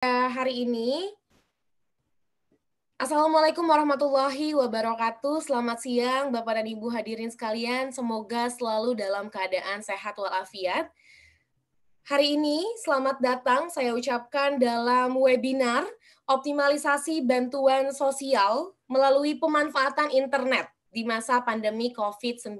Eh, hari ini. Assalamualaikum warahmatullahi wabarakatuh. Selamat siang Bapak dan Ibu hadirin sekalian. Semoga selalu dalam keadaan sehat walafiat. Hari ini selamat datang saya ucapkan dalam webinar optimalisasi bantuan sosial melalui pemanfaatan internet di masa pandemi COVID-19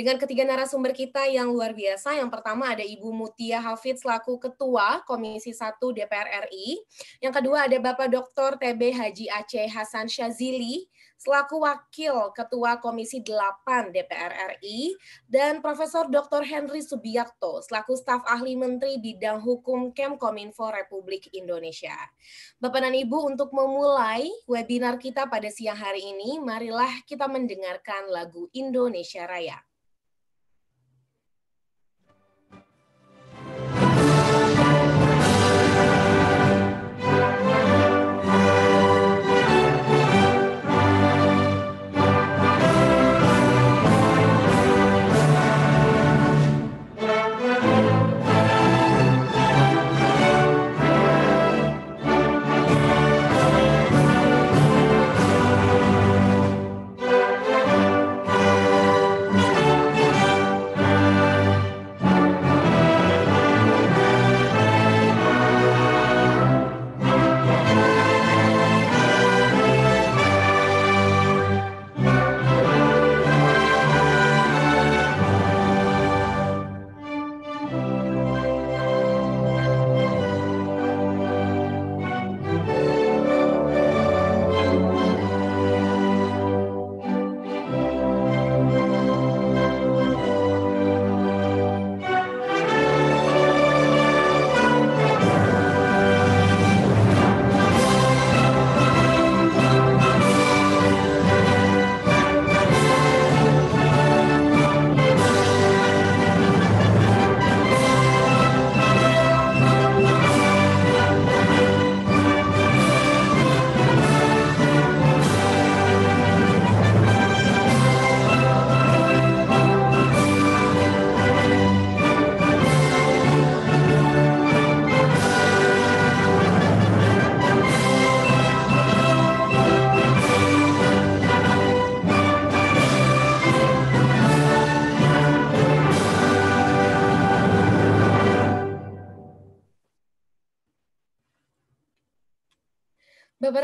dengan ketiga narasumber kita yang luar biasa. Yang pertama ada Ibu Mutia Hafid selaku Ketua Komisi 1 DPR RI. Yang kedua ada Bapak Dr. TB Haji Aceh Hasan Syazili selaku Wakil Ketua Komisi 8 DPR RI dan Profesor Dr. Henry Subiakto selaku staf ahli menteri bidang hukum Kemkominfo Republik Indonesia. Bapak dan Ibu untuk memulai webinar kita pada siang hari ini, marilah kita mendengarkan lagu Indonesia Raya.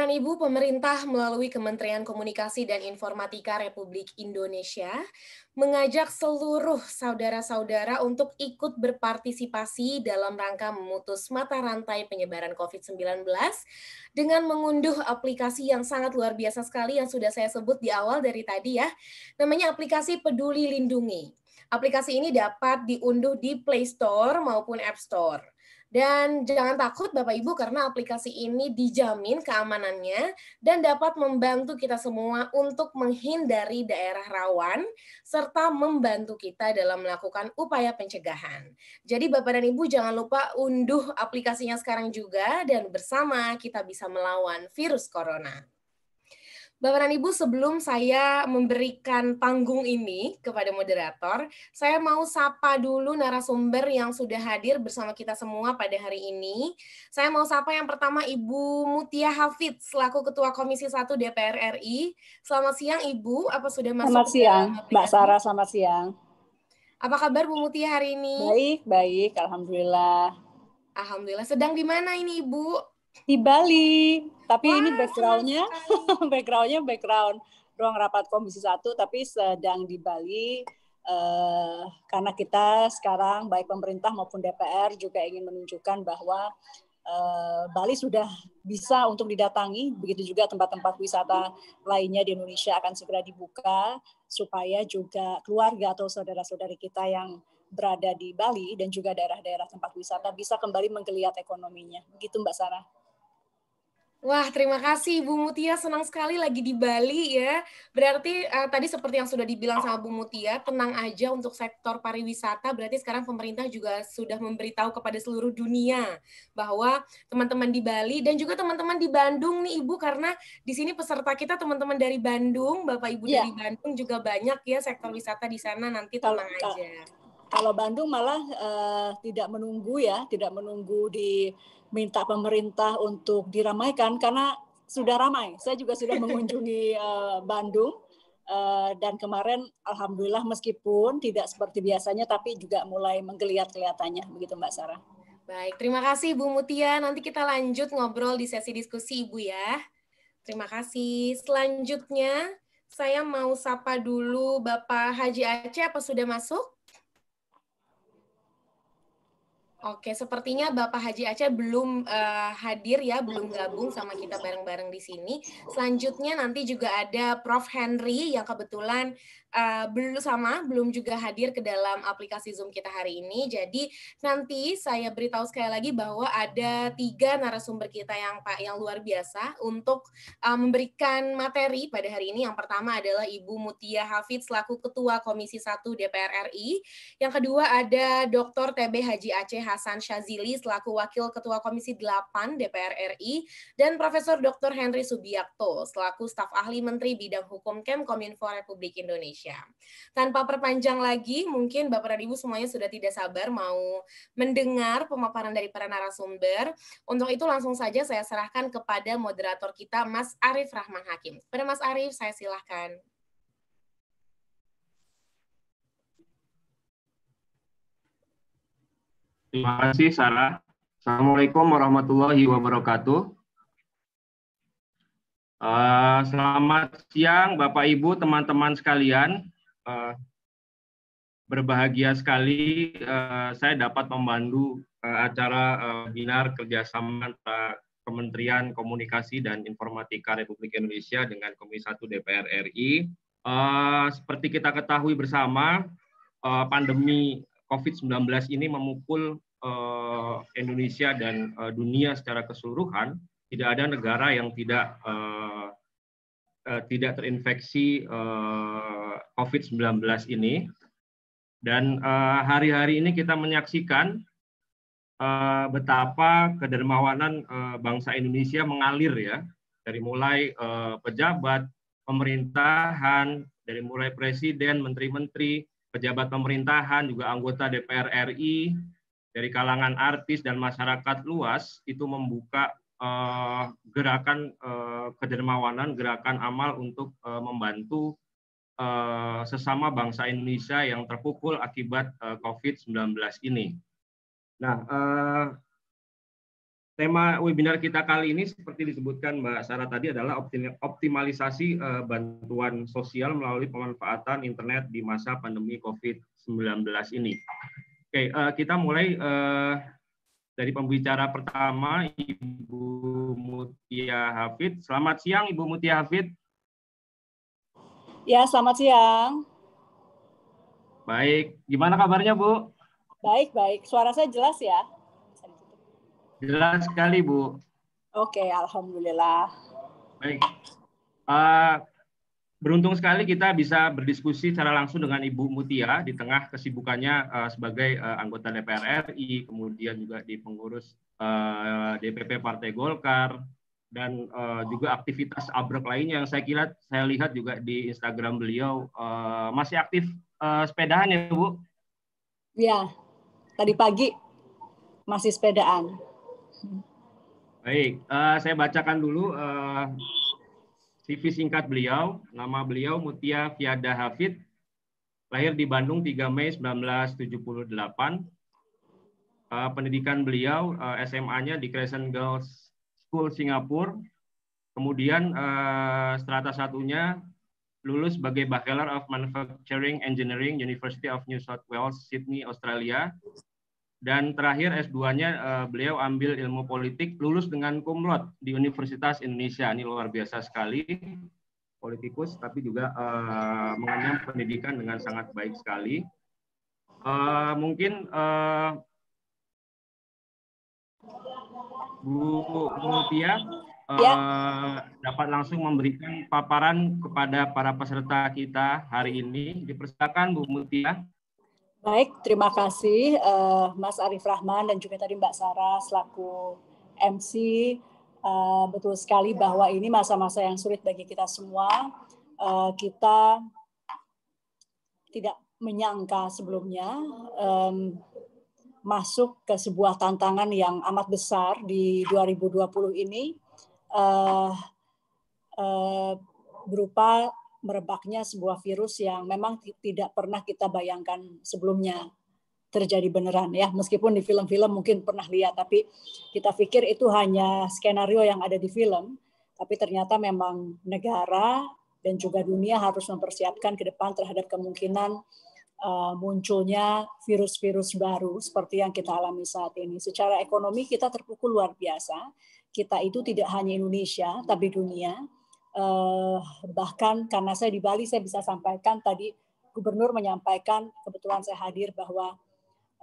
Ibu, pemerintah melalui Kementerian Komunikasi dan Informatika Republik Indonesia mengajak seluruh saudara-saudara untuk ikut berpartisipasi dalam rangka memutus mata rantai penyebaran COVID-19 dengan mengunduh aplikasi yang sangat luar biasa sekali yang sudah saya sebut di awal dari tadi ya. Namanya aplikasi Peduli Lindungi. Aplikasi ini dapat diunduh di Play Store maupun App Store. Dan jangan takut Bapak Ibu karena aplikasi ini dijamin keamanannya dan dapat membantu kita semua untuk menghindari daerah rawan serta membantu kita dalam melakukan upaya pencegahan. Jadi Bapak dan Ibu jangan lupa unduh aplikasinya sekarang juga dan bersama kita bisa melawan virus corona. Bapak dan Ibu, sebelum saya memberikan panggung ini kepada moderator, saya mau sapa dulu narasumber yang sudah hadir bersama kita semua pada hari ini. Saya mau sapa yang pertama Ibu Mutia Hafid, selaku Ketua Komisi 1 DPR RI. Selamat siang Ibu, apa sudah masuk? Selamat siang, Mbak Sarah, selamat siang. Apa kabar Bu Mutia hari ini? Baik, baik, Alhamdulillah. Alhamdulillah. Sedang di mana ini Ibu? di Bali. Tapi Wah, ini backgroundnya, backgroundnya background ruang rapat komisi satu, tapi sedang di Bali. Uh, karena kita sekarang baik pemerintah maupun DPR juga ingin menunjukkan bahwa uh, Bali sudah bisa untuk didatangi, begitu juga tempat-tempat wisata lainnya di Indonesia akan segera dibuka supaya juga keluarga atau saudara-saudari kita yang berada di Bali dan juga daerah-daerah tempat wisata bisa kembali menggeliat ekonominya. Begitu Mbak Sarah. Wah, terima kasih Bu Mutia. Senang sekali lagi di Bali ya. Berarti uh, tadi seperti yang sudah dibilang sama Bu Mutia, tenang aja untuk sektor pariwisata. Berarti sekarang pemerintah juga sudah memberitahu kepada seluruh dunia bahwa teman-teman di Bali dan juga teman-teman di Bandung nih Ibu karena di sini peserta kita teman-teman dari Bandung, Bapak Ibu ya. dari Bandung juga banyak ya sektor wisata di sana nanti tenang kalau, aja. Kalau Bandung malah uh, tidak menunggu ya, tidak menunggu di minta pemerintah untuk diramaikan karena sudah ramai. Saya juga sudah mengunjungi uh, Bandung uh, dan kemarin alhamdulillah meskipun tidak seperti biasanya tapi juga mulai menggeliat kelihatannya begitu Mbak Sarah. Baik, terima kasih Bu Mutia. Nanti kita lanjut ngobrol di sesi diskusi Ibu ya. Terima kasih. Selanjutnya saya mau sapa dulu Bapak Haji Aceh apa sudah masuk? Oke, sepertinya Bapak Haji Aceh belum uh, hadir ya, belum gabung sama kita bareng-bareng di sini. Selanjutnya nanti juga ada Prof. Henry yang kebetulan Eh, belum sama, belum juga hadir ke dalam aplikasi Zoom kita hari ini. Jadi nanti saya beritahu sekali lagi bahwa ada tiga narasumber kita yang Pak yang luar biasa untuk uh, memberikan materi pada hari ini. Yang pertama adalah Ibu Mutia Hafid selaku Ketua Komisi 1 DPR RI. Yang kedua ada Dr. TB Haji Aceh Hasan Syazili selaku Wakil Ketua Komisi 8 DPR RI dan Profesor Dr. Henry Subiakto selaku staf ahli Menteri Bidang Hukum Kemkominfo Republik Indonesia. Indonesia. Tanpa perpanjang lagi, mungkin Bapak dan Ibu semuanya sudah tidak sabar mau mendengar pemaparan dari para narasumber. Untuk itu langsung saja saya serahkan kepada moderator kita Mas Arief Rahman Hakim. Pada Mas Arief, saya silahkan. Terima kasih, Sarah. Assalamualaikum warahmatullahi wabarakatuh. Uh, selamat siang Bapak Ibu, teman-teman sekalian. Uh, berbahagia sekali uh, saya dapat membantu uh, acara uh, binar kerjasama antara Kementerian Komunikasi dan Informatika Republik Indonesia dengan Komisi 1 DPR RI. Uh, seperti kita ketahui bersama, uh, pandemi COVID-19 ini memukul uh, Indonesia dan uh, dunia secara keseluruhan tidak ada negara yang tidak uh, uh, tidak terinfeksi uh, eh, COVID-19 ini. Dan hari-hari uh, ini kita menyaksikan uh, betapa kedermawanan uh, bangsa Indonesia mengalir ya, dari mulai uh, pejabat, pemerintahan, dari mulai presiden, menteri-menteri, pejabat pemerintahan, juga anggota DPR RI, dari kalangan artis dan masyarakat luas itu membuka uh, gerakan uh, kedermawanan, gerakan amal untuk uh, membantu uh, sesama bangsa Indonesia yang terpukul akibat uh, COVID-19 ini. Nah, uh, tema webinar kita kali ini seperti disebutkan Mbak Sarah tadi adalah optimalisasi uh, bantuan sosial melalui pemanfaatan internet di masa pandemi COVID-19 ini. Oke, okay, uh, kita mulai uh, dari pembicara pertama Ibu Mutia Hafid. Selamat siang Ibu Mutia Hafid. Ya, selamat siang. Baik, gimana kabarnya Bu? Baik, baik. Suara saya jelas ya? Jelas sekali Bu. Oke, alhamdulillah. Baik. Uh, Beruntung sekali kita bisa berdiskusi secara langsung dengan Ibu Mutia di tengah kesibukannya eh, sebagai eh, anggota DPR RI, kemudian juga di pengurus eh, DPP Partai Golkar dan juga aktivitas abrek lainnya yang saya kira saya lihat juga di Instagram beliau masih aktif uh, sepedaan ya Bu? Ya, tadi pagi masih sepedaan. Baik, uh, saya bacakan dulu uh, CV singkat beliau, nama beliau Mutia Fiada Hafid, lahir di Bandung 3 Mei 1978. Uh, pendidikan beliau uh, SMA-nya di Crescent Girls School Singapura. Kemudian uh, strata satunya lulus sebagai Bachelor of Manufacturing Engineering University of New South Wales, Sydney, Australia dan terakhir S2-nya uh, eh, beliau ambil ilmu politik lulus dengan kumlot di Universitas Indonesia ini luar biasa sekali politikus tapi juga uh, mengenyam pendidikan dengan sangat baik sekali Uh, mungkin uh, Bu Mutia uh, ya. dapat langsung memberikan paparan kepada para peserta kita hari ini dipersilakan Bu Mutia Baik, terima kasih uh, Mas Arif Rahman dan juga tadi Mbak Sarah selaku MC. Uh, eh, betul sekali bahwa ini masa-masa yang sulit bagi kita semua. Uh, kita tidak menyangka sebelumnya um, masuk ke sebuah tantangan yang amat besar di 2020 ini uh, uh, berupa merebaknya sebuah virus yang memang tidak pernah kita bayangkan sebelumnya terjadi beneran ya meskipun di film-film mungkin pernah lihat tapi kita pikir itu hanya skenario yang ada di film tapi ternyata memang negara dan juga dunia harus mempersiapkan ke depan terhadap kemungkinan uh, munculnya virus-virus baru seperti yang kita alami saat ini secara ekonomi kita terpukul luar biasa kita itu tidak hanya Indonesia tapi dunia eh, bahkan karena saya di Bali saya bisa sampaikan tadi gubernur menyampaikan kebetulan saya hadir bahwa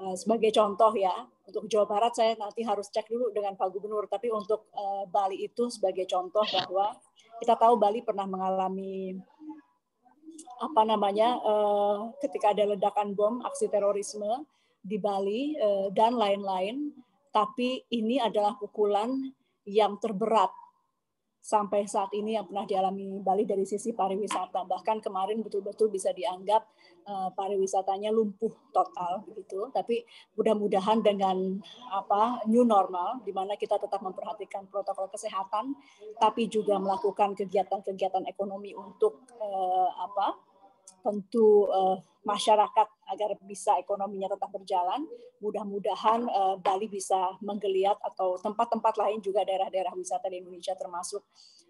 eh, sebagai contoh ya untuk Jawa Barat saya nanti harus cek dulu dengan Pak Gubernur tapi untuk eh, Bali itu sebagai contoh bahwa kita tahu Bali pernah mengalami apa namanya eh, ketika ada ledakan bom aksi terorisme di Bali eh, dan lain-lain tapi ini adalah pukulan yang terberat sampai saat ini yang pernah dialami Bali dari sisi pariwisata. Bahkan kemarin betul-betul bisa dianggap uh, pariwisatanya lumpuh total gitu Tapi mudah-mudahan dengan apa new normal di mana kita tetap memperhatikan protokol kesehatan tapi juga melakukan kegiatan-kegiatan ekonomi untuk uh, apa tentu uh, masyarakat agar bisa ekonominya tetap berjalan. Mudah-mudahan uh, Bali bisa menggeliat atau tempat-tempat lain juga daerah-daerah wisata di Indonesia termasuk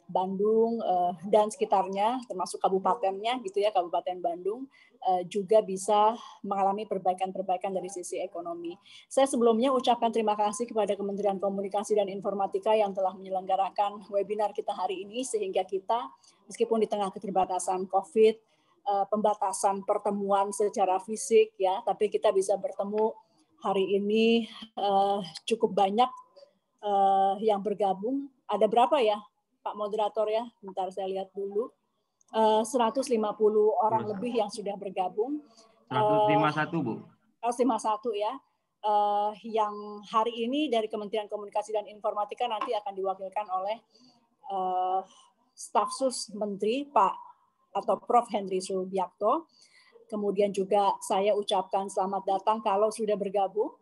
Bandung uh, dan sekitarnya termasuk kabupatennya gitu ya Kabupaten Bandung uh, juga bisa mengalami perbaikan-perbaikan dari sisi ekonomi. Saya sebelumnya ucapkan terima kasih kepada Kementerian Komunikasi dan Informatika yang telah menyelenggarakan webinar kita hari ini sehingga kita meskipun di tengah keterbatasan Covid Eh, pembatasan pertemuan secara fisik ya, tapi kita bisa bertemu hari ini uh, cukup banyak uh, yang bergabung. Ada berapa ya, Pak moderator ya? Bentar saya lihat dulu. Uh, 150 orang iya. lebih yang sudah bergabung. 151 Bu. 151 ya. Uh, yang hari ini dari Kementerian Komunikasi dan Informatika nanti akan diwakilkan oleh uh, staf sus menteri Pak atau Prof. Henry Sulbiakto. Kemudian juga saya ucapkan selamat datang kalau sudah bergabung.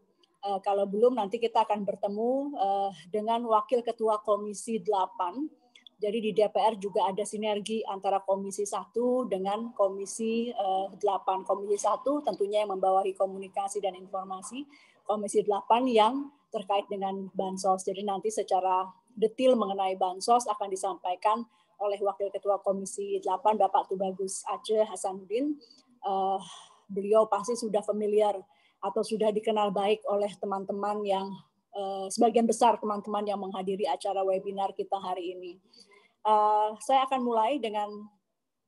Eh, kalau belum nanti kita akan bertemu eh, dengan Wakil Ketua Komisi 8 jadi di DPR juga ada sinergi antara Komisi 1 dengan Komisi 8. Eh, Komisi 1 tentunya yang membawahi komunikasi dan informasi, Komisi 8 yang terkait dengan bansos. Jadi nanti secara detail mengenai bansos akan disampaikan oleh Wakil Ketua Komisi 8 Bapak Tubagus Aceh Hasanuddin, uh, beliau pasti sudah familiar atau sudah dikenal baik oleh teman-teman yang uh, sebagian besar teman-teman yang menghadiri acara webinar kita hari ini. Uh, saya akan mulai dengan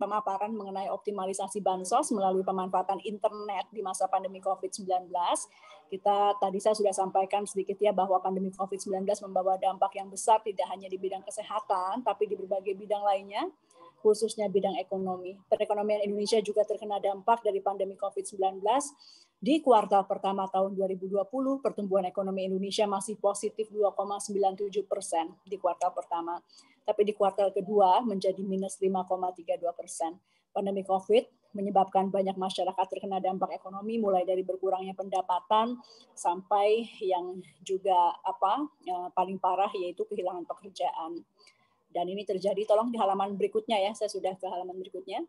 pemaparan mengenai optimalisasi bansos melalui pemanfaatan internet di masa pandemi COVID-19. Kita tadi saya sudah sampaikan sedikit ya bahwa pandemi COVID-19 membawa dampak yang besar tidak hanya di bidang kesehatan, tapi di berbagai bidang lainnya, khususnya bidang ekonomi. Perekonomian Indonesia juga terkena dampak dari pandemi COVID-19. Di kuartal pertama tahun 2020, pertumbuhan ekonomi Indonesia masih positif 2,97 persen di kuartal pertama. Tapi di kuartal kedua menjadi minus 5,32 persen. Pandemi COVID menyebabkan banyak masyarakat terkena dampak ekonomi mulai dari berkurangnya pendapatan sampai yang juga apa ya, paling parah yaitu kehilangan pekerjaan. Dan ini terjadi tolong di halaman berikutnya ya, saya sudah ke halaman berikutnya.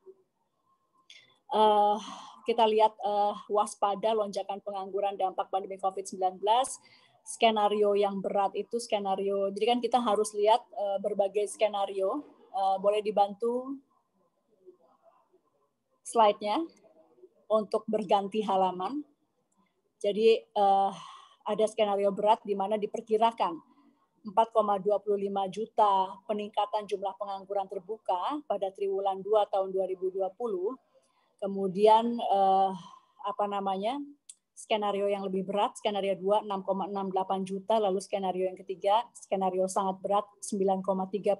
Uh, kita lihat uh, waspada lonjakan pengangguran dampak pandemi COVID-19 skenario yang berat itu skenario. Jadi kan kita harus lihat uh, berbagai skenario. Uh, boleh dibantu slide-nya untuk berganti halaman. Jadi eh, ada skenario berat di mana diperkirakan 4,25 juta peningkatan jumlah pengangguran terbuka pada triwulan 2 tahun 2020. Kemudian eh, apa namanya? skenario yang lebih berat, skenario 2 6,68 juta, lalu skenario yang ketiga, skenario sangat berat 9,35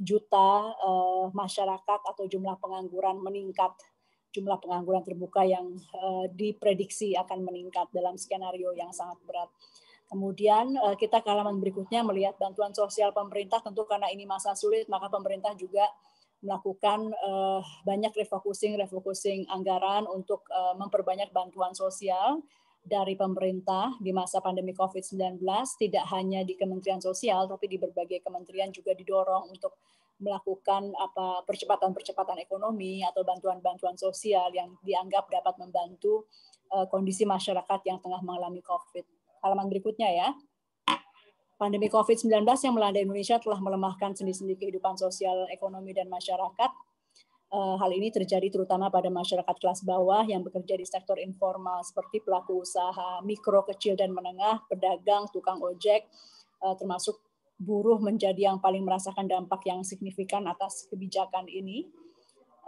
juta uh, masyarakat atau jumlah pengangguran meningkat jumlah pengangguran terbuka yang uh, diprediksi akan meningkat dalam skenario yang sangat berat. Kemudian uh, kita ke halaman berikutnya melihat bantuan sosial pemerintah tentu karena ini masa sulit maka pemerintah juga melakukan uh, banyak refocusing refocusing anggaran untuk uh, memperbanyak bantuan sosial dari pemerintah di masa pandemi COVID-19 tidak hanya di Kementerian Sosial tapi di berbagai kementerian juga didorong untuk melakukan apa percepatan-percepatan ekonomi atau bantuan-bantuan sosial yang dianggap dapat membantu uh, kondisi masyarakat yang tengah mengalami COVID. Halaman berikutnya ya. Pandemi COVID-19 yang melanda Indonesia telah melemahkan sendi-sendi kehidupan sosial, ekonomi, dan masyarakat Eh, hal ini terjadi terutama pada masyarakat kelas bawah yang bekerja di sektor informal seperti pelaku usaha mikro, kecil dan menengah, pedagang, tukang ojek, eh, termasuk buruh menjadi yang paling merasakan dampak yang signifikan atas kebijakan ini.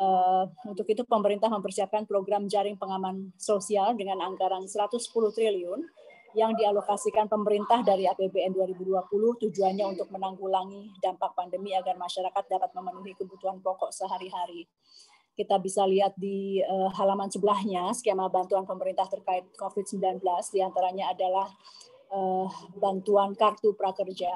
Eh, untuk itu pemerintah mempersiapkan program jaring pengaman sosial dengan anggaran 110 triliun yang dialokasikan pemerintah dari APBN 2020 tujuannya untuk menanggulangi dampak pandemi agar masyarakat dapat memenuhi kebutuhan pokok sehari-hari. Kita bisa lihat di uh, halaman sebelahnya skema bantuan pemerintah terkait COVID-19 diantaranya adalah uh, bantuan kartu prakerja,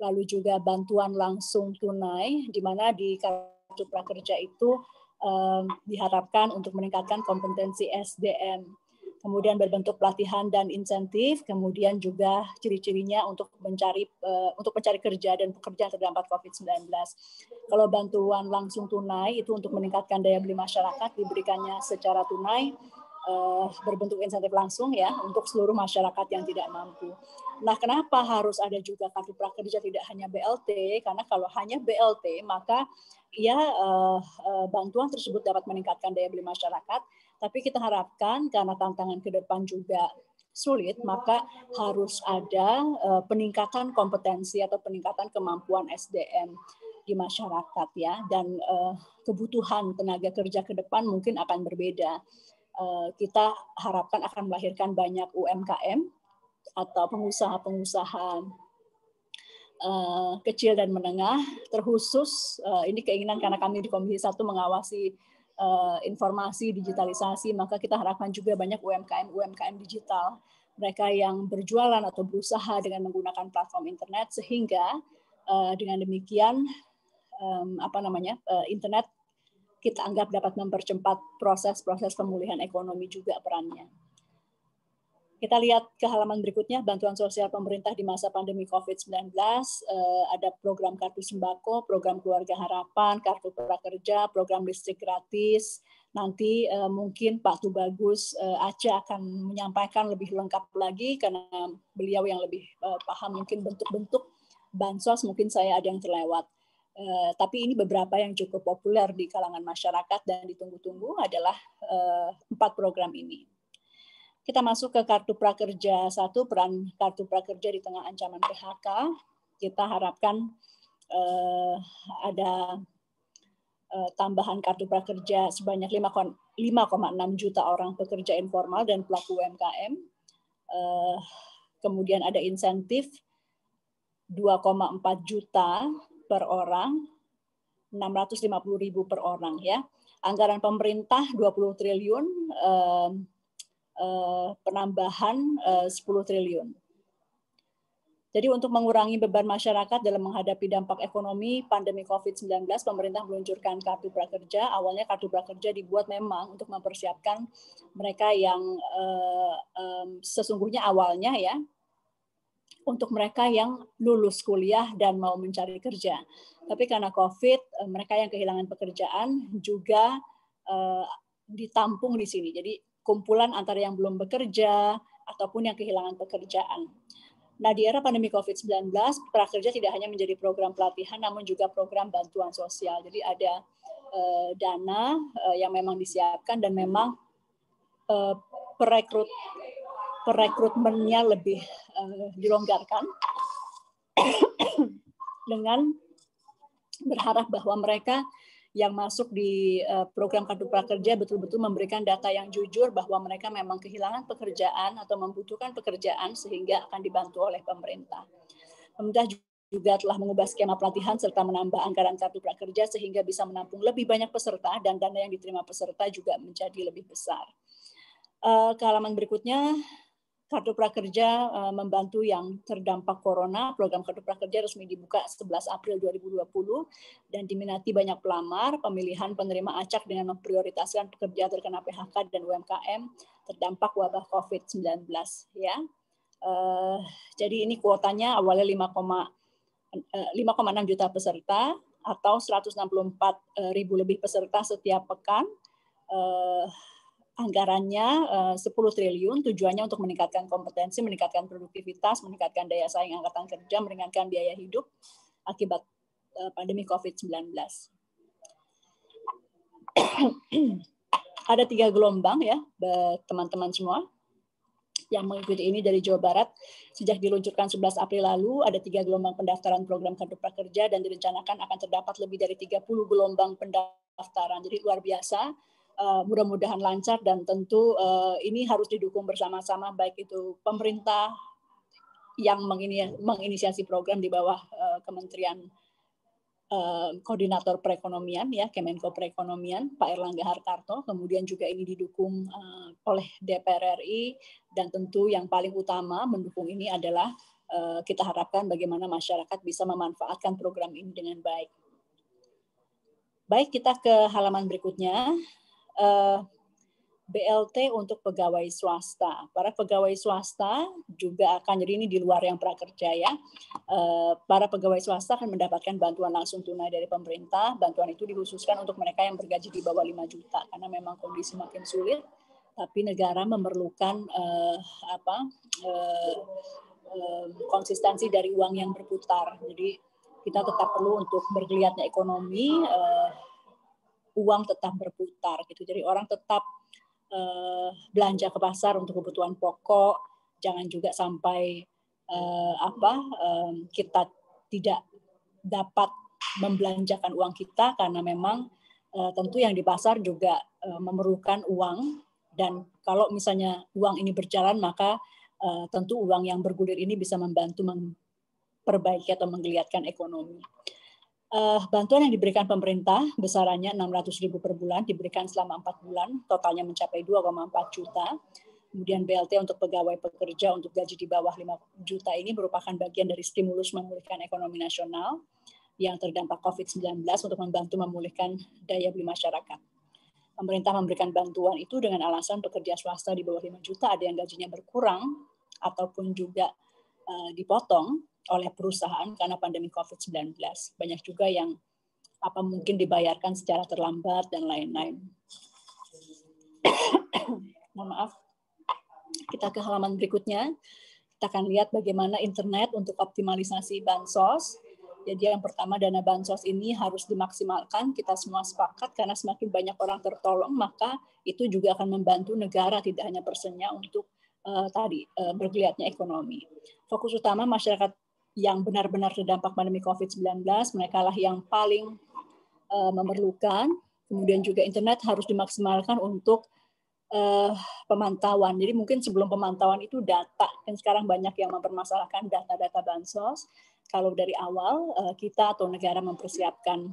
lalu juga bantuan langsung tunai, di mana di kartu prakerja itu um, diharapkan untuk meningkatkan kompetensi SDM kemudian berbentuk pelatihan dan insentif, kemudian juga ciri-cirinya untuk mencari uh, untuk mencari kerja dan pekerjaan terdampak COVID-19. Kalau bantuan langsung tunai itu untuk meningkatkan daya beli masyarakat diberikannya secara tunai uh, berbentuk insentif langsung ya untuk seluruh masyarakat yang tidak mampu. Nah, kenapa harus ada juga kartu prakerja tidak hanya BLT? Karena kalau hanya BLT maka ya uh, uh, bantuan tersebut dapat meningkatkan daya beli masyarakat, tapi kita harapkan karena tantangan ke depan juga sulit, maka harus ada uh, peningkatan kompetensi atau peningkatan kemampuan SDM di masyarakat ya dan uh, kebutuhan tenaga kerja ke depan mungkin akan berbeda. Uh, kita harapkan akan melahirkan banyak UMKM atau pengusaha-pengusaha uh, kecil dan menengah terkhusus uh, ini keinginan karena kami di Komisi satu mengawasi Eh, informasi digitalisasi maka kita harapkan juga banyak UMKM UMKM digital mereka yang berjualan atau berusaha dengan menggunakan platform internet sehingga uh, dengan demikian um, apa namanya uh, internet kita anggap dapat mempercepat proses-proses pemulihan ekonomi juga perannya. Kita lihat ke halaman berikutnya, bantuan sosial pemerintah di masa pandemi COVID-19. Eh, ada program kartu sembako, program keluarga harapan, kartu prakerja, program listrik gratis. Nanti eh, mungkin Pak Tubagus eh, Aceh akan menyampaikan lebih lengkap lagi karena beliau yang lebih paham mungkin bentuk-bentuk bansos mungkin saya ada yang terlewat. tapi ini beberapa yang cukup populer di kalangan masyarakat dan ditunggu-tunggu adalah empat program ini. Kita masuk ke kartu prakerja satu, peran kartu prakerja di tengah ancaman PHK. Kita harapkan eh, ada eh, tambahan kartu prakerja sebanyak 5,6 juta orang pekerja informal dan pelaku UMKM. Eh, kemudian ada insentif 2,4 juta per orang, 650 ribu per orang ya. Anggaran pemerintah 20 triliun, eh, Eh, penambahan 10 eh, triliun. Jadi untuk mengurangi beban masyarakat dalam menghadapi dampak ekonomi pandemi COVID-19, pemerintah meluncurkan kartu prakerja. Awalnya kartu prakerja dibuat memang untuk mempersiapkan mereka yang uh, um, sesungguhnya awalnya ya, untuk mereka yang lulus kuliah dan mau mencari kerja. Tapi karena COVID, mereka yang kehilangan pekerjaan juga uh, ditampung di sini. Jadi kumpulan antara yang belum bekerja ataupun yang kehilangan pekerjaan. Nah, di era pandemi COVID-19, prakerja tidak hanya menjadi program pelatihan, namun juga program bantuan sosial. Jadi ada eh, dana eh, yang memang disiapkan dan memang eh, perekrut perekrutmennya lebih eh, dilonggarkan dengan berharap bahwa mereka yang masuk di eh, program kartu prakerja betul-betul memberikan data yang jujur bahwa mereka memang kehilangan pekerjaan atau membutuhkan pekerjaan sehingga akan dibantu oleh pemerintah. Pemerintah juga telah mengubah skema pelatihan serta menambah anggaran kartu prakerja sehingga bisa menampung lebih banyak peserta dan dana yang diterima peserta juga menjadi lebih besar. Uh, berikutnya, Kartu Prakerja eh, membantu yang terdampak corona. Program Kartu Prakerja resmi dibuka 11 April 2020 dan diminati banyak pelamar. Pemilihan penerima acak dengan memprioritaskan pekerja terkena PHK dan UMKM terdampak wabah COVID-19 ya. Eh, jadi ini kuotanya awalnya 5,6 eh, juta peserta atau 164 ribu lebih peserta setiap pekan anggarannya eh, uh, 10 triliun tujuannya untuk meningkatkan kompetensi, meningkatkan produktivitas, meningkatkan daya saing angkatan kerja, meringankan biaya hidup akibat eh, pandemi Covid-19. Ada tiga gelombang ya teman-teman semua yang mengikuti ini dari Jawa Barat. Sejak diluncurkan 11 April lalu, ada tiga gelombang pendaftaran program kartu prakerja dan direncanakan akan terdapat lebih dari 30 gelombang pendaftaran. Jadi luar biasa uh, mudah-mudahan lancar dan tentu uh, ini harus didukung bersama-sama baik itu pemerintah yang menginisiasi program di bawah uh, Kementerian uh, Koordinator Perekonomian ya Kemenko Perekonomian Pak Erlangga Hartarto kemudian juga ini didukung uh, oleh DPR RI dan tentu yang paling utama mendukung ini adalah uh, kita harapkan bagaimana masyarakat bisa memanfaatkan program ini dengan baik. Baik, kita ke halaman berikutnya uh, eh, BLT untuk pegawai swasta. Para pegawai swasta juga akan jadi ini di luar yang prakerja ya. Eh, para pegawai swasta akan mendapatkan bantuan langsung tunai dari pemerintah. Bantuan itu dikhususkan untuk mereka yang bergaji di bawah 5 juta karena memang kondisi makin sulit. Tapi negara memerlukan uh, apa uh, uh, konsistensi dari uang yang berputar. Jadi kita tetap perlu untuk bergeliatnya ekonomi uang tetap berputar gitu. Jadi orang tetap uh, belanja ke pasar untuk kebutuhan pokok, jangan juga sampai uh, apa uh, kita tidak dapat membelanjakan uang kita karena memang uh, tentu yang di pasar juga uh, memerlukan uang dan kalau misalnya uang ini berjalan maka uh, tentu uang yang bergulir ini bisa membantu memperbaiki atau menggeliatkan ekonomi. Uh, bantuan yang diberikan pemerintah besarannya 600 ribu per bulan diberikan selama empat bulan, totalnya mencapai 2,4 juta. Kemudian BLT untuk pegawai pekerja untuk gaji di bawah 5 juta ini merupakan bagian dari stimulus memulihkan ekonomi nasional yang terdampak COVID-19 untuk membantu memulihkan daya beli masyarakat. Pemerintah memberikan bantuan itu dengan alasan pekerja swasta di bawah 5 juta ada yang gajinya berkurang ataupun juga uh, dipotong oleh perusahaan karena pandemi COVID-19. Banyak juga yang apa mungkin dibayarkan secara terlambat dan lain-lain. Mohon maaf. Kita ke halaman berikutnya. Kita akan lihat bagaimana internet untuk optimalisasi bansos. Jadi yang pertama dana bansos ini harus dimaksimalkan, kita semua sepakat karena semakin banyak orang tertolong maka itu juga akan membantu negara tidak hanya persennya untuk uh, tadi uh, bergeliatnya ekonomi. Fokus utama masyarakat yang benar-benar terdampak pandemi COVID-19, mereka lah yang paling uh, memerlukan. Kemudian juga internet harus dimaksimalkan untuk uh, pemantauan. Jadi mungkin sebelum pemantauan itu data, kan sekarang banyak yang mempermasalahkan data-data bansos. Kalau dari awal uh, kita atau negara mempersiapkan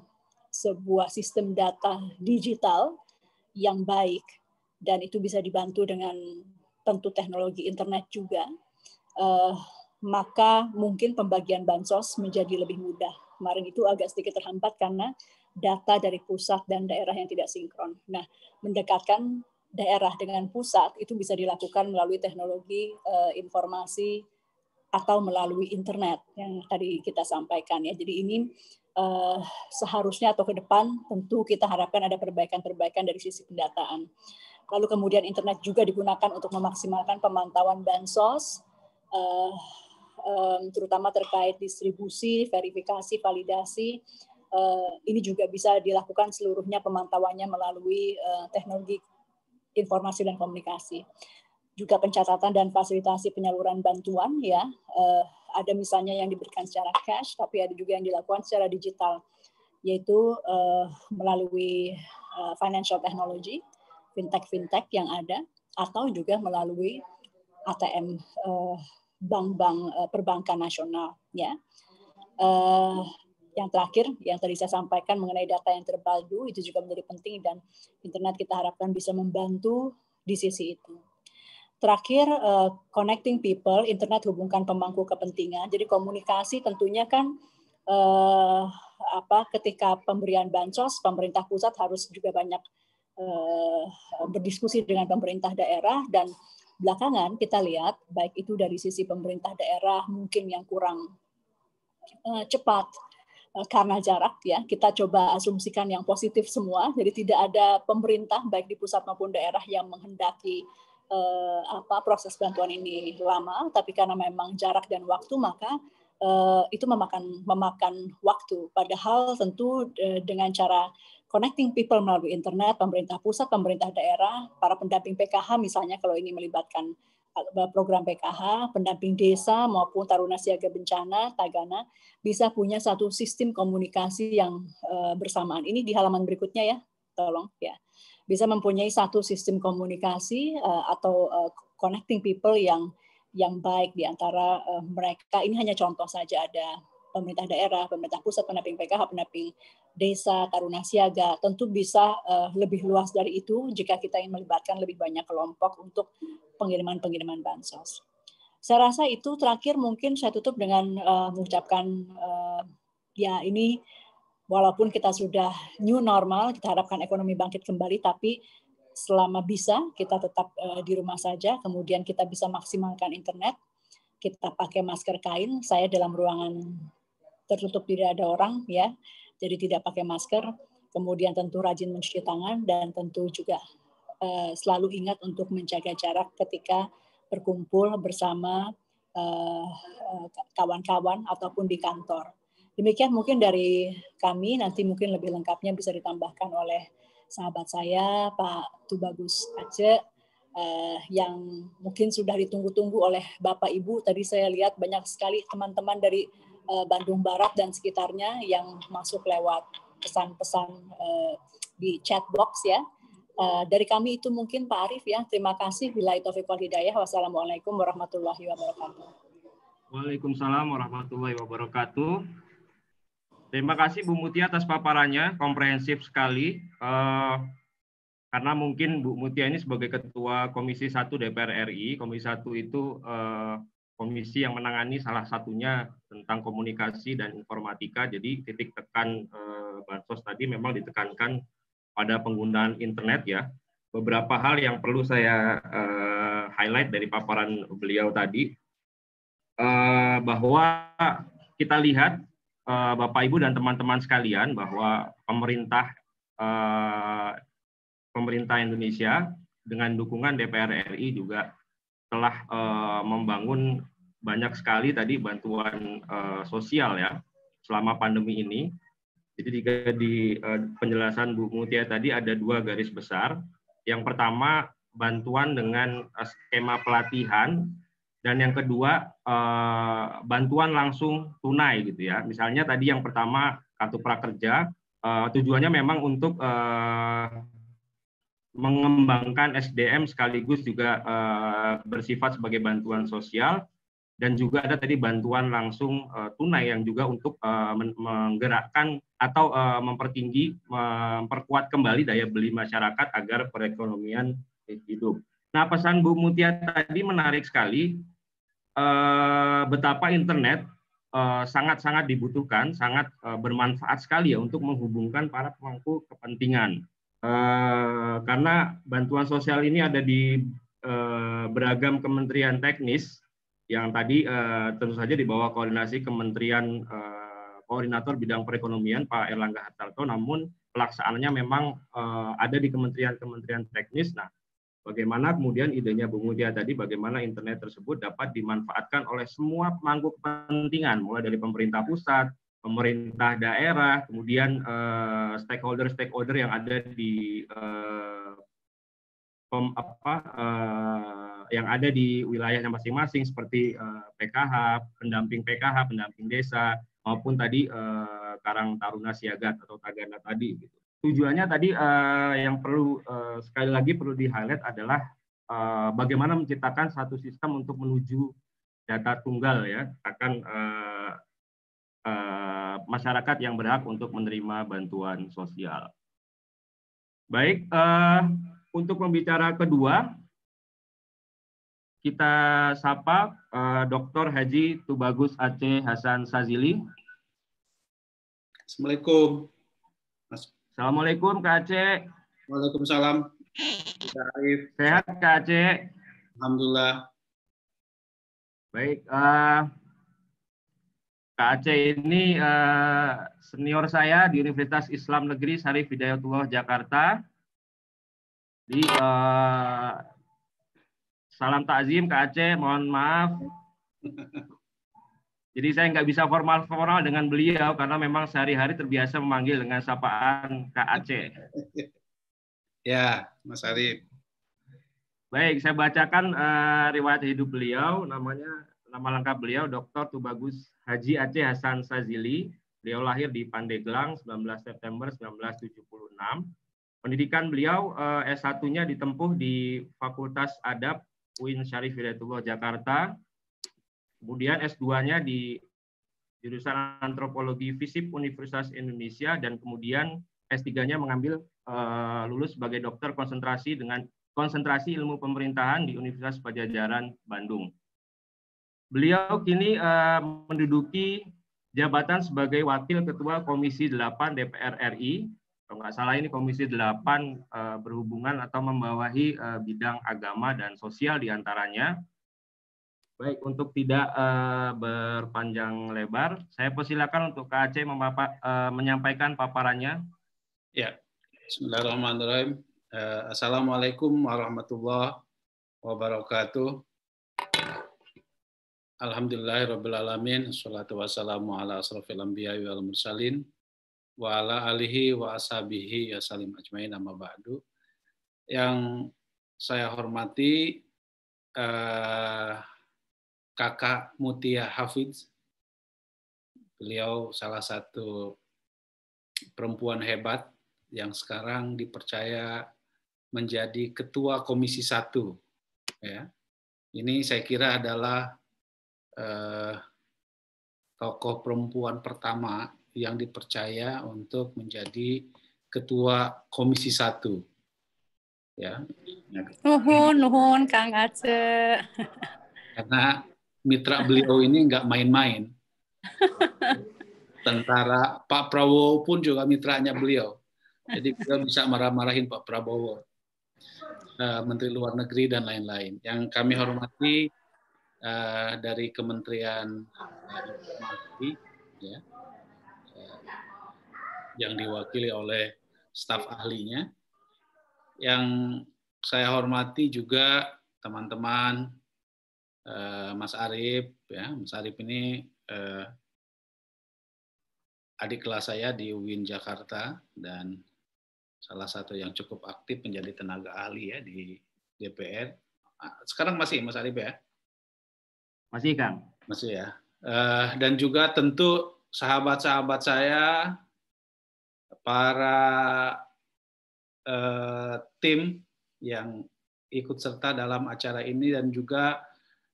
sebuah sistem data digital yang baik, dan itu bisa dibantu dengan tentu teknologi internet juga maka mungkin pembagian bansos menjadi lebih mudah. Kemarin itu agak sedikit terhambat karena data dari pusat dan daerah yang tidak sinkron. Nah, mendekatkan daerah dengan pusat itu bisa dilakukan melalui teknologi e, informasi atau melalui internet yang tadi kita sampaikan ya. Jadi ini e, seharusnya atau ke depan tentu kita harapkan ada perbaikan-perbaikan dari sisi pendataan. Lalu kemudian internet juga digunakan untuk memaksimalkan pemantauan bansos. Uh, terutama terkait distribusi, verifikasi, validasi. Eh, ini juga bisa dilakukan seluruhnya pemantauannya melalui eh, teknologi informasi dan komunikasi. Juga pencatatan dan fasilitasi penyaluran bantuan ya. Eh, ada misalnya yang diberikan secara cash, tapi ada juga yang dilakukan secara digital, yaitu melalui financial technology, fintech-fintech yang ada, atau juga melalui ATM uh, bank-bank uh, perbankan nasional. Ya. Uh, yang terakhir yang tadi saya sampaikan mengenai data yang terpadu itu juga menjadi penting dan internet kita harapkan bisa membantu di sisi itu. Terakhir, uh, connecting people, internet hubungkan pemangku kepentingan. Jadi komunikasi tentunya kan uh, apa ketika pemberian bansos, pemerintah pusat harus juga banyak uh, berdiskusi dengan pemerintah daerah dan belakangan kita lihat baik itu dari sisi pemerintah daerah mungkin yang kurang eh, cepat eh, karena jarak ya kita coba asumsikan yang positif semua jadi tidak ada pemerintah baik di pusat maupun daerah yang menghendaki eh, apa proses bantuan ini lama tapi karena memang jarak dan waktu maka eh, itu memakan memakan waktu padahal tentu eh, dengan cara connecting people melalui internet, pemerintah pusat, pemerintah daerah, para pendamping PKH misalnya kalau ini melibatkan eh, program PKH, pendamping desa maupun Taruna Siaga Bencana, Tagana, bisa punya satu sistem komunikasi yang eh, bersamaan. Ini di halaman berikutnya ya, tolong ya. Bisa mempunyai satu sistem komunikasi eh, atau connecting people yang yang baik di antara mereka. Ini hanya contoh saja ada pemerintah daerah, pemerintah pusat, pendamping PKH, pendamping desa, taruna siaga, tentu bisa uh, lebih luas dari itu jika kita ingin melibatkan lebih banyak kelompok untuk pengiriman-pengiriman bansos. Saya rasa itu terakhir mungkin saya tutup dengan uh, mengucapkan uh, ya ini walaupun kita sudah new normal, kita harapkan ekonomi bangkit kembali, tapi selama bisa kita tetap uh, di rumah saja, kemudian kita bisa maksimalkan internet, kita pakai masker kain. Saya dalam ruangan tertutup tidak ada orang ya, jadi tidak pakai masker. Kemudian tentu rajin mencuci tangan dan tentu juga uh, selalu ingat untuk menjaga jarak ketika berkumpul bersama eh, eh, kawan-kawan uh, ataupun di kantor. Demikian mungkin dari kami, nanti mungkin lebih lengkapnya bisa ditambahkan oleh sahabat saya, Pak Tubagus Aceh, uh, yang mungkin sudah ditunggu-tunggu oleh Bapak Ibu. Tadi saya lihat banyak sekali teman-teman dari uh, Bandung Barat dan sekitarnya yang masuk lewat pesan-pesan uh, di chat box ya. Uh, dari kami itu mungkin Pak Arief ya. Terima kasih. Bila itu wal hidayah. Wassalamualaikum warahmatullahi wabarakatuh. Waalaikumsalam warahmatullahi wabarakatuh. Terima kasih Bu Mutia atas paparannya, komprehensif sekali. Uh, karena mungkin Bu Mutia ini sebagai Ketua Komisi 1 DPR RI, Komisi 1 itu eh, komisi yang menangani salah satunya tentang komunikasi dan informatika. Jadi titik tekan eh, bansos tadi memang ditekankan pada penggunaan internet ya. Beberapa hal yang perlu saya eh, highlight dari paparan beliau tadi eh, bahwa kita lihat eh, Bapak Ibu dan teman-teman sekalian bahwa pemerintah eh, pemerintah Indonesia dengan dukungan DPR RI juga telah uh, membangun banyak sekali tadi bantuan uh, sosial ya selama pandemi ini. Jadi di uh, penjelasan Bu Mutia tadi ada dua garis besar. Yang pertama bantuan dengan uh, skema pelatihan dan yang kedua uh, bantuan langsung tunai gitu ya. Misalnya tadi yang pertama kartu prakerja uh, tujuannya memang untuk uh, mengembangkan SDM sekaligus juga uh, bersifat sebagai bantuan sosial dan juga ada tadi bantuan langsung uh, tunai yang juga untuk uh, menggerakkan atau uh, mempertinggi memperkuat kembali daya beli masyarakat agar perekonomian hidup. Nah, pesan Bu Mutia tadi menarik sekali uh, betapa internet sangat-sangat uh, dibutuhkan, sangat uh, bermanfaat sekali ya untuk menghubungkan para pemangku kepentingan Eh, karena bantuan sosial ini ada di eh, beragam kementerian teknis yang tadi eh, tentu saja di bawah koordinasi Kementerian Koordinator Bidang Perekonomian Pak Erlangga Hartarto, namun pelaksanaannya memang ada di kementerian-kementerian teknis. Nah, bagaimana kemudian idenya Bung Mudia tadi, bagaimana internet tersebut dapat dimanfaatkan oleh semua pemangku kepentingan, mulai dari pemerintah pusat, pemerintah daerah, kemudian eh, stakeholder-stakeholder uh, yang ada di uh, pem, apa, uh, yang ada di wilayahnya masing-masing seperti PKH, pendamping PKH, pendamping desa maupun tadi Karang Taruna Siagat atau Tagana tadi. Gitu. Tujuannya tadi yang perlu sekali lagi perlu di highlight adalah bagaimana menciptakan satu sistem untuk menuju data tunggal ya, akan Eh, masyarakat yang berhak untuk menerima bantuan sosial. Baik, uh, untuk pembicara kedua kita sapa uh, eh, Dr. Haji Tubagus Aceh Hasan Sazili. Assalamualaikum. Assalamualaikum Kak Aceh. Waalaikumsalam. Sehat Kak Aceh. Alhamdulillah. Baik, uh, Kak Aceh ini uh, senior saya di Universitas Islam Negeri Syarif Hidayatullah Jakarta. Di uh, eh, salam takzim Kak Aceh, mohon maaf. Jadi saya nggak bisa formal-formal dengan beliau karena memang sehari-hari terbiasa memanggil dengan sapaan Kak Aceh. Ya, Mas Arif. Baik, saya bacakan uh, riwayat hidup beliau. Namanya nama lengkap beliau Dr. Tubagus Haji Aceh Hasan Sazili. Beliau lahir di Pandeglang 19 September 1976. Pendidikan beliau eh, S1-nya ditempuh di Fakultas Adab UIN Syarif Hidayatullah Jakarta. Kemudian S2-nya di jurusan Antropologi Fisip Universitas Indonesia dan kemudian S3-nya mengambil eh, lulus sebagai dokter konsentrasi dengan konsentrasi ilmu pemerintahan di Universitas Pajajaran Bandung. Beliau kini uh, menduduki jabatan sebagai Wakil Ketua Komisi 8 DPR RI. Kalau nggak salah ini Komisi 8 uh, eh, berhubungan atau membawahi uh, bidang agama dan sosial diantaranya. Baik, untuk tidak uh, berpanjang lebar, saya persilakan untuk KAC memapa, uh, menyampaikan paparannya. Ya, Bismillahirrahmanirrahim. Uh, Assalamualaikum warahmatullahi wabarakatuh. Alhamdulillahirrabbilalamin, salatu wassalamu ala asrafil anbiya wal mursalin, wa ala alihi wa ashabihi ya salim ajmain amma ba'du. Yang saya hormati eh, kakak Mutia Hafidz, beliau salah satu perempuan hebat yang sekarang dipercaya menjadi ketua Komisi Satu. Ya. Ini saya kira adalah eh, tokoh perempuan pertama yang dipercaya untuk menjadi ketua Komisi Satu. Ya. Nuhun, nuhun, Kang Aceh. Karena mitra beliau ini nggak main-main. Tentara Pak Prabowo pun juga mitranya beliau. Jadi beliau bisa marah-marahin Pak Prabowo, eh, Menteri Luar Negeri dan lain-lain. Yang kami hormati uh, dari Kementerian Negeri eh, ya, yang diwakili oleh staf ahlinya. Yang saya hormati juga teman-teman uh, Mas Arif, ya Mas Arif ini uh, adik kelas saya di UIN Jakarta dan salah satu yang cukup aktif menjadi tenaga ahli ya di DPR. Ah, sekarang masih Mas Arif ya? Masih Kang? Masih ya. Uh, eh, dan juga tentu sahabat-sahabat saya, para uh, tim yang ikut serta dalam acara ini dan juga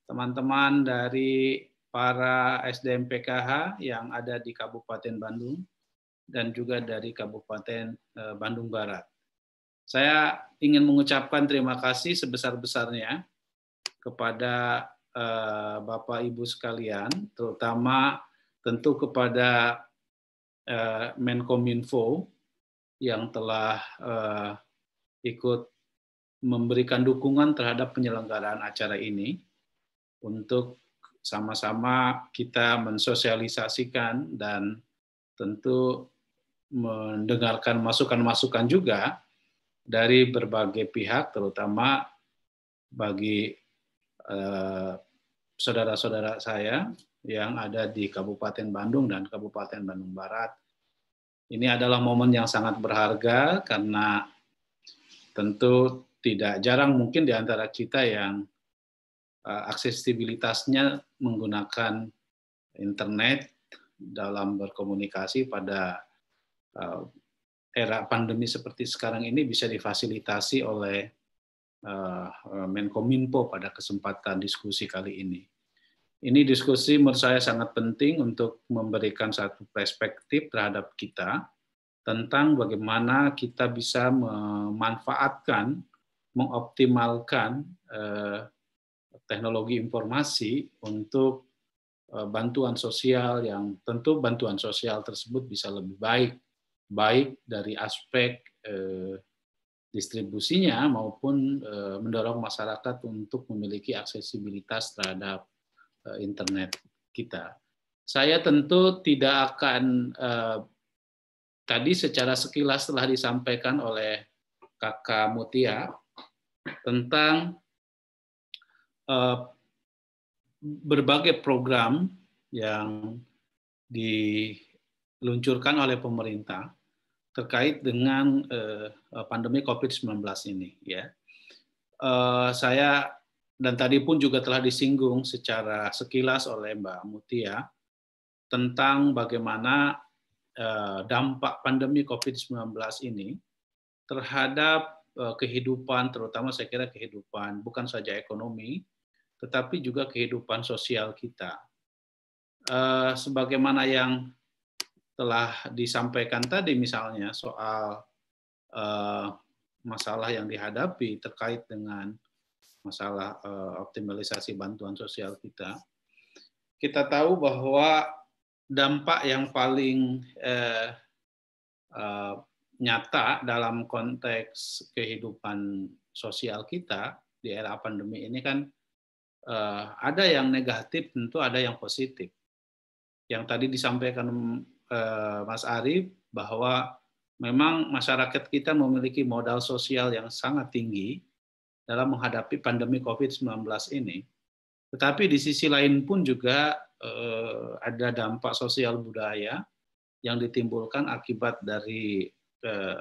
teman-teman dari para SDM PKH yang ada di Kabupaten Bandung dan juga dari Kabupaten eh, Bandung Barat. Saya ingin mengucapkan terima kasih sebesar-besarnya kepada Eh, Bapak Ibu sekalian, terutama tentu kepada eh, Menkominfo yang telah eh, ikut memberikan dukungan terhadap penyelenggaraan acara ini untuk sama-sama kita mensosialisasikan dan tentu mendengarkan masukan-masukan juga dari berbagai pihak, terutama bagi saudara-saudara saya yang ada di Kabupaten Bandung dan Kabupaten Bandung Barat. Ini adalah momen yang sangat berharga karena tentu tidak jarang mungkin di antara kita yang eh, aksesibilitasnya menggunakan internet dalam berkomunikasi pada eh, era pandemi seperti sekarang ini bisa difasilitasi oleh Eh, eh, Menkominfo pada kesempatan diskusi kali ini. Ini diskusi menurut saya sangat penting untuk memberikan satu perspektif terhadap kita tentang bagaimana kita bisa memanfaatkan, mengoptimalkan eh, teknologi informasi untuk bantuan sosial yang tentu bantuan sosial tersebut bisa lebih baik, baik dari aspek eh, distribusinya maupun eh, mendorong masyarakat untuk memiliki aksesibilitas terhadap eh, internet kita. Saya tentu tidak akan eh, tadi secara sekilas telah disampaikan oleh Kakak Mutia tentang berbagai program yang diluncurkan oleh pemerintah terkait dengan uh, pandemi COVID-19 ini ya. uh, saya dan tadi pun juga telah disinggung secara sekilas oleh Mbak Mutia tentang bagaimana dampak pandemi COVID-19 ini terhadap kehidupan terutama saya kira kehidupan bukan saja ekonomi tetapi juga kehidupan sosial kita. sebagaimana yang telah disampaikan tadi misalnya soal uh, masalah yang dihadapi terkait dengan masalah uh, optimalisasi bantuan sosial kita, kita tahu bahwa dampak yang paling eh, eh, nyata dalam konteks kehidupan sosial kita di era pandemi ini kan eh, ada yang negatif tentu ada yang positif. Yang tadi disampaikan Eh, Mas Arief bahwa memang masyarakat kita memiliki modal sosial yang sangat tinggi dalam menghadapi pandemi COVID-19 ini. Tetapi di sisi lain pun juga eh, ada dampak sosial budaya yang ditimbulkan akibat dari eh,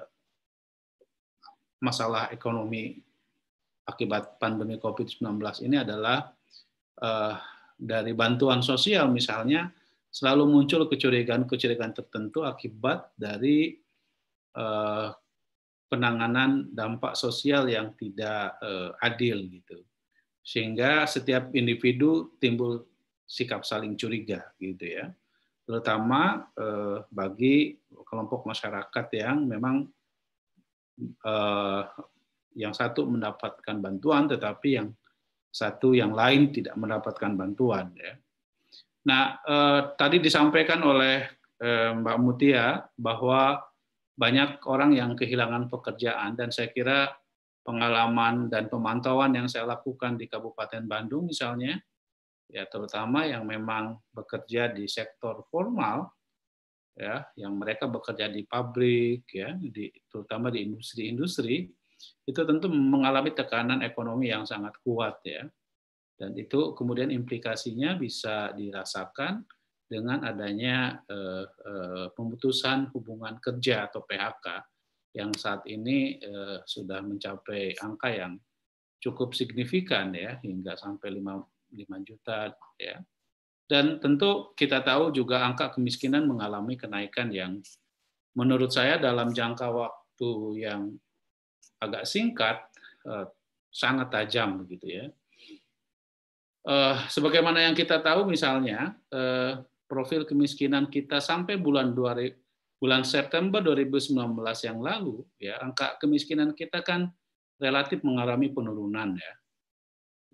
masalah ekonomi akibat pandemi COVID-19 ini adalah dari bantuan sosial misalnya selalu muncul kecurigaan-kecurigaan tertentu akibat dari uh, penanganan dampak sosial yang tidak uh, adil gitu. Sehingga setiap individu timbul sikap saling curiga gitu ya. Terutama uh, bagi kelompok masyarakat yang memang uh, yang satu mendapatkan bantuan tetapi yang satu yang lain tidak mendapatkan bantuan ya Nah, eh, tadi disampaikan oleh eh, Mbak Mutia bahwa banyak orang yang kehilangan pekerjaan dan saya kira pengalaman dan pemantauan yang saya lakukan di Kabupaten Bandung misalnya, ya terutama yang memang bekerja di sektor formal, ya yang mereka bekerja di pabrik, ya di, terutama di industri-industri, itu tentu mengalami tekanan ekonomi yang sangat kuat ya dan itu kemudian implikasinya bisa dirasakan dengan adanya eh, eh, pemutusan hubungan kerja atau PHK yang saat ini eh, sudah mencapai angka yang cukup signifikan ya hingga sampai 5, 5 juta ya. Dan tentu kita tahu juga angka kemiskinan mengalami kenaikan yang menurut saya dalam jangka waktu yang agak singkat eh, sangat tajam begitu ya Uh, sebagaimana yang kita tahu misalnya uh, profil kemiskinan kita sampai bulan 2, bulan September 2019 yang lalu ya angka kemiskinan kita kan relatif mengalami penurunan ya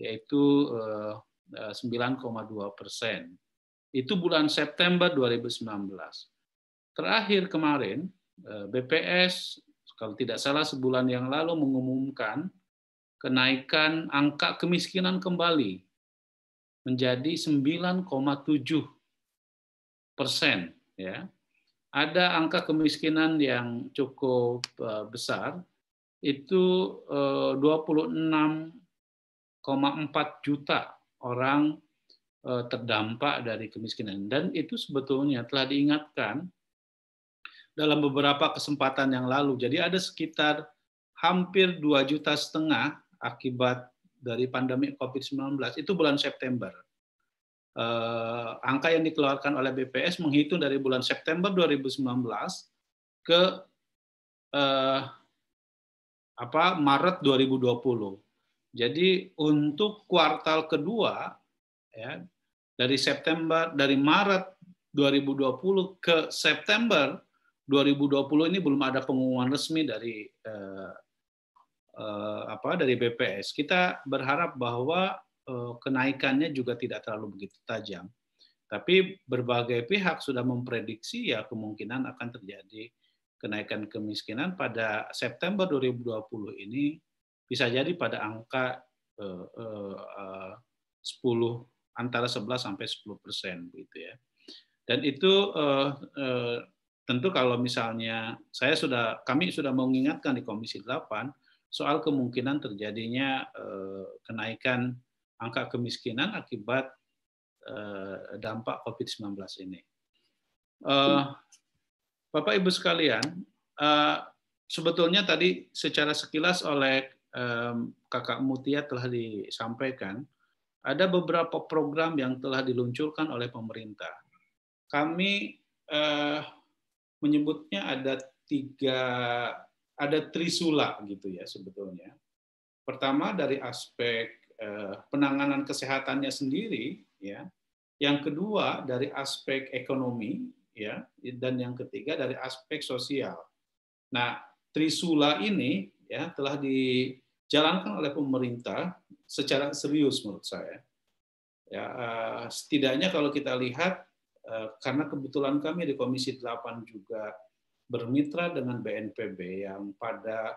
yaitu uh, eh, 9,2 persen itu bulan September 2019 terakhir kemarin BPS kalau tidak salah sebulan yang lalu mengumumkan kenaikan angka kemiskinan kembali menjadi 9,7 persen. Ya. Ada angka kemiskinan yang cukup eh, besar, itu 26,4 eh, juta orang eh, terdampak dari kemiskinan. Dan itu sebetulnya telah diingatkan dalam beberapa kesempatan yang lalu. Jadi ada sekitar hampir 2 juta setengah akibat dari pandemi COVID-19 itu bulan September. Eh, angka yang dikeluarkan oleh BPS menghitung dari bulan September 2019 ke eh, apa Maret 2020. Jadi untuk kuartal kedua ya dari September dari Maret 2020 ke September 2020 ini belum ada pengumuman resmi dari eh, Eh, apa dari BPS kita berharap bahwa eh, kenaikannya juga tidak terlalu begitu tajam tapi berbagai pihak sudah memprediksi ya kemungkinan akan terjadi kenaikan kemiskinan pada September 2020 ini bisa jadi pada angka 10 eh, antara 11 sampai 10 persen gitu ya. Dan itu tentu kalau misalnya saya sudah kami sudah mengingatkan di Komisi 8 soal kemungkinan terjadinya eh, kenaikan angka kemiskinan akibat eh, dampak COVID-19 ini. Eh, Bapak Ibu sekalian, sebetulnya tadi secara sekilas oleh Kakak Mutia telah disampaikan, ada beberapa program yang telah diluncurkan oleh pemerintah. Kami menyebutnya ada tiga ada trisula gitu ya sebetulnya. Pertama dari aspek eh, penanganan kesehatannya sendiri ya. Yang kedua dari aspek ekonomi ya dan yang ketiga dari aspek sosial. Nah, trisula ini ya telah dijalankan oleh pemerintah secara serius menurut saya. Ya, eh, setidaknya kalau kita lihat eh, karena kebetulan kami di Komisi 8 juga bermitra dengan BNPB yang pada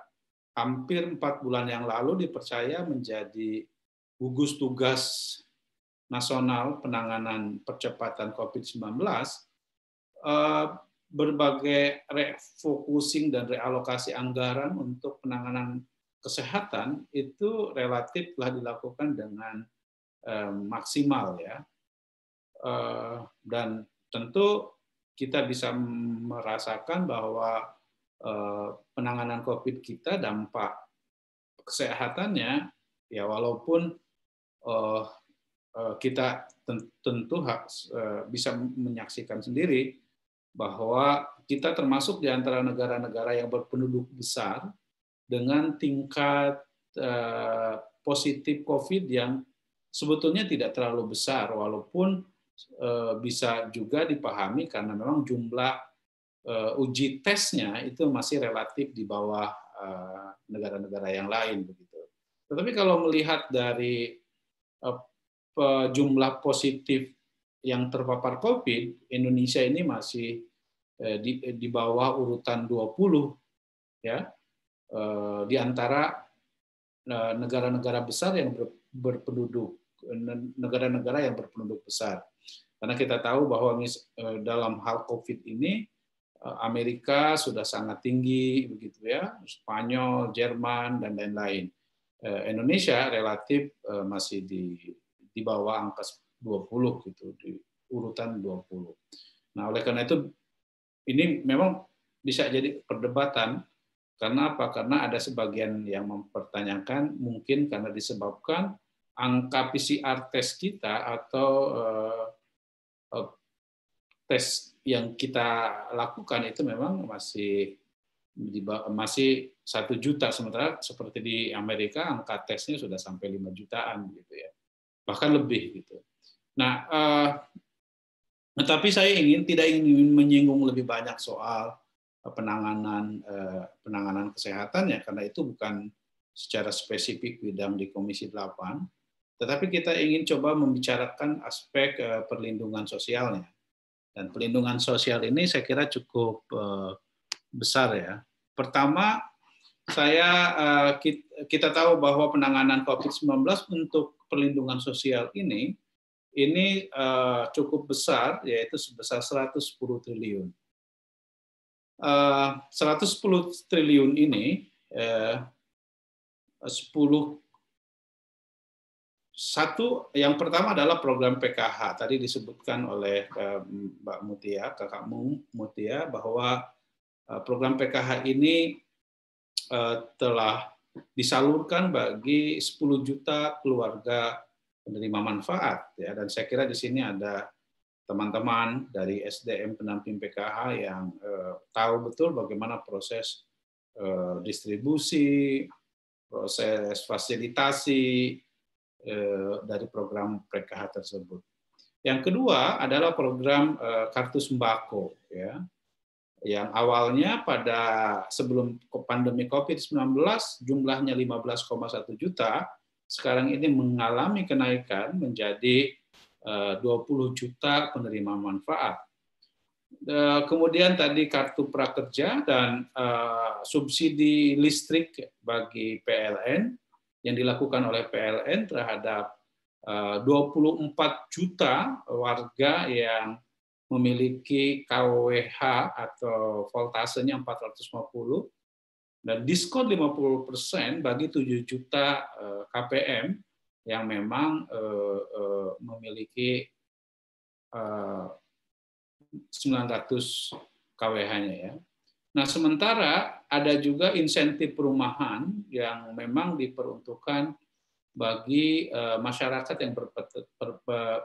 hampir empat bulan yang lalu dipercaya menjadi gugus tugas nasional penanganan percepatan COVID-19, eh, berbagai refocusing dan realokasi anggaran untuk penanganan kesehatan itu relatif telah dilakukan dengan eh, maksimal ya. Eh, dan tentu kita bisa merasakan bahwa eh, penanganan COVID kita dampak kesehatannya ya walaupun eh, eh, kita tentu bisa menyaksikan sendiri bahwa kita termasuk di antara negara-negara yang berpenduduk besar dengan tingkat positif COVID yang sebetulnya tidak terlalu besar walaupun Eh, bisa juga dipahami karena memang jumlah eh, uji tesnya itu masih relatif di bawah eh, negara-negara yang lain begitu. Tetapi kalau melihat dari jumlah positif yang terpapar COVID, Indonesia ini masih di, di bawah urutan 20 ya di antara negara-negara besar yang berpenduduk negara-negara yang berpenduduk besar. Karena kita tahu bahwa e, dalam hal COVID ini e, Amerika sudah sangat tinggi begitu ya, Spanyol, Jerman dan lain-lain. E, Indonesia relatif masih di di bawah angka 20 gitu di urutan 20. Nah, oleh karena itu ini memang bisa jadi perdebatan karena apa? Karena ada sebagian yang mempertanyakan mungkin karena disebabkan angka PCR test kita atau eh, eh, tes yang kita lakukan itu memang masih masih satu juta sementara seperti di Amerika angka tesnya sudah sampai 5 jutaan gitu ya bahkan lebih gitu. Nah, eh, tetapi saya ingin tidak ingin menyinggung lebih banyak soal penanganan eh, penanganan kesehatannya karena itu bukan secara spesifik bidang di Komisi 8 tetapi kita ingin coba membicarakan aspek eh, perlindungan sosialnya. Dan perlindungan sosial ini saya kira cukup eh, besar ya. Pertama, saya eh, kita tahu bahwa penanganan COVID-19 untuk perlindungan sosial ini ini cukup besar, yaitu sebesar 110 triliun. 110 triliun ini 10 satu yang pertama adalah program PKH. Tadi disebutkan oleh eh, Mbak Mutia, kakakmu Mutia, bahwa eh, program PKH ini eh, telah disalurkan bagi 10 juta keluarga penerima manfaat ya dan saya kira di sini ada teman-teman dari SDM pendamping PKH yang tahu betul bagaimana proses distribusi, proses fasilitasi, Eh, dari program PKH tersebut. Yang kedua adalah program eh, kartu sembako ya. Yang awalnya pada sebelum pandemi Covid-19 jumlahnya 15,1 juta, sekarang ini mengalami kenaikan menjadi 20 eh, juta penerima manfaat. Kemudian tadi kartu prakerja dan subsidi listrik bagi PLN yang dilakukan oleh PLN terhadap 24 eh, juta warga yang memiliki KWH atau voltasenya 450 dan diskon 50% bagi 7 juta eh, KPM yang memang eh, memiliki 900 KWH-nya ya. Nah, sementara ada juga insentif perumahan yang memang diperuntukkan bagi uh, masyarakat yang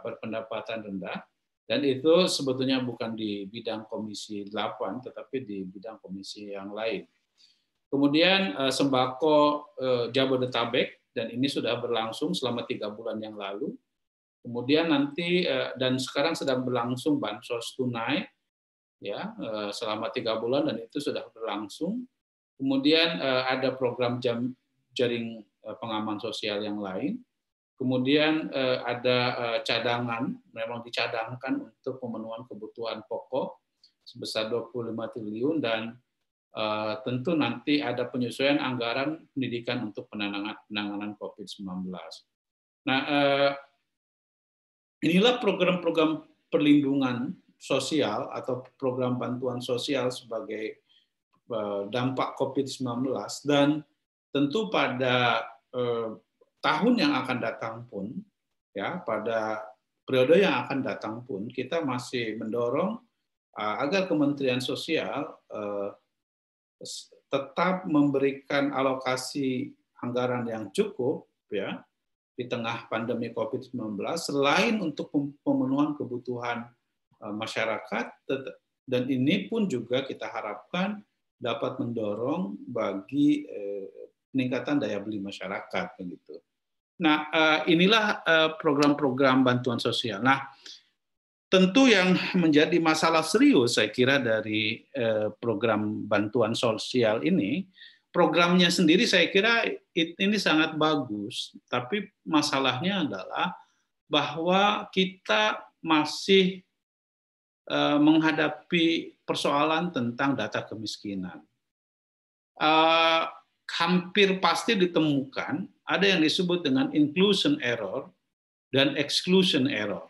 berpendapatan rendah dan itu sebetulnya bukan di bidang komisi 8 tetapi di bidang komisi yang lain. Kemudian uh, sembako uh, Jabodetabek dan ini sudah berlangsung selama tiga bulan yang lalu. Kemudian nanti dan sekarang sedang berlangsung bansos tunai ya eh, selama tiga bulan dan itu sudah berlangsung. Kemudian eh, ada program jam jaring eh, pengaman sosial yang lain. Kemudian ada cadangan, memang dicadangkan untuk pemenuhan kebutuhan pokok sebesar 25 triliun dan tentu nanti ada penyesuaian anggaran pendidikan untuk penanganan, penanganan COVID-19. Nah, inilah program-program perlindungan sosial atau program bantuan sosial sebagai eh, dampak COVID-19 dan tentu pada eh, tahun yang akan datang pun ya pada periode yang akan datang pun kita masih mendorong eh, agar Kementerian Sosial tetap memberikan alokasi anggaran yang cukup ya di tengah pandemi COVID-19 selain untuk pemenuhan kebutuhan Eh, masyarakat dan ini pun juga kita harapkan dapat mendorong bagi eh, peningkatan daya beli masyarakat begitu. Nah, eh, inilah program-program bantuan sosial. Nah, tentu yang menjadi masalah serius saya kira dari program bantuan sosial ini, programnya sendiri saya kira ini sangat bagus, tapi masalahnya adalah bahwa kita masih Eh, menghadapi persoalan tentang data kemiskinan. Uh, hampir pasti ditemukan ada yang disebut dengan inclusion error dan exclusion error.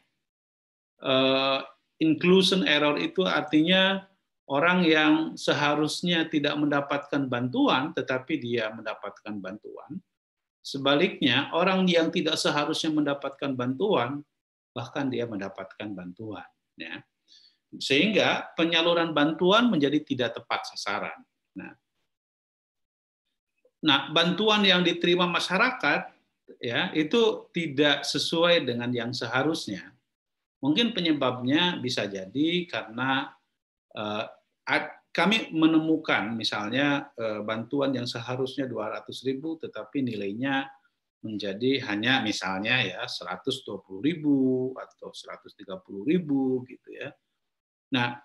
Uh, inclusion error itu artinya orang yang seharusnya tidak mendapatkan bantuan, tetapi dia mendapatkan bantuan. Sebaliknya, orang yang tidak seharusnya mendapatkan bantuan, bahkan dia mendapatkan bantuan. Ya sehingga penyaluran bantuan menjadi tidak tepat sasaran. Nah, nah bantuan yang diterima masyarakat ya itu tidak sesuai dengan yang seharusnya. Mungkin penyebabnya bisa jadi karena eh, kami menemukan misalnya eh, bantuan yang seharusnya 200 ribu tetapi nilainya menjadi hanya misalnya ya puluh ribu atau 130.000 ribu gitu ya Nah,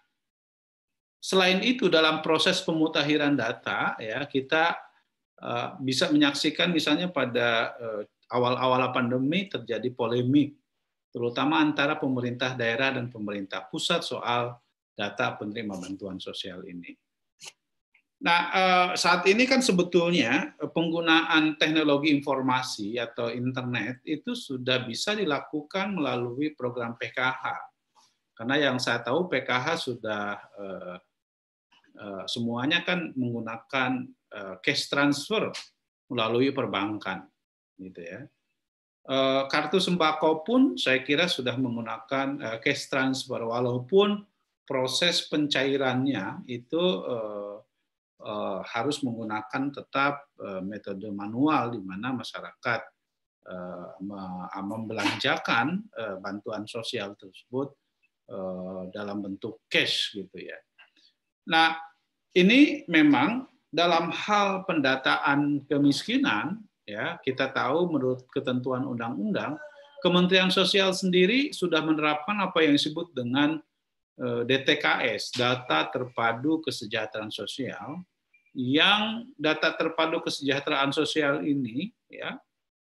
selain itu dalam proses pemutakhiran data ya kita eh, bisa menyaksikan misalnya pada eh, awal-awal pandemi terjadi polemik terutama antara pemerintah daerah dan pemerintah pusat soal data penerima bantuan sosial ini. Nah, eh, saat ini kan sebetulnya penggunaan teknologi informasi atau internet itu sudah bisa dilakukan melalui program PKH karena yang saya tahu PKH sudah eh, eh, semuanya kan menggunakan eh, cash transfer melalui perbankan, gitu ya. kartu sembako pun saya kira sudah menggunakan cash transfer, walaupun proses pencairannya itu harus menggunakan tetap metode manual, di mana masyarakat membelanjakan bantuan sosial tersebut Eh, dalam bentuk cash gitu ya. Nah, ini memang dalam hal pendataan kemiskinan ya, kita tahu menurut ketentuan undang-undang Kementerian Sosial sendiri sudah menerapkan apa yang disebut dengan eh, DTKS, data terpadu kesejahteraan sosial, yang data terpadu kesejahteraan sosial ini ya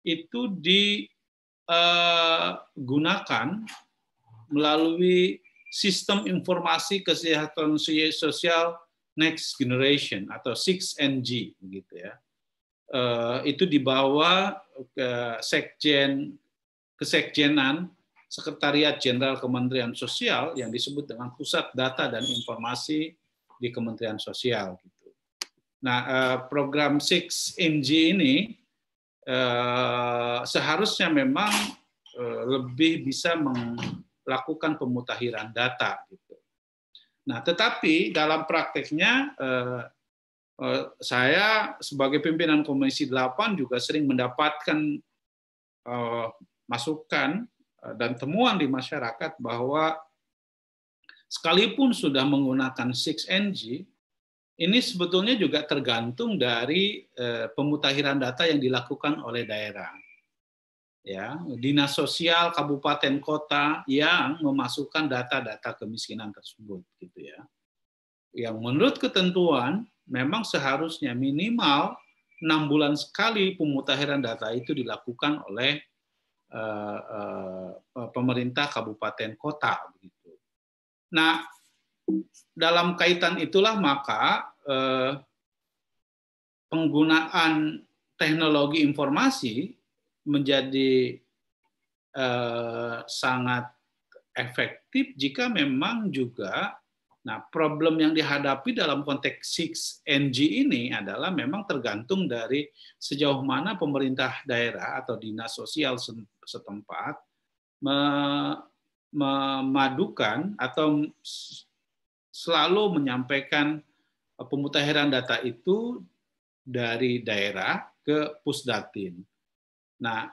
itu digunakan eh, melalui sistem informasi kesehatan sosial next generation atau 6NG gitu ya. Eh, itu dibawa ke sekjen kesekjenan Sekretariat Jenderal Kementerian Sosial yang disebut dengan Pusat Data dan Informasi di Kementerian Sosial gitu. Nah, eh, program 6NG ini eh, seharusnya memang lebih bisa lakukan pemutahiran data. Gitu. Nah, tetapi dalam prakteknya eh, eh, saya sebagai pimpinan Komisi 8 juga sering mendapatkan eh, masukan dan temuan di masyarakat bahwa sekalipun sudah menggunakan 6NG, ini sebetulnya juga tergantung dari pemutahiran data yang dilakukan oleh daerah ya dinas sosial kabupaten kota yang memasukkan data-data kemiskinan tersebut gitu ya yang menurut ketentuan memang seharusnya minimal enam bulan sekali pemutakhiran data itu dilakukan oleh uh, uh, pemerintah kabupaten kota gitu nah dalam kaitan itulah maka uh, penggunaan teknologi informasi menjadi eh, sangat efektif jika memang juga nah problem yang dihadapi dalam konteks 6NG ini adalah memang tergantung dari sejauh mana pemerintah daerah atau dinas sosial setempat memadukan atau selalu menyampaikan pemutakhiran data itu dari daerah ke pusdatin. Nah,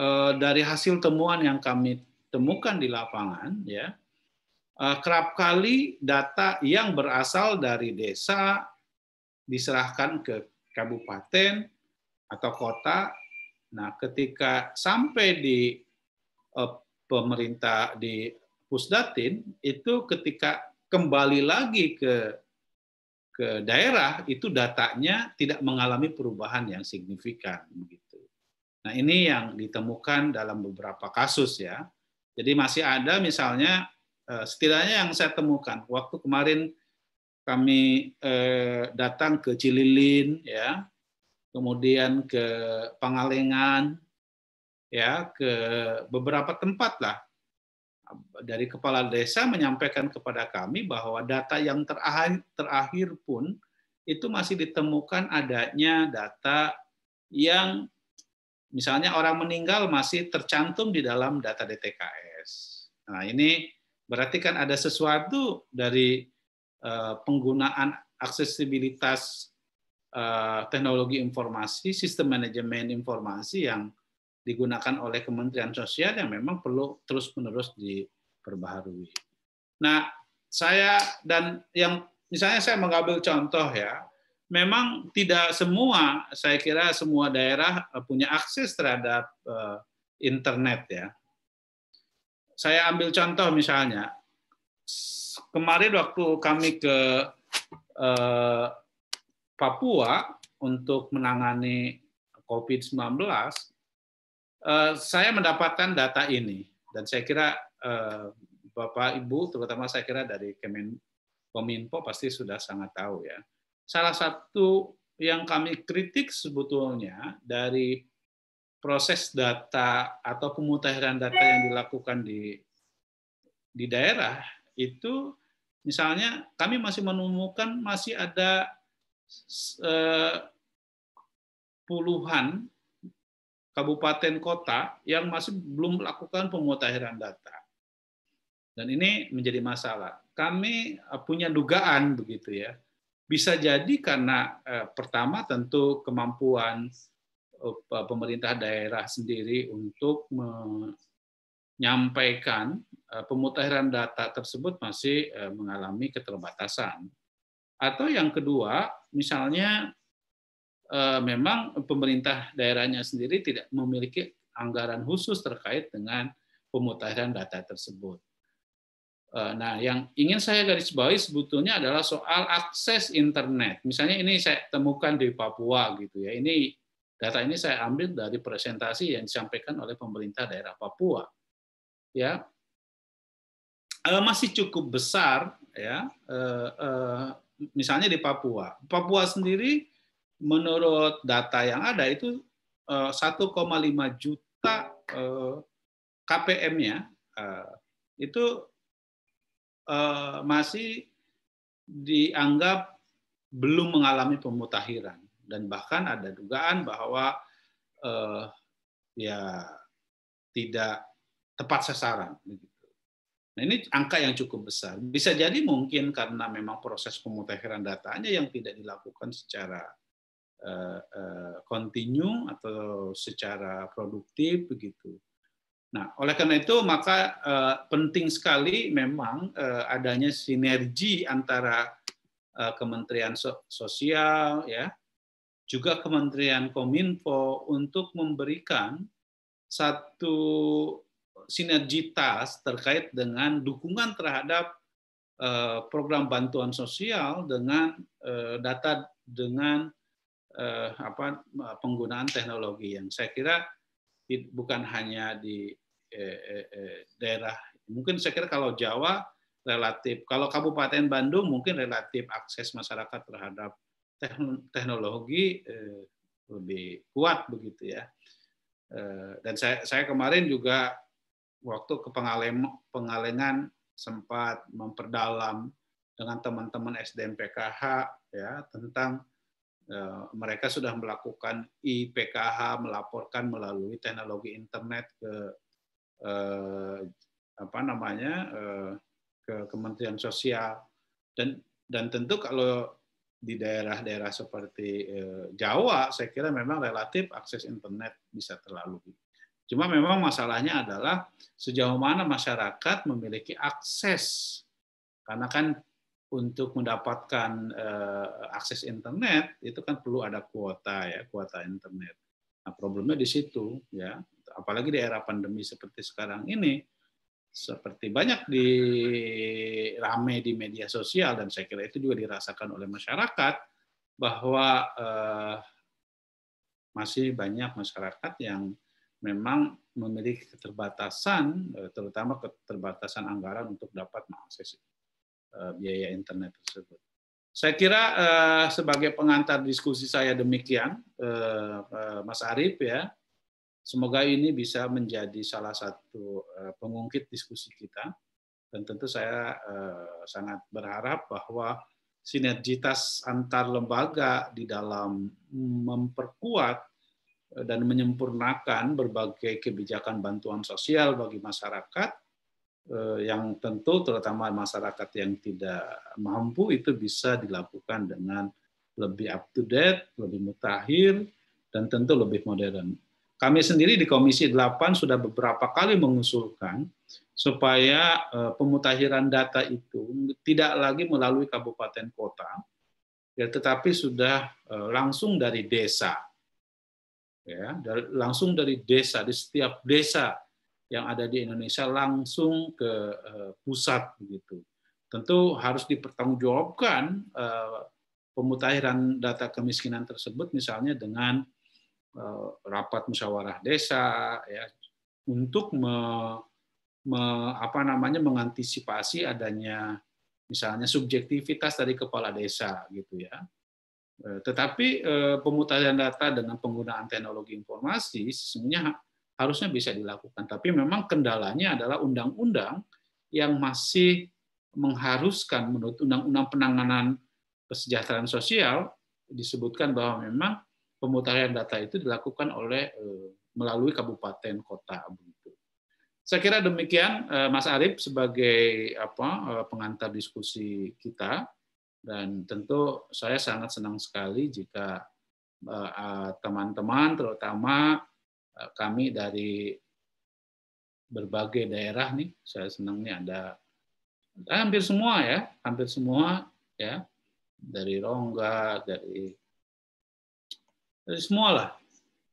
eh, dari hasil temuan yang kami temukan di lapangan, ya eh, kerap kali data yang berasal dari desa diserahkan ke kabupaten atau kota. Nah, ketika sampai di eh, pemerintah di Pusdatin itu ketika kembali lagi ke ke daerah itu datanya tidak mengalami perubahan yang signifikan Nah, ini yang ditemukan dalam beberapa kasus ya. Jadi masih ada misalnya eh, setidaknya yang saya temukan waktu kemarin kami eh, datang ke Cililin ya. Kemudian ke Pangalengan ya, ke beberapa tempat lah. Dari kepala desa menyampaikan kepada kami bahwa data yang terakhir pun itu masih ditemukan adanya data yang Misalnya orang meninggal masih tercantum di dalam data DTKS. Nah, ini berarti kan ada sesuatu dari eh, penggunaan aksesibilitas eh, teknologi informasi, sistem manajemen informasi yang digunakan oleh Kementerian Sosial yang memang perlu terus-menerus diperbaharui. Nah, saya dan yang misalnya saya mengambil contoh ya, memang tidak semua, saya kira semua daerah eh, punya akses terhadap eh, internet ya. Saya ambil contoh misalnya, kemarin waktu kami ke eh, Papua untuk menangani COVID-19, saya mendapatkan data ini dan saya kira Bapak Ibu, terutama saya kira dari Kemen pasti sudah sangat tahu ya salah satu yang kami kritik sebetulnya dari proses data atau pemutakhiran data yang dilakukan di di daerah itu misalnya kami masih menemukan masih ada eh, puluhan kabupaten kota yang masih belum melakukan pemutakhiran data. Dan ini menjadi masalah. Kami eh, punya dugaan begitu ya bisa jadi karena eh, pertama tentu kemampuan eh, pemerintah daerah sendiri untuk menyampaikan eh, pemutahiran data tersebut masih eh, mengalami keterbatasan. Atau yang kedua, misalnya memang pemerintah daerahnya sendiri tidak memiliki anggaran khusus terkait dengan pemutahiran data tersebut. Eh, nah, yang ingin saya garis bawahi sebetulnya adalah soal akses internet. Misalnya ini saya temukan di Papua gitu ya. Ini data ini saya ambil dari presentasi yang disampaikan oleh pemerintah daerah Papua. Ya. Eh, masih cukup besar ya. Eh, misalnya di Papua. Papua sendiri menurut data yang ada itu 1,5 juta KPM-nya itu Eh, masih dianggap belum mengalami pemutahiran dan bahkan ada dugaan bahwa uh, ya tidak tepat sasaran Nah ini angka yang cukup besar. Bisa jadi mungkin karena memang proses pemutahiran datanya yang tidak dilakukan secara eh, kontinu uh, uh, atau secara produktif begitu. Nah, oleh karena itu maka eh, penting sekali memang eh, adanya sinergi antara eh, Kementerian Sosial ya, juga Kementerian Kominfo untuk memberikan satu sinergitas terkait dengan dukungan terhadap eh, program bantuan sosial dengan eh, data dengan eh, apa penggunaan teknologi yang saya kira bukan hanya di eh, eh, eh, daerah. Mungkin saya kira kalau Jawa relatif, kalau Kabupaten Bandung mungkin relatif akses masyarakat terhadap teknologi eh, lebih kuat begitu ya. Eh, dan saya, saya kemarin juga waktu ke pengalengan sempat memperdalam dengan teman-teman SDM PKH ya tentang Eh, mereka sudah melakukan IPKH, melaporkan melalui teknologi internet ke eh, apa namanya eh, ke Kementerian Sosial dan dan tentu kalau di daerah-daerah seperti eh, Jawa, saya kira memang relatif akses internet bisa terlalui. Cuma memang masalahnya adalah sejauh mana masyarakat memiliki akses, karena kan untuk mendapatkan uh, akses internet itu kan perlu ada kuota ya kuota internet. Nah problemnya di situ ya apalagi di era pandemi seperti sekarang ini seperti banyak di rame di media sosial dan saya kira itu juga dirasakan oleh masyarakat bahwa uh, masih banyak masyarakat yang memang memiliki keterbatasan eh, terutama keterbatasan anggaran untuk dapat mengakses Eh, biaya internet tersebut. Saya kira eh, sebagai pengantar diskusi saya demikian, eh, eh, Mas Arief ya. Semoga ini bisa menjadi salah satu eh, pengungkit diskusi kita. Dan tentu saya eh, sangat berharap bahwa sinergitas antar lembaga di dalam memperkuat eh, dan menyempurnakan berbagai kebijakan bantuan sosial bagi masyarakat Eh, yang tentu terutama masyarakat yang tidak mampu itu bisa dilakukan dengan lebih up to date, lebih mutakhir, dan tentu lebih modern. Kami sendiri di Komisi 8 sudah beberapa kali mengusulkan supaya eh, pemutakhiran data itu tidak lagi melalui kabupaten kota, ya, tetapi sudah eh, langsung dari desa. Ya, langsung dari desa, di setiap desa yang ada di Indonesia langsung ke eh, pusat begitu. Tentu harus dipertanggungjawabkan eh, pemutahiran data kemiskinan tersebut misalnya dengan eh, rapat musyawarah desa ya untuk me, me, apa namanya mengantisipasi adanya misalnya subjektivitas dari kepala desa gitu ya. Tetapi pemutahiran data dengan penggunaan teknologi informasi sebenarnya harusnya bisa dilakukan. Tapi memang kendalanya adalah undang-undang yang masih mengharuskan menurut undang-undang penanganan kesejahteraan sosial disebutkan bahwa memang pemutaran data itu dilakukan oleh eh, melalui kabupaten kota begitu. Saya kira demikian eh, Mas Arif sebagai apa eh, pengantar diskusi kita dan tentu saya sangat senang sekali jika teman-teman terutama Eh, kami dari berbagai daerah nih, saya senang nih ada hampir semua ya, hampir semua ya dari Rongga, dari, dari semua lah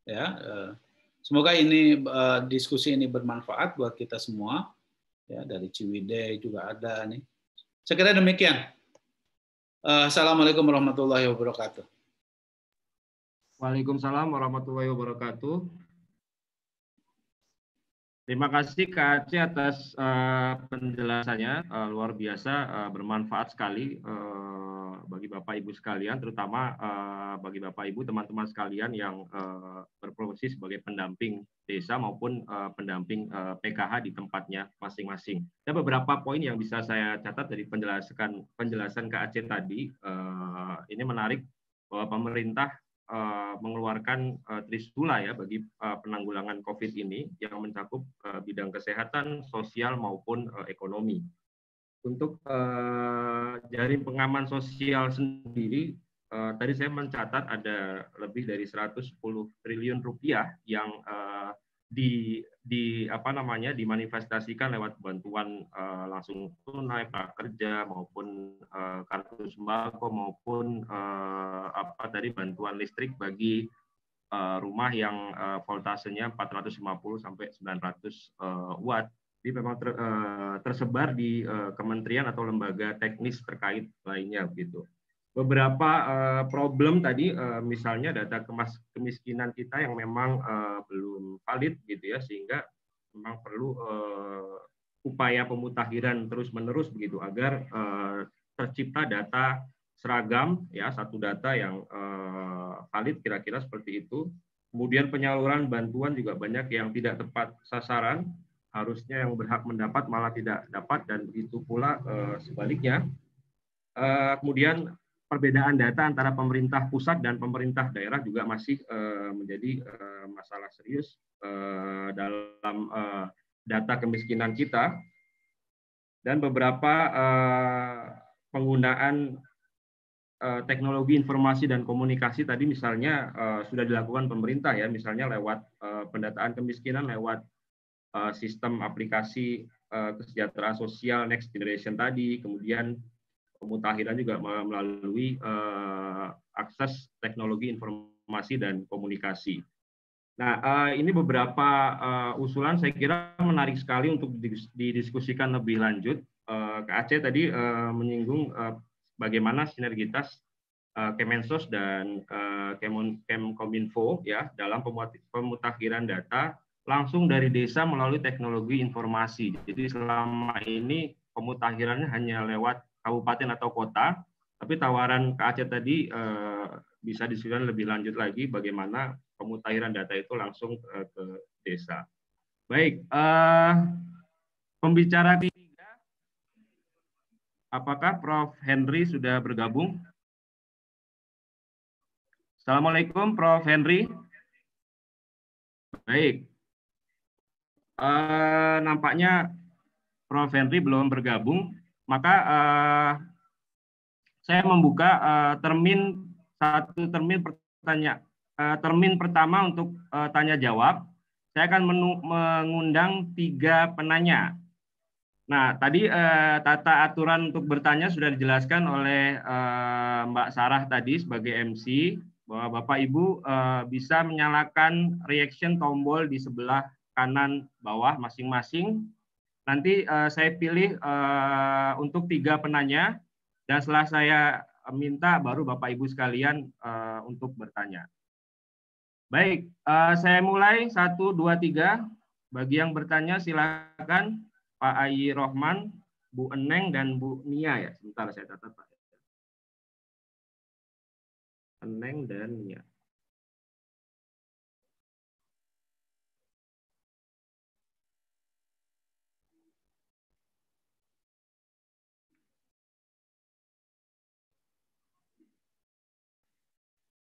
ya. Eh, semoga ini eh, diskusi ini bermanfaat buat kita semua ya dari Ciwidey juga ada nih. Saya demikian. Assalamualaikum warahmatullahi wabarakatuh. Waalaikumsalam warahmatullahi wabarakatuh. Terima kasih Kak Aceh atas uh, penjelasannya uh, luar biasa uh, bermanfaat sekali uh, bagi Bapak Ibu sekalian terutama uh, bagi Bapak Ibu teman-teman sekalian yang uh, berprofesi sebagai pendamping desa maupun uh, pendamping uh, PKH di tempatnya masing-masing. Ada beberapa poin yang bisa saya catat dari penjelasan penjelasan Kak Aceh tadi uh, ini menarik bahwa pemerintah Eh, mengeluarkan uh, eh, trisula ya bagi eh, penanggulangan COVID ini yang mencakup bidang kesehatan, sosial maupun ekonomi. Untuk uh, jaring pengaman sosial sendiri, tadi saya mencatat ada lebih dari 110 triliun rupiah yang di di apa namanya dimanifestasikan lewat bantuan uh, langsung tunai prakerja maupun uh, kartu sembako maupun uh, apa dari bantuan listrik bagi uh, rumah yang uh, voltasenya 450 sampai 900 uh, watt ini memang ter, uh, tersebar di uh, kementerian atau lembaga teknis terkait lainnya gitu beberapa uh, problem tadi uh, misalnya data kemas kemiskinan kita yang memang uh, belum valid gitu ya sehingga memang perlu uh, upaya pemutakhiran terus-menerus begitu agar uh, tercipta data seragam ya satu data yang uh, valid kira-kira seperti itu. Kemudian penyaluran bantuan juga banyak yang tidak tepat sasaran, harusnya yang berhak mendapat malah tidak dapat dan begitu pula uh, sebaliknya. Uh, kemudian perbedaan data antara pemerintah pusat dan pemerintah daerah juga masih uh, menjadi uh, masalah serius uh, dalam uh, data kemiskinan kita dan beberapa uh, penggunaan uh, teknologi informasi dan komunikasi tadi misalnya uh, sudah dilakukan pemerintah ya misalnya lewat uh, pendataan kemiskinan lewat uh, sistem aplikasi uh, kesejahteraan sosial next generation tadi kemudian pemutakhiran juga melalui uh, akses teknologi informasi dan komunikasi. Nah, uh, ini beberapa uh, usulan saya kira menarik sekali untuk didiskusikan lebih lanjut. Uh, ke Aceh tadi uh, menyinggung uh, bagaimana sinergitas uh, Kemensos dan uh, Kemkominfo ya dalam pemutakhiran data langsung dari desa melalui teknologi informasi. Jadi selama ini pemutakhirannya hanya lewat kabupaten atau kota, tapi tawaran ke Aceh tadi eh, bisa disusun lebih lanjut lagi bagaimana pemutahiran data itu langsung ke, eh, ke desa. Baik, eh, pembicara ketiga, apakah Prof. Henry sudah bergabung? Assalamualaikum, Prof. Henry. Baik, eh, nampaknya Prof. Henry belum bergabung maka uh, saya membuka uh, termin satu termin pertanya uh, termin pertama untuk uh, tanya jawab. Saya akan menu, mengundang tiga penanya. Nah, tadi uh, tata aturan untuk bertanya sudah dijelaskan oleh uh, Mbak Sarah tadi sebagai MC bahwa Bapak Ibu uh, bisa menyalakan reaction tombol di sebelah kanan bawah masing-masing Nanti uh, saya pilih uh, untuk tiga penanya dan setelah saya minta baru Bapak Ibu sekalian uh, untuk bertanya. Baik, uh, saya mulai satu dua tiga. Bagi yang bertanya silakan Pak Ayi Rohman, Bu Eneng dan Bu Nia ya. Sebentar saya catat Pak. Eneng dan Nia.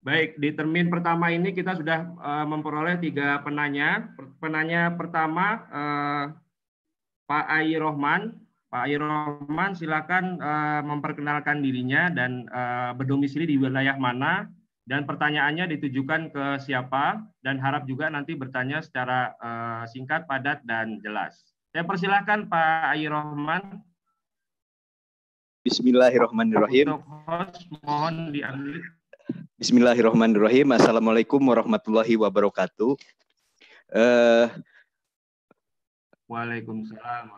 Baik, di termin pertama ini kita sudah uh, memperoleh tiga penanya. Penanya pertama uh, Pak Ayi Rohman. Pak Ayi Rohman silakan uh, memperkenalkan dirinya dan uh, berdomisili di wilayah mana dan pertanyaannya ditujukan ke siapa dan harap juga nanti bertanya secara uh, singkat, padat dan jelas. Saya persilahkan Pak Ayi Rohman. Bismillahirrahmanirrahim. host mohon diambil Bismillahirrahmanirrahim. Assalamualaikum warahmatullahi wabarakatuh. Uh, Waalaikumsalam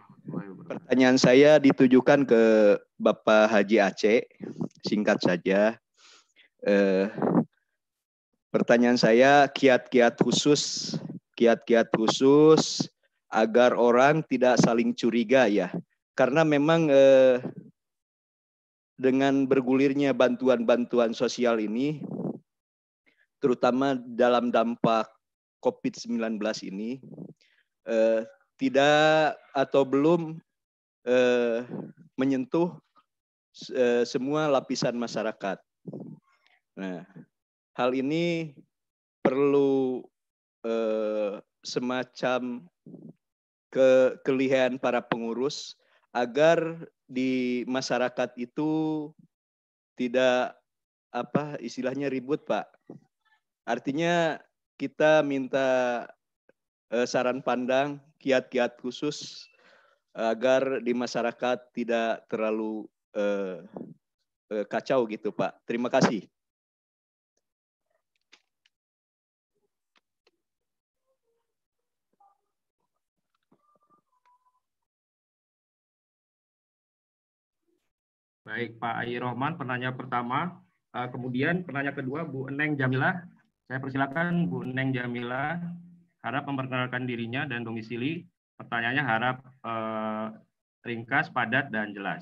Pertanyaan saya ditujukan ke Bapak Haji Aceh. Singkat saja. Uh, pertanyaan saya kiat-kiat khusus kiat-kiat khusus agar orang tidak saling curiga ya. Karena memang eh, dengan bergulirnya bantuan-bantuan sosial ini, terutama dalam dampak COVID-19 ini, eh, tidak atau belum eh, menyentuh eh, semua lapisan masyarakat. Nah, hal ini perlu eh, semacam ke kelihan para pengurus agar di masyarakat itu tidak apa istilahnya ribut, Pak. Artinya kita minta eh, saran pandang, kiat-kiat khusus agar di masyarakat tidak terlalu eh, eh kacau gitu, Pak. Terima kasih. Baik, Pak Ayi Rohman, penanya pertama. Eh, kemudian penanya kedua, Bu Eneng Jamila. Saya persilakan Bu Eneng Jamila. Harap memperkenalkan dirinya dan domisili. Pertanyaannya harap eh, ringkas, padat, dan jelas.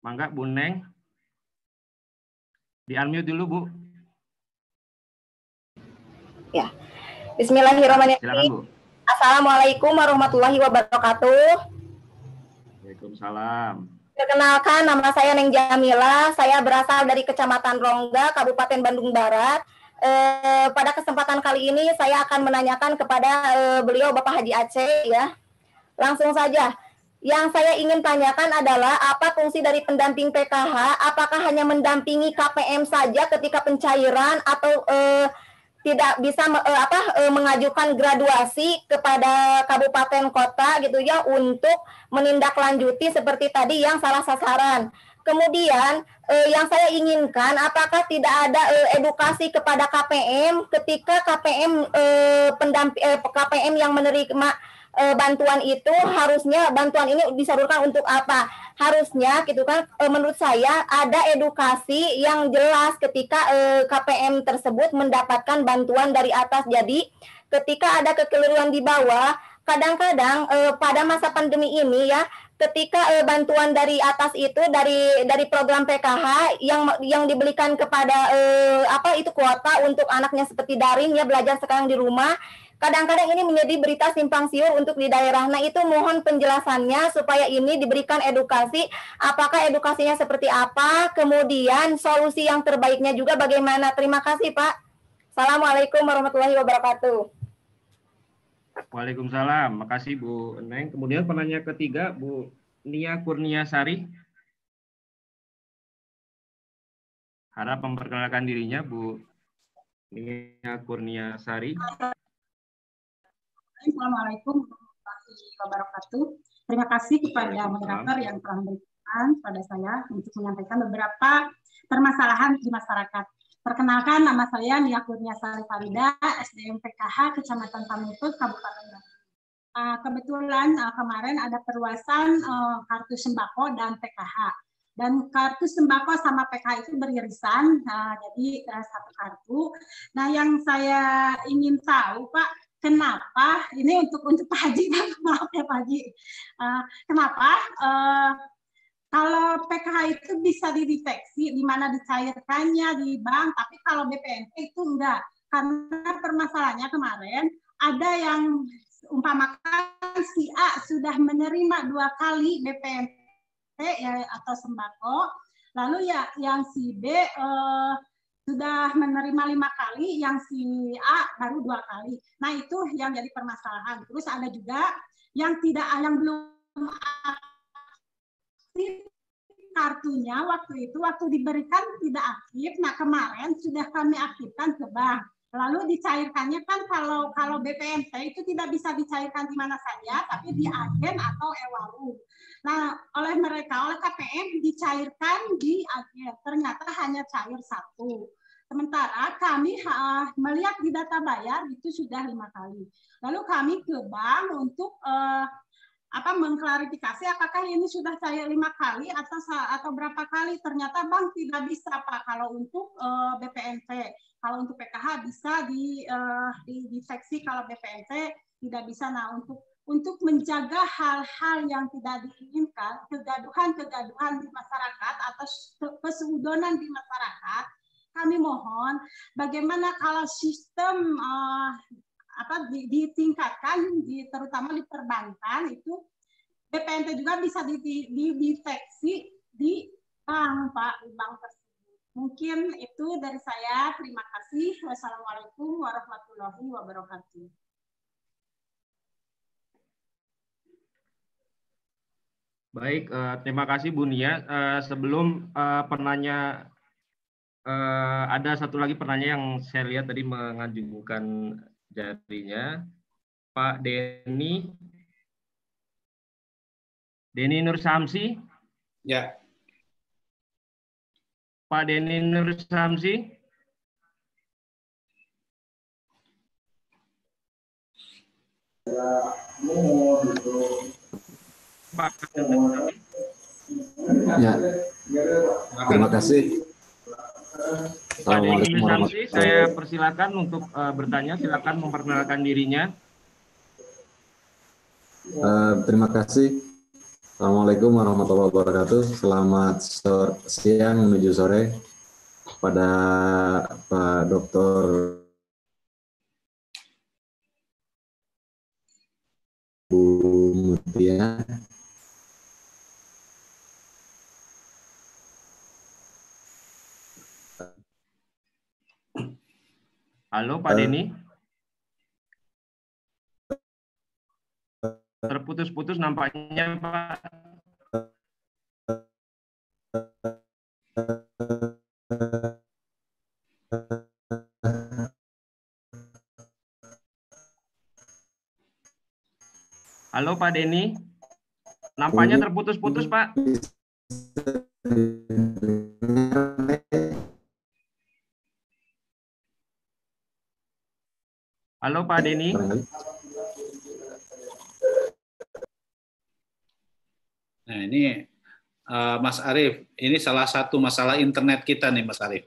Mangga Bu Neng. Di unmute dulu Bu. Ya. Bismillahirrahmanirrahim. Silakan, Bu. Assalamualaikum warahmatullahi wabarakatuh. Waalaikumsalam. Perkenalkan, nama saya Neng Jamila. Saya berasal dari Kecamatan Rongga, Kabupaten Bandung Barat. E, pada kesempatan kali ini saya akan menanyakan kepada e, beliau Bapak Haji Aceh ya. Langsung saja. Yang saya ingin tanyakan adalah apa fungsi dari pendamping PKH? Apakah hanya mendampingi KPM saja ketika pencairan atau eh, tidak bisa uh, apa uh, mengajukan graduasi kepada kabupaten kota gitu ya untuk menindaklanjuti seperti tadi yang salah sasaran. Kemudian eh, yang saya inginkan apakah tidak ada eh, edukasi kepada KPM ketika KPM eh, pendamping eh, KPM yang menerima e, bantuan itu harusnya bantuan ini disalurkan untuk apa? Harusnya gitu kan e, menurut saya ada edukasi yang jelas ketika e, KPM tersebut mendapatkan bantuan dari atas. Jadi ketika ada kekeliruan di bawah kadang-kadang e, pada masa pandemi ini ya ketika e, bantuan dari atas itu dari dari program PKH yang yang diberikan kepada e, apa itu kuota untuk anaknya seperti daring ya belajar sekarang di rumah Kadang-kadang ini menjadi berita simpang siur untuk di daerah. Nah, itu mohon penjelasannya supaya ini diberikan edukasi. Apakah edukasinya seperti apa? Kemudian solusi yang terbaiknya juga bagaimana? Terima kasih, Pak. Assalamualaikum warahmatullahi wabarakatuh. Waalaikumsalam. Makasih Bu Neng. Kemudian penanya ketiga Bu Nia Kurniasari. Harap memperkenalkan dirinya Bu Nia Kurniasari. Assalamualaikum warahmatullahi wabarakatuh. Terima kasih kepada moderator yang telah memberikan kepada saya untuk menyampaikan beberapa permasalahan di masyarakat. Perkenalkan nama saya Nia Kurnia Farida, SDM PKH Kecamatan Pamutut, Kabupaten Bandung. Uh, kebetulan uh, kemarin ada perluasan uh, kartu sembako dan PKH. Dan kartu sembako sama PKH itu beririsan, uh, jadi uh, satu kartu. Nah, yang saya ingin tahu, Pak, kenapa ini untuk untuk Pak Haji maaf ya Pak Haji uh, kenapa uh, kalau PKH itu bisa dideteksi di mana dicairkannya di bank tapi kalau BPNT itu enggak karena permasalahannya kemarin ada yang umpamakan si A sudah menerima dua kali BPNT ya, atau sembako lalu ya yang si B uh, sudah menerima lima kali, yang si A baru dua kali. Nah itu yang jadi permasalahan. Terus ada juga yang tidak yang belum aktif kartunya waktu itu waktu diberikan tidak aktif. Nah kemarin sudah kami aktifkan ke bank. Lalu dicairkannya kan kalau kalau BPMT itu tidak bisa dicairkan di mana saja, tapi di agen atau ewaru. Nah, oleh mereka, oleh KPM dicairkan di agen. Ternyata hanya cair satu. Sementara kami eh, melihat di data bayar itu sudah lima kali. Lalu kami ke bank untuk uh, apa mengklarifikasi apakah ini sudah saya lima kali atau atau berapa kali ternyata bank tidak bisa pak kalau untuk uh, eh, BPNP kalau untuk PKH bisa di uh, di, di kalau BPNT tidak bisa nah untuk untuk menjaga hal-hal yang tidak diinginkan kegaduhan-kegaduhan di masyarakat atau kesudonan di masyarakat kami mohon bagaimana kalau sistem uh, apa ditingkatkan di, terutama di perbankan itu BPNT juga bisa dideteksi di bank Pak di bank tersebut. Mungkin itu dari saya. Terima kasih. Wassalamualaikum warahmatullahi wabarakatuh. Baik, eh, terima kasih Bu Nia. Eh, sebelum penanya uh, ada satu lagi pertanyaan yang saya lihat tadi mengajukan jarinya. Pak Denny. Denny Nur Samsi. Ya. Pak Denny Nur Samsi. Ya. Terima kasih saya persilakan untuk uh, bertanya. Silakan memperkenalkan dirinya. Uh, terima kasih. Assalamualaikum warahmatullahi wabarakatuh. Selamat sore, siang menuju sore pada Pak Dr. Bu Mutia Halo Pak eh, Denny? Terputus-putus nampaknya Pak. Halo Pak Denny? Nampaknya terputus-putus Pak. Halo Pak Denny. Nah ini uh, Mas Arief, ini salah satu masalah internet kita nih Mas Arief.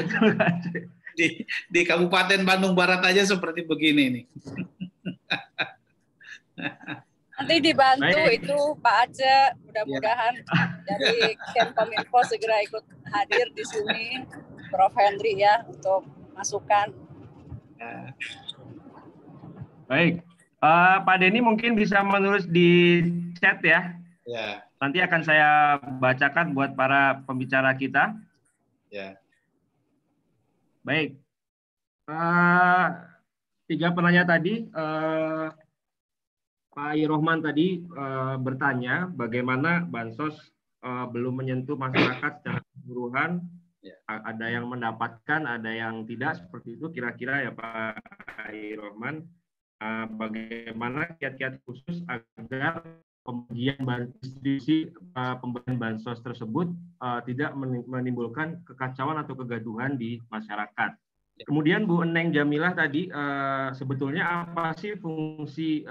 di, di Kabupaten Bandung Barat aja seperti begini nih. Nanti dibantu Baik. itu Pak Aceh, mudah-mudahan ya. dari Kemkominfo segera ikut hadir di sini, Prof Henry ya untuk masukan Baik, uh, Pak Denny mungkin bisa menulis di chat ya. Ya. Nanti akan saya bacakan buat para pembicara kita. Ya. Baik. Uh, tiga penanya tadi, uh, Pak Irohman tadi uh, bertanya bagaimana bansos uh, belum menyentuh masyarakat secara keseluruhan Ya. Ada yang mendapatkan, ada yang tidak seperti itu. Kira-kira ya Pak Irman, bagaimana kiat-kiat khusus agar pembagian distribusi pembagian bansos tersebut tidak menimbulkan kekacauan atau kegaduhan di masyarakat. Ya. Kemudian Bu Eneng Jamilah tadi sebetulnya apa sih fungsi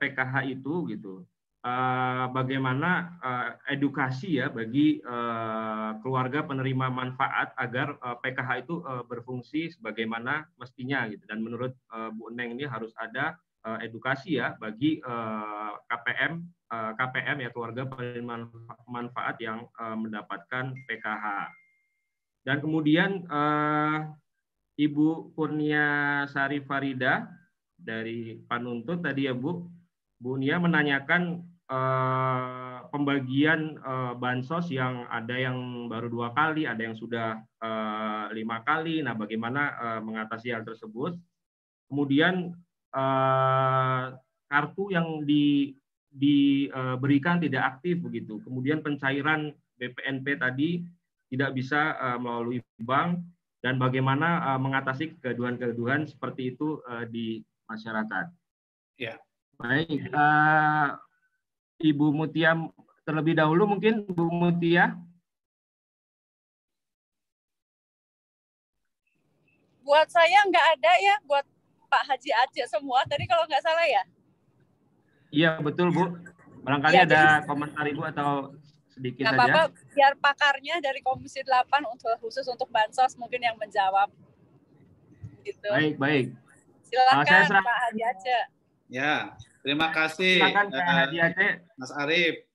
PKH itu gitu? Eh, bagaimana eh, edukasi ya bagi eh, keluarga penerima manfaat agar PKH itu berfungsi sebagaimana mestinya gitu dan menurut Bu Neng ini harus ada edukasi ya bagi KPM KPM ya keluarga penerima manfaat yang mendapatkan PKH dan kemudian Ibu Kurnia Sari Farida dari Panuntut tadi ya Bu Bu Nia menanyakan Eh, pembagian uh, bansos yang ada yang baru dua kali, ada yang sudah uh, lima kali. Nah, bagaimana uh, mengatasi hal tersebut? Kemudian uh, kartu yang di, diberikan tidak aktif begitu. Kemudian pencairan BPNP tadi tidak bisa uh, melalui bank dan bagaimana uh, mengatasi kegaduhan-kegaduhan seperti itu uh, di masyarakat. Ya. Baik, uh, Ibu Mutia terlebih dahulu mungkin Bu Mutia. Buat saya nggak ada ya, buat Pak Haji Aceh semua tadi kalau nggak salah ya. Iya betul Bu. Barangkali ya, ada jadi, komentar Ibu atau sedikit gak saja. apa-apa, biar pakarnya dari Komisi 8 untuk khusus untuk Bansos mungkin yang menjawab. Gitu. Baik, baik. Silakan Pak Haji Aceh. Ya, Terima kasih Silakan, uh, Mas Arief.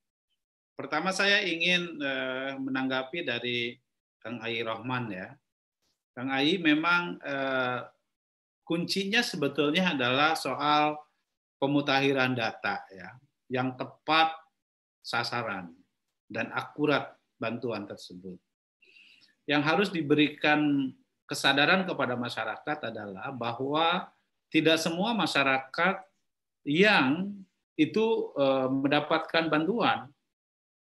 Pertama saya ingin uh, menanggapi dari Kang Ayi Rohman ya. Kang Ayi memang uh, kuncinya sebetulnya adalah soal pemutahiran data ya, yang tepat sasaran dan akurat bantuan tersebut. Yang harus diberikan kesadaran kepada masyarakat adalah bahwa tidak semua masyarakat yang itu uh, mendapatkan bantuan.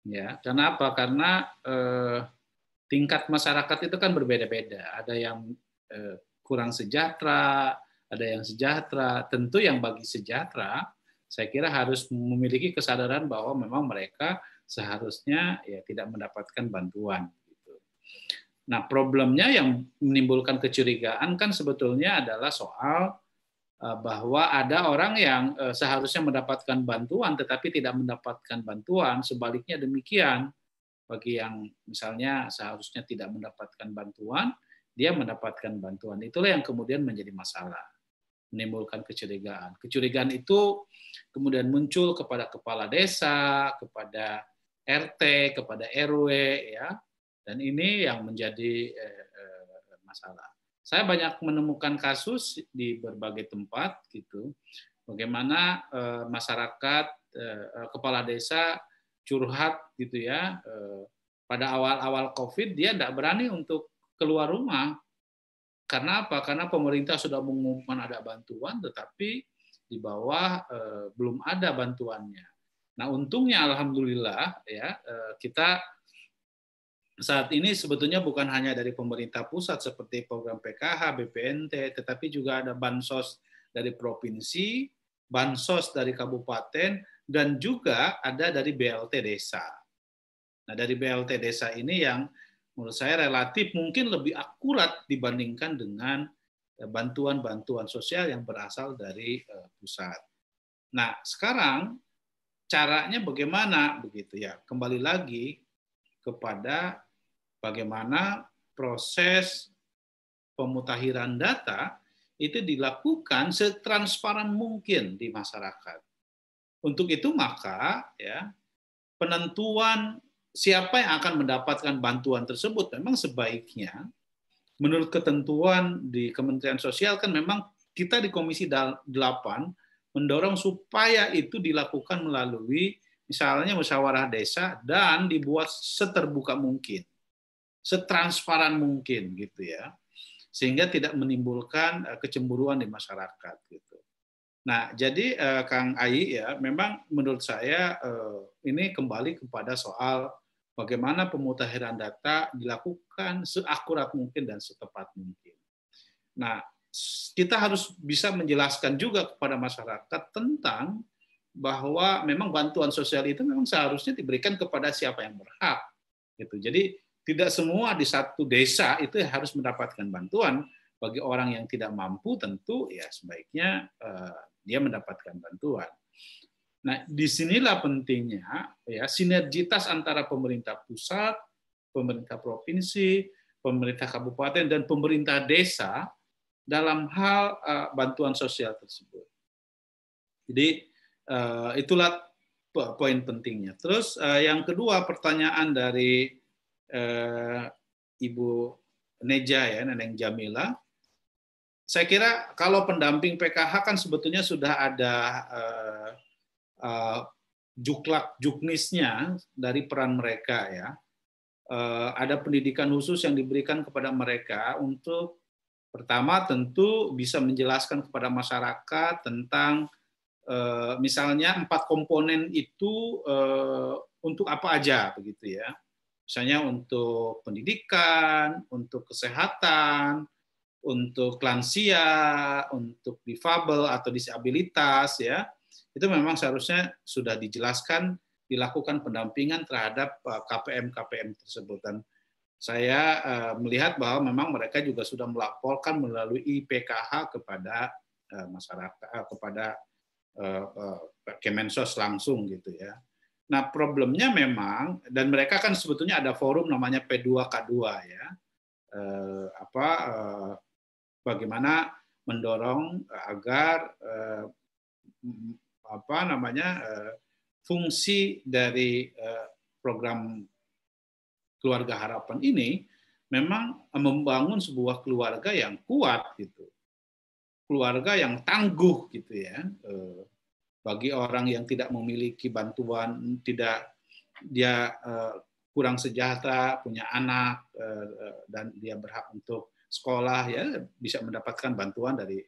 Ya, karena apa? Karena uh, tingkat masyarakat itu kan berbeda-beda. Ada yang uh, kurang sejahtera, ada yang sejahtera. Tentu yang bagi sejahtera, saya kira harus memiliki kesadaran bahwa memang mereka seharusnya ya tidak mendapatkan bantuan. Gitu. Nah, problemnya yang menimbulkan kecurigaan kan sebetulnya adalah soal Eh, bahwa ada orang yang eh, seharusnya mendapatkan bantuan tetapi tidak mendapatkan bantuan, sebaliknya demikian bagi yang misalnya seharusnya tidak mendapatkan bantuan, dia mendapatkan bantuan. Itulah yang kemudian menjadi masalah, menimbulkan kecurigaan. Kecurigaan itu kemudian muncul kepada kepala desa, kepada RT, kepada RW ya. Dan ini yang menjadi eh, masalah saya banyak menemukan kasus di berbagai tempat gitu bagaimana eh, masyarakat eh, eh kepala desa curhat gitu ya eh, pada awal-awal covid dia tidak berani untuk keluar rumah karena apa karena pemerintah sudah mengumumkan ada bantuan tetapi di bawah eh, belum ada bantuannya nah untungnya alhamdulillah ya eh, kita saat ini sebetulnya bukan hanya dari pemerintah pusat seperti program PKH, BPNT, tetapi juga ada bansos dari provinsi, bansos dari kabupaten, dan juga ada dari BLT desa. Nah, dari BLT desa ini yang menurut saya relatif mungkin lebih akurat dibandingkan dengan eh, bantuan-bantuan sosial yang berasal dari eh, pusat. Nah, sekarang caranya bagaimana begitu ya? Kembali lagi kepada Bagaimana proses pemutahiran data itu dilakukan setransparan mungkin di masyarakat. Untuk itu maka ya penentuan siapa yang akan mendapatkan bantuan tersebut memang sebaiknya menurut ketentuan di Kementerian Sosial kan memang kita di Komisi 8 mendorong supaya itu dilakukan melalui misalnya musyawarah desa dan dibuat seterbuka mungkin setransparan mungkin gitu ya sehingga tidak menimbulkan eh, kecemburuan di masyarakat gitu. Nah, jadi eh, Kang Ai ya, memang menurut saya eh, ini kembali kepada soal bagaimana pemutahiran data dilakukan seakurat mungkin dan setepat mungkin. Nah, kita harus bisa menjelaskan juga kepada masyarakat tentang bahwa memang bantuan sosial itu memang seharusnya diberikan kepada siapa yang berhak gitu. Jadi tidak semua di satu desa itu harus mendapatkan bantuan. Bagi orang yang tidak mampu tentu ya sebaiknya eh, dia mendapatkan bantuan. Nah, disinilah pentingnya ya sinergitas antara pemerintah pusat, pemerintah provinsi, pemerintah kabupaten dan pemerintah desa dalam hal uh, bantuan sosial tersebut. Jadi uh, itulah poin pentingnya. Terus eh, yang kedua pertanyaan dari eh, Ibu Neja ya, Neneng Jamila. Saya kira kalau pendamping PKH kan sebetulnya sudah ada eh, eh, juklak juknisnya dari peran mereka ya. Eh, ada pendidikan khusus yang diberikan kepada mereka untuk pertama tentu bisa menjelaskan kepada masyarakat tentang eh, misalnya empat komponen itu eh, untuk apa aja begitu ya misalnya untuk pendidikan, untuk kesehatan, untuk lansia, untuk difabel atau disabilitas ya. Itu memang seharusnya sudah dijelaskan dilakukan pendampingan terhadap eh, KPM-KPM tersebut dan saya eh, melihat bahwa memang mereka juga sudah melaporkan melalui IPKH kepada eh, masyarakat kepada Kemensos langsung gitu ya. Nah, problemnya memang dan mereka kan sebetulnya ada forum namanya P2K2 ya. Eh, apa eh, bagaimana mendorong agar eh, apa namanya eh, fungsi dari eh, program keluarga harapan ini memang membangun sebuah keluarga yang kuat gitu. Keluarga yang tangguh gitu ya. Eh, bagi orang yang tidak memiliki bantuan, tidak dia uh, kurang sejahtera, punya anak uh, dan dia berhak untuk sekolah ya bisa mendapatkan bantuan dari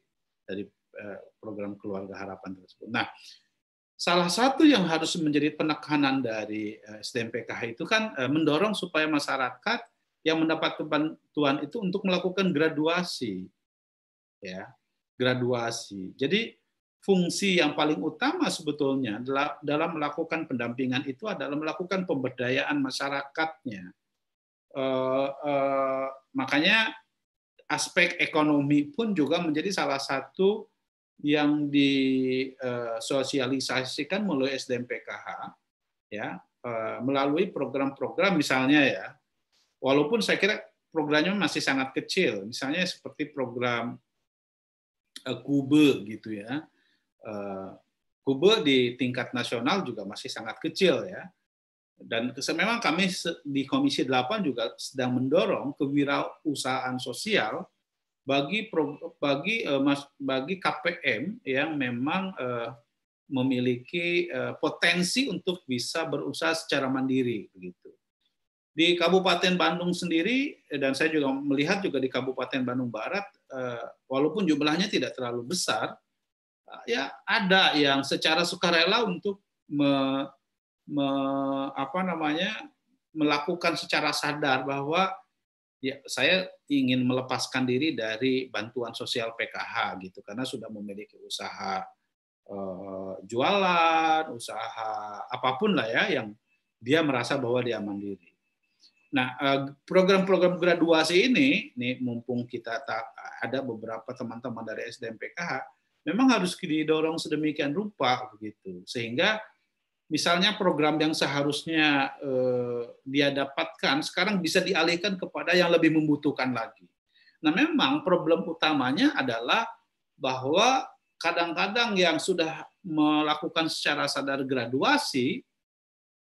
dari uh, program keluarga harapan tersebut. Nah, salah satu yang harus menjadi penekanan dari SDMPKH itu kan mendorong supaya masyarakat yang mendapat bantuan itu untuk melakukan graduasi ya graduasi jadi fungsi yang paling utama sebetulnya dalam melakukan pendampingan itu adalah melakukan pemberdayaan masyarakatnya. Uh, uh, makanya aspek ekonomi pun juga menjadi salah satu yang disosialisasikan eh, melalui SDM PKH ya melalui program-program misalnya ya walaupun saya kira programnya masih sangat kecil misalnya seperti program Kube gitu ya Eh, Kube di tingkat nasional juga masih sangat kecil ya. Dan memang kami di Komisi 8 juga sedang mendorong kewirausahaan sosial bagi bagi eh, bagi KPM yang memang eh, memiliki potensi untuk bisa berusaha secara mandiri begitu. Di Kabupaten Bandung sendiri dan saya juga melihat juga di Kabupaten Bandung Barat walaupun jumlahnya tidak terlalu besar ya ada yang secara sukarela untuk me, me, apa namanya melakukan secara sadar bahwa ya saya ingin melepaskan diri dari bantuan sosial PKH gitu karena sudah memiliki usaha eh, jualan, usaha apapun lah ya yang dia merasa bahwa dia mandiri. Nah, eh, program-program graduasi ini, nih mumpung kita tak ada beberapa teman-teman dari SDM PKH, memang harus didorong sedemikian rupa begitu sehingga misalnya program yang seharusnya eh, dia dapatkan sekarang bisa dialihkan kepada yang lebih membutuhkan lagi. Nah, memang problem utamanya adalah bahwa kadang-kadang yang sudah melakukan secara sadar graduasi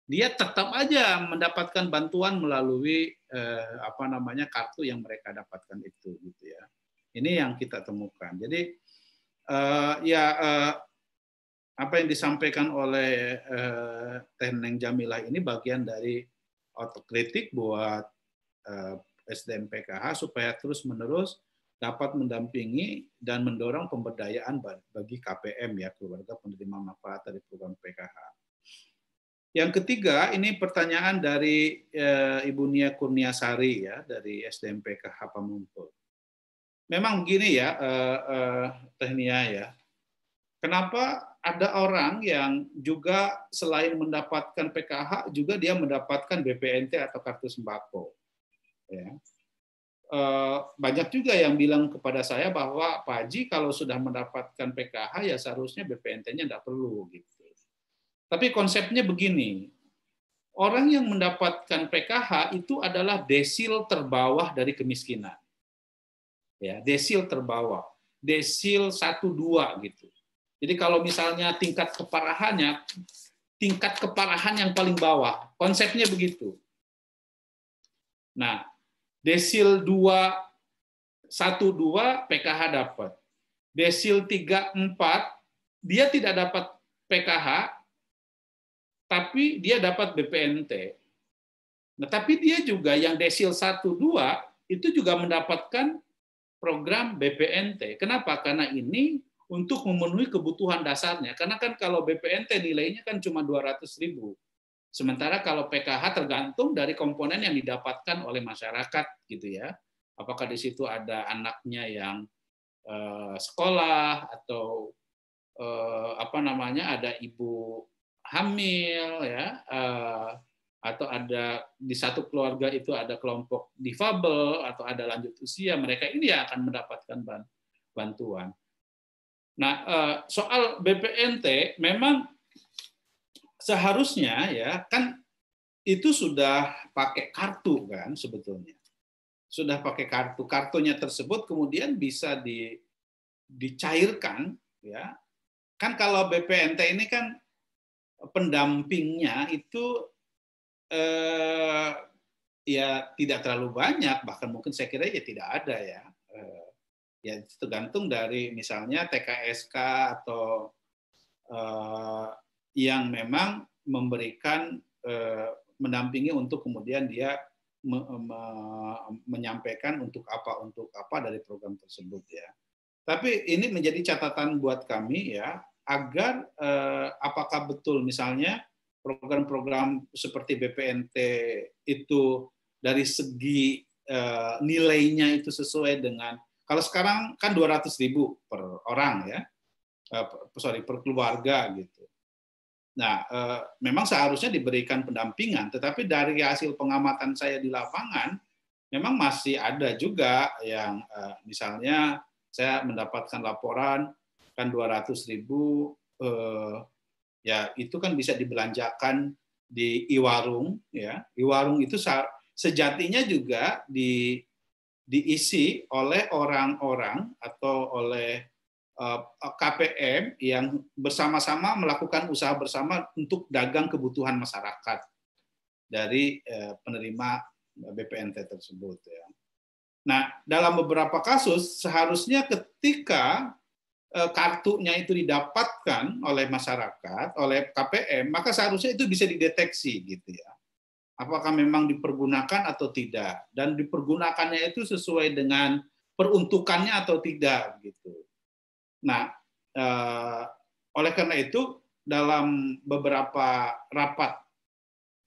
dia tetap aja mendapatkan bantuan melalui eh, apa namanya kartu yang mereka dapatkan itu gitu ya. Ini yang kita temukan. Jadi uh, ya uh, apa yang disampaikan oleh uh, eh, Teneng Jamilah ini bagian dari otokritik buat uh, SDM PKH supaya terus-menerus dapat mendampingi dan mendorong pemberdayaan bagi KPM ya keluarga penerima manfaat dari program PKH. Yang ketiga, ini pertanyaan dari Ibu Nia Kurniasari ya dari SDM PKH memang begini ya eh, eh, Tehnia ya. Kenapa ada orang yang juga selain mendapatkan PKH juga dia mendapatkan BPNT atau kartu sembako. Ya. Eh, banyak juga yang bilang kepada saya bahwa Pak Haji kalau sudah mendapatkan PKH ya seharusnya BPNT-nya tidak perlu gitu. Tapi konsepnya begini, orang yang mendapatkan PKH itu adalah desil terbawah dari kemiskinan ya desil terbawa desil 1 2 gitu jadi kalau misalnya tingkat keparahannya tingkat keparahan yang paling bawah konsepnya begitu nah desil 2 satu dua PKH dapat desil tiga empat dia tidak dapat PKH tapi dia dapat BPNT. Nah, tapi dia juga yang desil satu dua itu juga mendapatkan program BPNT. Kenapa? Karena ini untuk memenuhi kebutuhan dasarnya. Karena kan kalau BPNT nilainya kan cuma 200 ribu. Sementara kalau PKH tergantung dari komponen yang didapatkan oleh masyarakat gitu ya. Apakah di situ ada anaknya yang eh, sekolah atau eh, apa namanya ada ibu hamil ya eh, atau ada di satu keluarga itu ada kelompok difabel atau ada lanjut usia, mereka ini yang akan mendapatkan bantuan. Nah, eh, soal BPNT memang seharusnya ya kan itu sudah pakai kartu kan sebetulnya. Sudah pakai kartu. Kartunya tersebut kemudian bisa di dicairkan ya. Kan kalau BPNT ini kan pendampingnya itu eh, ya tidak terlalu banyak, bahkan mungkin saya kira ya tidak ada ya. Eh, ya tergantung dari misalnya TKSK atau eh, yang memang memberikan eh, mendampingi untuk kemudian dia me, me, menyampaikan untuk apa untuk apa dari program tersebut ya. Tapi ini menjadi catatan buat kami ya agar eh, apakah betul misalnya program-program seperti BPNT itu dari segi eh, nilainya itu sesuai dengan kalau sekarang kan 200.000 ribu per orang ya, uh, sorry per keluarga gitu. Nah, eh, memang seharusnya diberikan pendampingan, tetapi dari hasil pengamatan saya di lapangan, memang masih ada juga yang misalnya saya mendapatkan laporan kan 200.000 ribu eh, ya itu kan bisa dibelanjakan di Iwarung ya Iwarung itu sejatinya juga di diisi oleh orang-orang atau oleh eh, eh, KPM yang bersama-sama melakukan usaha bersama untuk dagang kebutuhan masyarakat dari eh, penerima BPNT tersebut ya. Nah, dalam beberapa kasus seharusnya ketika Eh, kartunya itu didapatkan oleh masyarakat, oleh KPM, maka seharusnya itu bisa dideteksi gitu ya. Apakah memang dipergunakan atau tidak dan dipergunakannya itu sesuai dengan peruntukannya atau tidak gitu. Nah, eh, oleh karena itu dalam beberapa rapat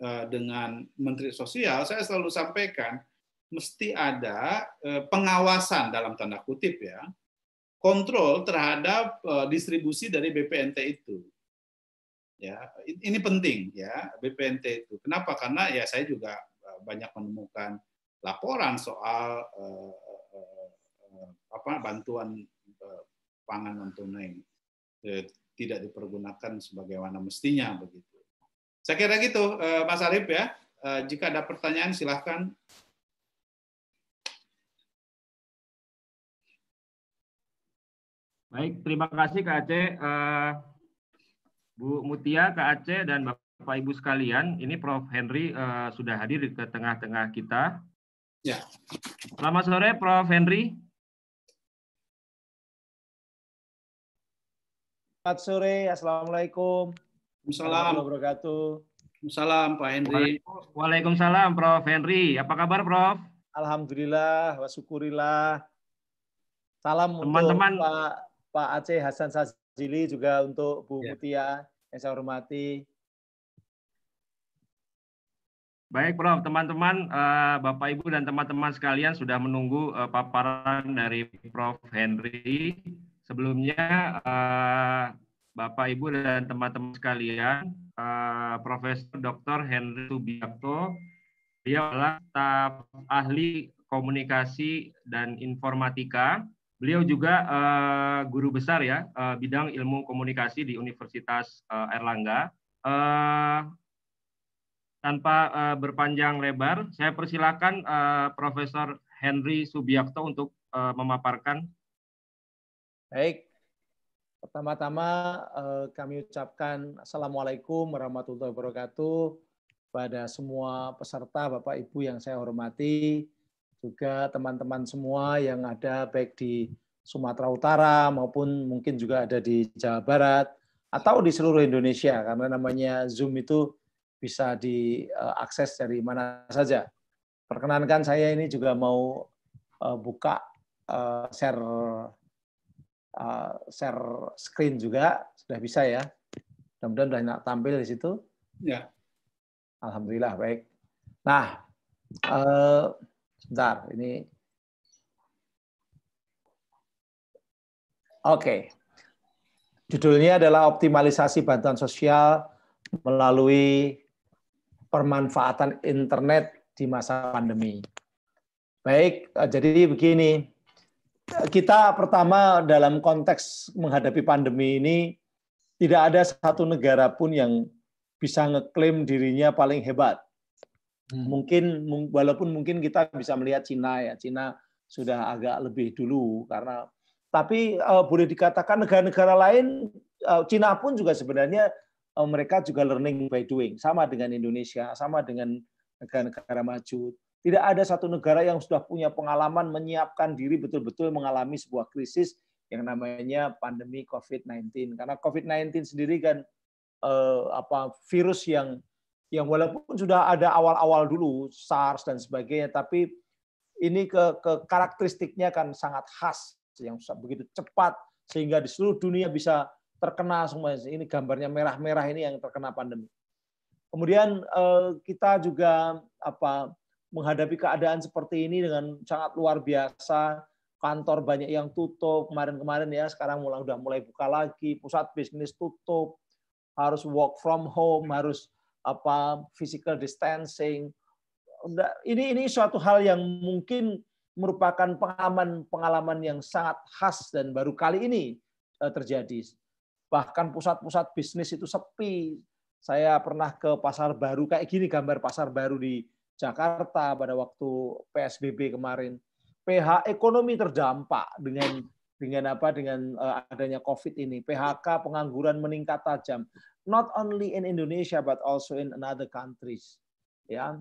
eh, dengan Menteri Sosial saya selalu sampaikan mesti ada eh, pengawasan dalam tanda kutip ya kontrol terhadap eh, distribusi dari BPNT itu. Ya, ini penting ya BPNT itu. Kenapa? Karena ya saya juga eh, banyak menemukan laporan soal eh, eh apa bantuan pangan non tunai tidak dipergunakan sebagaimana mestinya begitu. Saya kira gitu Mas Arif ya. Jika ada pertanyaan silahkan Baik, terima kasih Kak Aceh, uh, Bu Mutia, Kak Aceh, dan Bapak Ibu sekalian. Ini Prof. Henry uh, sudah hadir di tengah-tengah kita. Ya. Selamat sore, Prof. Henry. Selamat sore, Assalamualaikum. Assalamualaikum wabarakatuh. Pak Henry. Waalaikumsalam Prof. Henry. Apa kabar Prof? Alhamdulillah, wasyukurillah. Salam teman-teman Pak Pak Aceh Hasan sazili juga untuk Bu ya. Mutia yang saya hormati. Baik, Prof. Teman-teman, eh, Bapak Ibu dan teman-teman sekalian sudah menunggu eh, paparan dari Prof. Henry. Sebelumnya, eh, Bapak Ibu dan teman-teman sekalian, Profesor Dr. Henry Subiakto, dia adalah staf ahli komunikasi dan informatika Beliau juga uh, guru besar ya uh, bidang ilmu komunikasi di Universitas uh, Erlangga. Uh, tanpa uh, berpanjang lebar, saya persilakan uh, Profesor Henry Subiakto untuk uh, memaparkan. Baik. Pertama-tama uh, kami ucapkan Assalamualaikum warahmatullahi wabarakatuh pada semua peserta Bapak Ibu yang saya hormati juga teman-teman semua yang ada baik di Sumatera Utara maupun mungkin juga ada di Jawa Barat atau di seluruh Indonesia karena namanya Zoom itu bisa diakses dari mana saja. Perkenankan saya ini juga mau eh, buka eh, share eh, share screen juga sudah bisa ya. Mudah-mudahan sudah enak tampil di situ. Ya. Alhamdulillah baik. Nah, Bentar, ini Oke. Okay. Judulnya adalah optimalisasi bantuan sosial melalui pemanfaatan internet di masa pandemi. Baik, eh, jadi begini. Kita pertama dalam konteks menghadapi pandemi ini tidak ada satu negara pun yang bisa ngeklaim dirinya paling hebat. Hmm. Mungkin walaupun mungkin kita bisa melihat Cina ya, Cina sudah agak lebih dulu karena tapi uh, boleh dikatakan negara-negara lain uh, Cina pun juga sebenarnya uh, mereka juga learning by doing sama dengan Indonesia sama dengan negara-negara maju tidak ada satu negara yang sudah punya pengalaman menyiapkan diri betul-betul mengalami sebuah krisis yang namanya pandemi COVID-19 karena COVID-19 sendiri kan eh, apa virus yang yang walaupun sudah ada awal-awal dulu SARS dan sebagainya, tapi ini ke, ke karakteristiknya kan sangat khas yang begitu cepat sehingga di seluruh dunia bisa terkena semua ini gambarnya merah-merah ini yang terkena pandemi. Kemudian eh, kita juga apa menghadapi keadaan seperti ini dengan sangat luar biasa. Kantor banyak yang tutup kemarin-kemarin ya, sekarang mulai udah mulai buka lagi. Pusat bisnis tutup, harus work from home, harus apa physical distancing. Ini ini suatu hal yang mungkin merupakan pengalaman-pengalaman yang sangat khas dan baru kali ini eh, terjadi. Bahkan pusat-pusat bisnis itu sepi. Saya pernah ke pasar baru kayak gini gambar pasar baru di Jakarta pada waktu PSBB kemarin. PH ekonomi terdampak dengan dengan apa dengan eh, adanya Covid ini. PHK pengangguran meningkat tajam not only in Indonesia but also in another countries. Ya,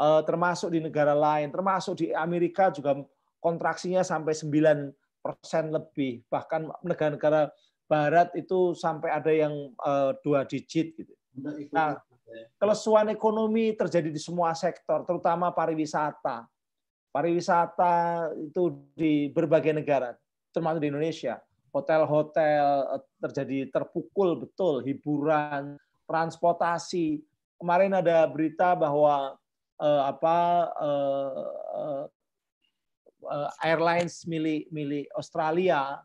uh, termasuk di negara lain, termasuk di Amerika juga kontraksinya sampai 9 persen lebih, bahkan negara-negara Barat itu sampai ada yang uh, dua digit gitu. Nah, ya. Kelesuan ekonomi terjadi di semua sektor, terutama pariwisata. Pariwisata itu di berbagai negara, termasuk di Indonesia hotel-hotel eh, terjadi terpukul betul, hiburan, transportasi. Kemarin ada berita bahwa eh, apa eh, eh, eh airlines milik milik Australia,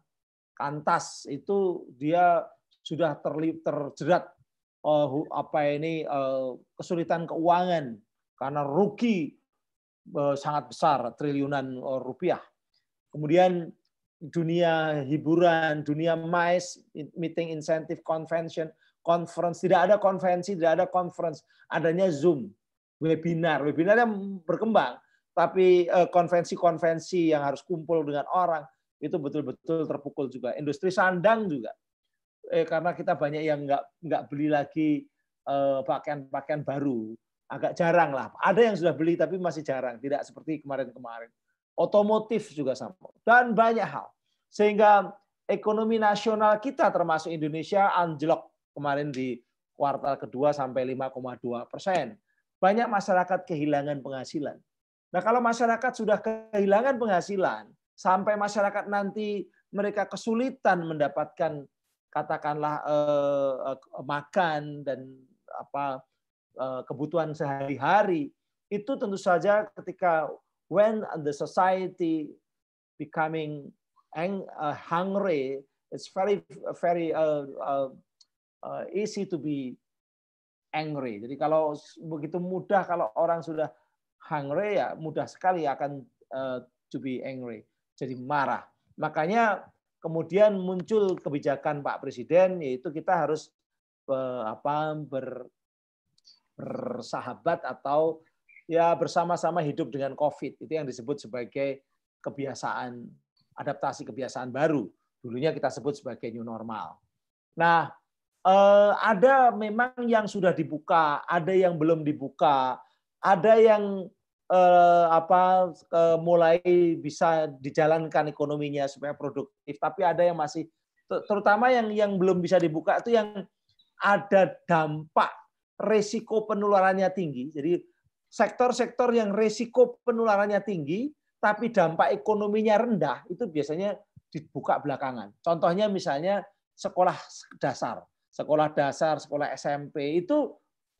Kantas itu dia sudah terli, terjerat eh, apa ini eh, kesulitan keuangan karena rugi eh, sangat besar triliunan rupiah. Kemudian dunia hiburan, dunia MICE, meeting incentive convention, conference. Tidak ada konvensi, tidak ada conference. Adanya Zoom, webinar. Webinar yang berkembang, tapi eh, konvensi-konvensi yang harus kumpul dengan orang itu betul-betul terpukul juga. Industri sandang juga. Eh, karena kita banyak yang nggak nggak beli lagi eh, pakaian-pakaian eh, baru agak jarang lah. Ada yang sudah beli tapi masih jarang, tidak seperti kemarin-kemarin otomotif juga sama, dan banyak hal. Sehingga ekonomi nasional kita termasuk Indonesia anjlok kemarin di kuartal kedua sampai 5,2 persen. Banyak masyarakat kehilangan penghasilan. Nah kalau masyarakat sudah kehilangan penghasilan, sampai masyarakat nanti mereka kesulitan mendapatkan katakanlah eh, eh makan dan apa eh, kebutuhan sehari-hari itu tentu saja ketika when the society becoming uh, hungry, it's very very uh, uh, uh, easy to be angry. Jadi kalau begitu mudah kalau orang sudah hungry ya mudah sekali akan uh, to be angry. Jadi marah. Makanya kemudian muncul kebijakan Pak Presiden yaitu kita harus uh, apa ber, bersahabat atau ya bersama-sama hidup dengan COVID. Itu yang disebut sebagai kebiasaan, adaptasi kebiasaan baru. Dulunya kita sebut sebagai new normal. Nah, eh, ada memang yang sudah dibuka, ada yang belum dibuka, ada yang eh, apa eh, mulai bisa dijalankan ekonominya supaya produktif, tapi ada yang masih terutama yang yang belum bisa dibuka itu yang ada dampak resiko penularannya tinggi. Jadi sektor-sektor yang resiko penularannya tinggi, tapi dampak ekonominya rendah, itu biasanya dibuka belakangan. Contohnya misalnya sekolah dasar. Sekolah dasar, sekolah SMP itu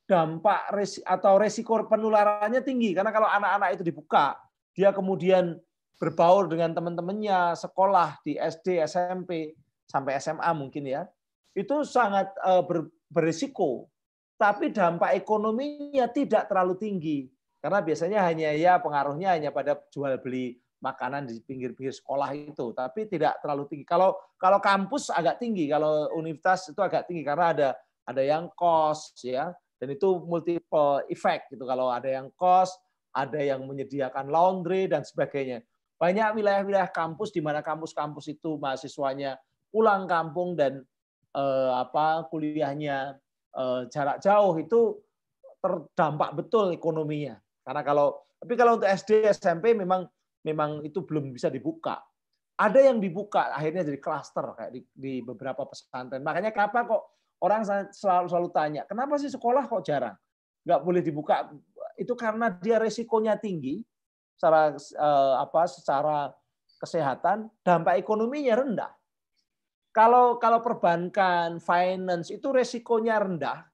dampak resi, atau resiko penularannya tinggi. Karena kalau anak-anak itu dibuka, dia kemudian berbaur dengan teman-temannya, sekolah di SD, SMP, sampai SMA mungkin ya, itu sangat eh, berisiko tapi dampak ekonominya tidak terlalu tinggi. Karena biasanya hanya ya pengaruhnya hanya pada jual beli makanan di pinggir-pinggir sekolah itu, tapi tidak terlalu tinggi. Kalau kalau kampus agak tinggi, kalau universitas itu agak tinggi karena ada ada yang kos ya, dan itu multiple effect gitu. Kalau ada yang kos, ada yang menyediakan laundry dan sebagainya. Banyak wilayah-wilayah kampus di mana kampus-kampus itu mahasiswanya pulang kampung dan eh, apa kuliahnya Eh, jarak jauh itu terdampak betul ekonominya. Karena kalau tapi kalau untuk SD SMP memang memang itu belum bisa dibuka. Ada yang dibuka akhirnya jadi klaster kayak di, di beberapa pesantren. Makanya kenapa kok orang selalu selalu tanya, kenapa sih sekolah kok jarang? Nggak boleh dibuka. Itu karena dia resikonya tinggi secara eh, apa secara kesehatan, dampak ekonominya rendah. Kalau kalau perbankan, finance itu resikonya rendah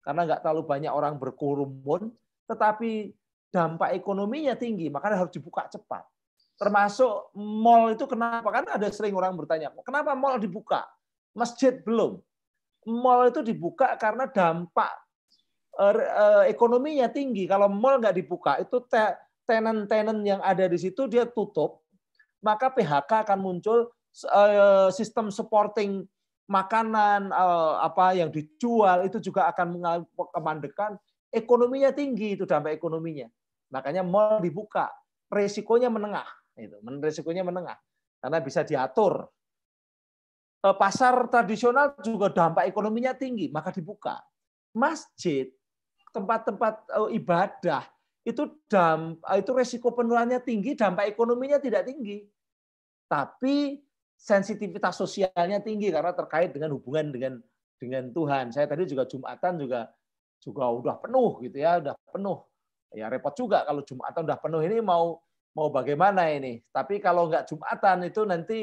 karena nggak terlalu banyak orang berkerumun, tetapi dampak ekonominya tinggi, makanya harus dibuka cepat. Termasuk mall itu kenapa? Karena ada sering orang bertanya, kenapa mall dibuka? Masjid belum. Mall itu dibuka karena dampak eh, eh, ekonominya tinggi. Kalau mall nggak dibuka, itu tenant-tenant yang ada di situ dia tutup, maka PHK akan muncul Eh, sistem supporting makanan eh, apa yang dijual itu juga akan mengalami kemandekan, ekonominya tinggi itu dampak ekonominya. Makanya mall dibuka, resikonya menengah itu, resikonya menengah karena bisa diatur. Eh, pasar tradisional juga dampak ekonominya tinggi, maka dibuka. Masjid, tempat-tempat ibadah itu dampak itu resiko penularannya tinggi, dampak ekonominya tidak tinggi. Tapi sensitivitas sosialnya tinggi karena terkait dengan hubungan dengan dengan Tuhan. Saya tadi juga Jumatan juga juga udah penuh gitu ya, udah penuh. Ya repot juga kalau Jumatan udah penuh ini mau mau bagaimana ini. Tapi kalau nggak Jumatan itu nanti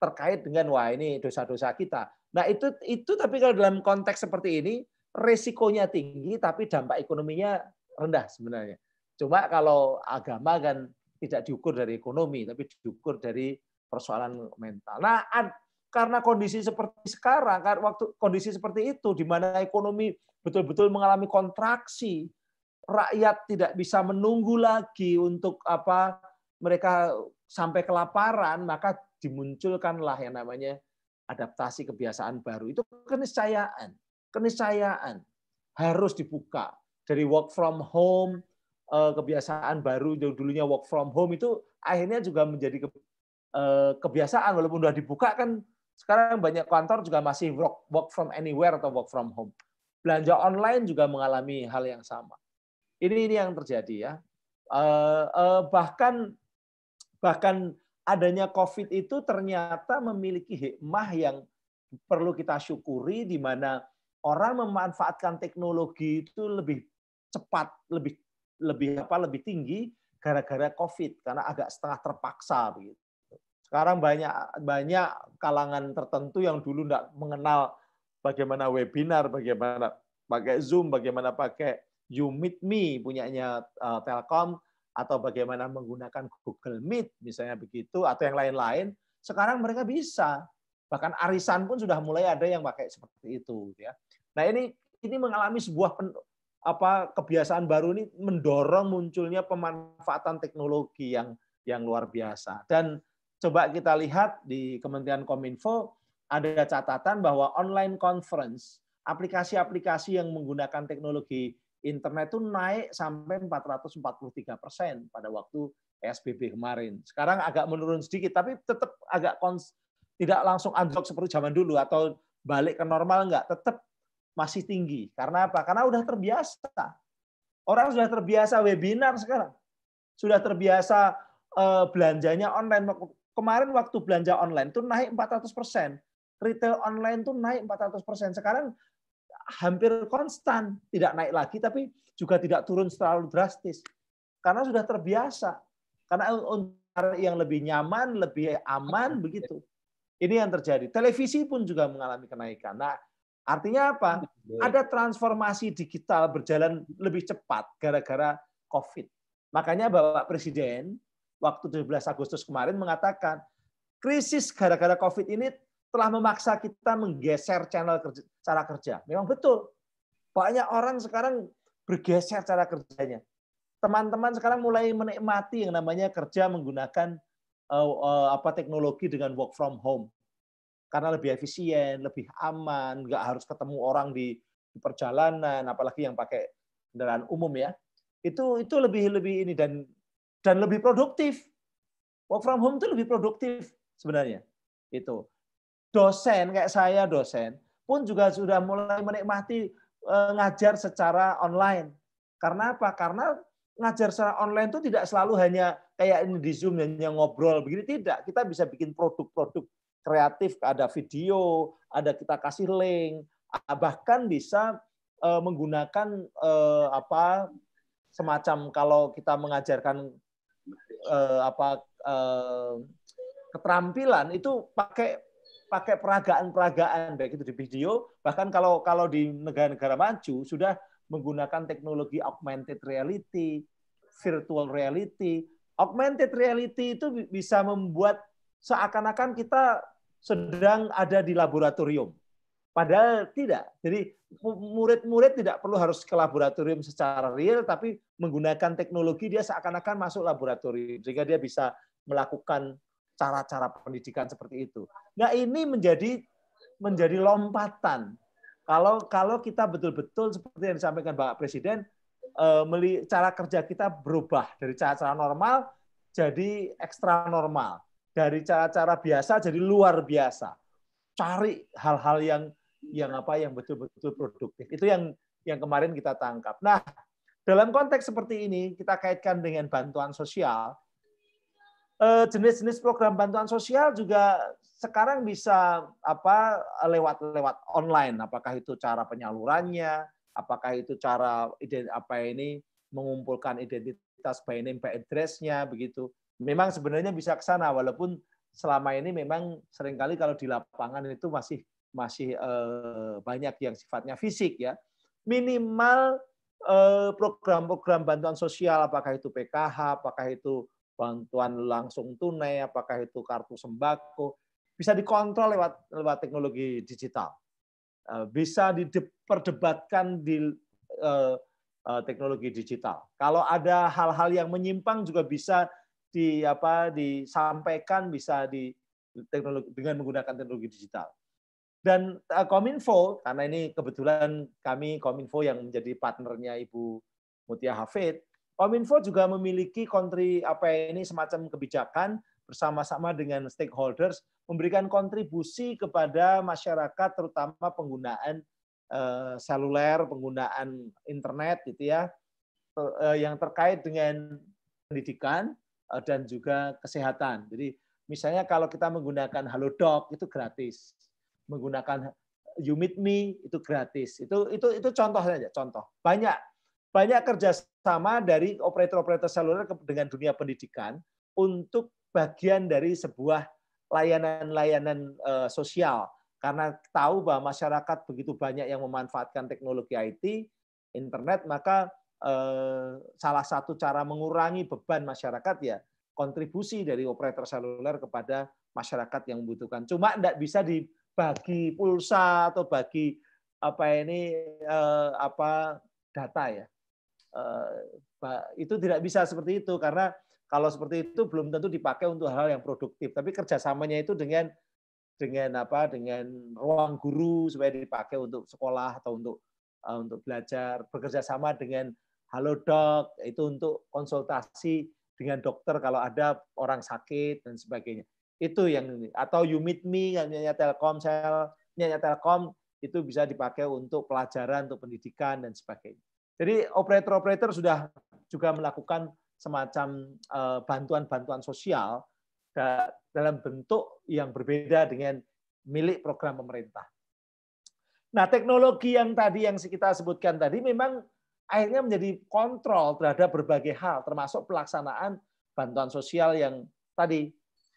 terkait dengan wah ini dosa-dosa kita. Nah itu itu tapi kalau dalam konteks seperti ini resikonya tinggi tapi dampak ekonominya rendah sebenarnya. Cuma kalau agama kan tidak diukur dari ekonomi tapi diukur dari persoalan mental. Nah, karena kondisi seperti sekarang, karena waktu kondisi seperti itu, di mana ekonomi betul-betul mengalami kontraksi, rakyat tidak bisa menunggu lagi untuk apa mereka sampai kelaparan, maka dimunculkanlah yang namanya adaptasi kebiasaan baru. Itu keniscayaan, keniscayaan harus dibuka dari work from home eh, kebiasaan baru yang dulunya work from home itu akhirnya juga menjadi Eh, kebiasaan walaupun sudah dibuka kan sekarang banyak kantor juga masih work, work from anywhere atau work from home. Belanja online juga mengalami hal yang sama. Ini ini yang terjadi ya. Eh, eh, bahkan bahkan adanya COVID itu ternyata memiliki hikmah yang perlu kita syukuri di mana orang memanfaatkan teknologi itu lebih cepat, lebih lebih apa lebih tinggi gara-gara COVID karena agak setengah terpaksa begitu. Sekarang banyak banyak kalangan tertentu yang dulu tidak mengenal bagaimana webinar, bagaimana pakai Zoom, bagaimana pakai You Meet Me punyanya eh, Telkom atau bagaimana menggunakan Google Meet misalnya begitu atau yang lain-lain. Sekarang mereka bisa. Bahkan arisan pun sudah mulai ada yang pakai seperti itu ya. Nah, ini ini mengalami sebuah pen, apa kebiasaan baru ini mendorong munculnya pemanfaatan teknologi yang yang luar biasa. Dan Coba kita lihat di Kementerian Kominfo ada catatan bahwa online conference, aplikasi-aplikasi yang menggunakan teknologi internet itu naik sampai 443 persen pada waktu PSBB kemarin. Sekarang agak menurun sedikit, tapi tetap agak kons tidak langsung anjlok seperti zaman dulu atau balik ke normal enggak, tetap masih tinggi. Karena apa? Karena sudah terbiasa. Orang sudah terbiasa webinar sekarang. Sudah terbiasa eh, belanjanya online Kemarin waktu belanja online tuh naik 400 persen. Retail online tuh naik 400 persen. Sekarang hampir konstan, tidak naik lagi, tapi juga tidak turun terlalu drastis. Karena sudah terbiasa. Karena yang lebih nyaman, lebih aman, iya. begitu. Ini yang terjadi. Televisi pun juga mengalami kenaikan. Nah, artinya apa? Iya, iya. Ada transformasi digital berjalan lebih cepat gara-gara COVID. Makanya Bapak Presiden waktu 17 Agustus kemarin mengatakan krisis gara-gara COVID ini telah memaksa kita menggeser channel kerja, cara kerja. Memang betul. Banyak orang sekarang bergeser cara kerjanya. Teman-teman sekarang mulai menikmati yang namanya kerja menggunakan uh, uh, apa teknologi dengan work from home karena lebih efisien, lebih aman, nggak harus ketemu orang di, di perjalanan, apalagi yang pakai kendaraan umum ya. Itu itu lebih lebih ini dan dan lebih produktif. Work from home itu lebih produktif sebenarnya. Itu. Dosen kayak saya dosen pun juga sudah mulai menikmati eh, ngajar secara online. Karena apa? Karena ngajar secara online itu tidak selalu hanya kayak ini di Zoom hanya ngobrol begini tidak. Kita bisa bikin produk-produk kreatif, ada video, ada kita kasih link, ah, bahkan bisa eh, menggunakan eh, apa semacam kalau kita mengajarkan eh, apa eh, keterampilan itu pakai pakai peragaan-peragaan baik itu di video bahkan kalau kalau di negara-negara maju sudah menggunakan teknologi augmented reality, virtual reality. Augmented reality itu bisa membuat seakan-akan kita sedang ada di laboratorium Padahal tidak. Jadi murid-murid tidak perlu harus ke laboratorium secara real, tapi menggunakan teknologi dia seakan-akan masuk laboratorium sehingga dia bisa melakukan cara-cara pendidikan seperti itu. Nah ini menjadi menjadi lompatan kalau kalau kita betul-betul seperti yang disampaikan pak Presiden, eh, cara kerja kita berubah dari cara-cara normal jadi ekstra normal, dari cara-cara biasa jadi luar biasa. Cari hal-hal yang yang apa yang betul-betul produktif. Itu yang yang kemarin kita tangkap. Nah, dalam konteks seperti ini kita kaitkan dengan bantuan sosial. Eh, jenis-jenis program bantuan sosial juga sekarang bisa apa lewat-lewat online. Apakah itu cara penyalurannya? Apakah itu cara apa ini mengumpulkan identitas by name by address begitu. Memang sebenarnya bisa ke sana walaupun selama ini memang seringkali kalau di lapangan itu masih masih eh, banyak yang sifatnya fisik ya. Minimal eh, program-program bantuan sosial apakah itu PKH, apakah itu bantuan langsung tunai, apakah itu kartu sembako, bisa dikontrol lewat lewat teknologi digital. Eh, bisa diperdebatkan di teknologi digital. Kalau ada hal-hal yang menyimpang juga bisa di apa disampaikan bisa di teknologi dengan menggunakan teknologi digital. Dan uh, Kominfo, karena ini kebetulan kami Kominfo yang menjadi partnernya Ibu Mutia Hafid, Kominfo juga memiliki kontri apa ini semacam kebijakan bersama-sama dengan stakeholders memberikan kontribusi kepada masyarakat terutama penggunaan eh, seluler, penggunaan internet gitu ya eh, yang terkait dengan pendidikan dan juga kesehatan. Jadi misalnya kalau kita menggunakan Halodoc itu gratis menggunakan uh, you meet me itu gratis. Itu itu itu contoh saja, contoh. Banyak banyak kerjasama dari operator-operator seluler dengan dunia pendidikan untuk bagian dari sebuah layanan-layanan uh, sosial karena tahu bahwa masyarakat begitu banyak yang memanfaatkan teknologi IT, internet, maka uh, salah satu cara mengurangi beban masyarakat ya kontribusi dari operator seluler kepada masyarakat yang membutuhkan. Cuma tidak bisa di bagi pulsa atau bagi apa ini uh, apa data ya. uh, itu tidak bisa seperti itu karena kalau seperti itu belum tentu dipakai untuk hal yang produktif. Tapi kerjasamanya itu dengan dengan apa dengan ruang guru supaya dipakai untuk sekolah atau untuk uh, untuk belajar bekerja sama dengan halo dok itu untuk konsultasi dengan dokter kalau ada orang sakit dan sebagainya itu yang atau you meet me nyanyinya Telkomsel nyanyi Telkom itu bisa dipakai untuk pelajaran untuk pendidikan dan sebagainya jadi operator-operator sudah juga melakukan semacam eh, bantuan-bantuan sosial dalam bentuk yang berbeda dengan milik program pemerintah. Nah, teknologi yang tadi yang kita sebutkan tadi memang akhirnya menjadi kontrol terhadap berbagai hal, termasuk pelaksanaan bantuan sosial yang tadi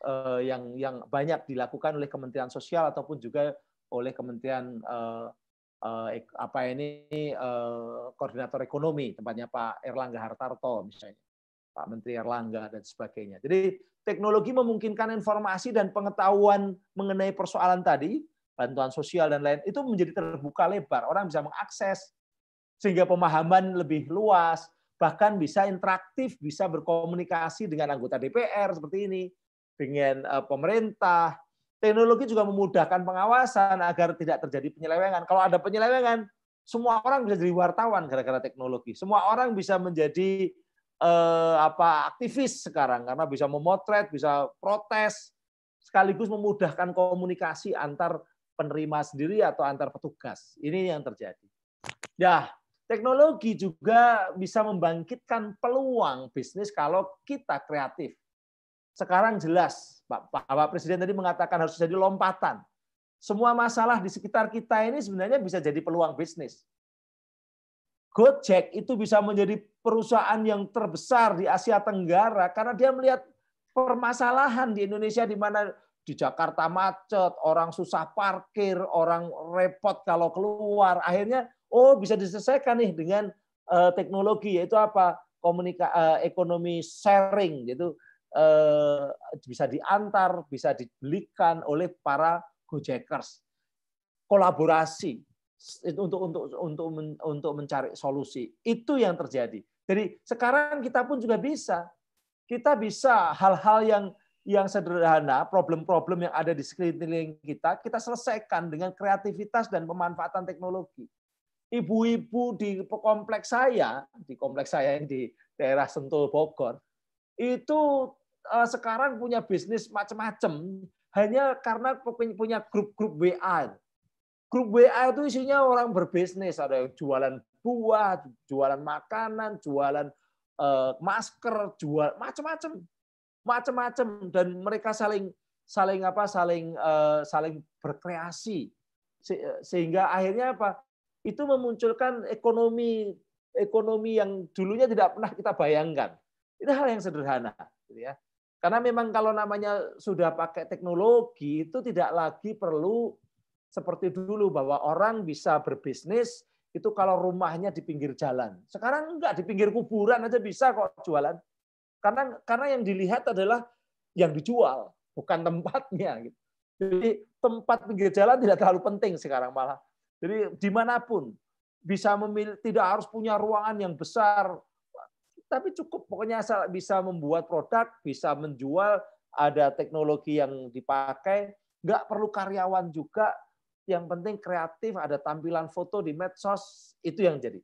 uh, yang yang banyak dilakukan oleh Kementerian Sosial ataupun juga oleh Kementerian uh, uh, apa ini uh, koordinator ekonomi tempatnya Pak Erlangga Hartarto misalnya Pak Menteri Erlangga dan sebagainya. Jadi teknologi memungkinkan informasi dan pengetahuan mengenai persoalan tadi bantuan sosial dan lain itu menjadi terbuka lebar orang bisa mengakses sehingga pemahaman lebih luas bahkan bisa interaktif bisa berkomunikasi dengan anggota DPR seperti ini dengan eh, pemerintah. Teknologi juga memudahkan pengawasan agar tidak terjadi penyelewengan. Kalau ada penyelewengan, semua orang bisa jadi wartawan gara-gara teknologi. Semua orang bisa menjadi eh, apa aktivis sekarang karena bisa memotret, bisa protes, sekaligus memudahkan komunikasi antar penerima sendiri atau antar petugas. Ini yang terjadi. Ya, teknologi juga bisa membangkitkan peluang bisnis kalau kita kreatif. Sekarang jelas, Pak, Pak Pak Presiden tadi mengatakan harus jadi lompatan. Semua masalah di sekitar kita ini sebenarnya bisa jadi peluang bisnis. Gojek itu bisa menjadi perusahaan yang terbesar di Asia Tenggara karena dia melihat permasalahan di Indonesia di mana di Jakarta macet, orang susah parkir, orang repot kalau keluar. Akhirnya oh bisa diselesaikan nih dengan eh, teknologi yaitu apa? komunika eh, ekonomi sharing gitu. Eh, bisa diantar, bisa dibelikan oleh para gojekers. Kolaborasi untuk untuk untuk untuk mencari solusi itu yang terjadi. Jadi sekarang kita pun juga bisa kita bisa hal-hal yang yang sederhana, problem-problem yang ada di sekeliling kita, kita selesaikan dengan kreativitas dan pemanfaatan teknologi. Ibu-ibu di kompleks saya, di kompleks saya yang di daerah Sentul Bogor, itu Eh, sekarang punya bisnis macam-macam hanya karena punya grup-grup WA. Grup WA itu isinya orang berbisnis, ada yang jualan buah, jualan makanan, jualan eh, masker, jual macam-macam, macam-macam dan mereka saling saling apa saling eh, saling berkreasi sehingga akhirnya apa itu memunculkan ekonomi ekonomi yang dulunya tidak pernah kita bayangkan. Itu hal yang sederhana, gitu ya. Karena memang kalau namanya sudah pakai teknologi itu tidak lagi perlu seperti dulu bahwa orang bisa berbisnis itu kalau rumahnya di pinggir jalan. Sekarang enggak di pinggir kuburan aja bisa kok jualan. Karena karena yang dilihat adalah yang dijual, bukan tempatnya gitu. Jadi tempat pinggir jalan tidak terlalu penting sekarang malah. Jadi dimanapun bisa memilih, tidak harus punya ruangan yang besar, tapi cukup pokoknya asal bisa membuat produk, bisa menjual, ada teknologi yang dipakai, nggak perlu karyawan juga, yang penting kreatif, ada tampilan foto di medsos, itu yang jadi.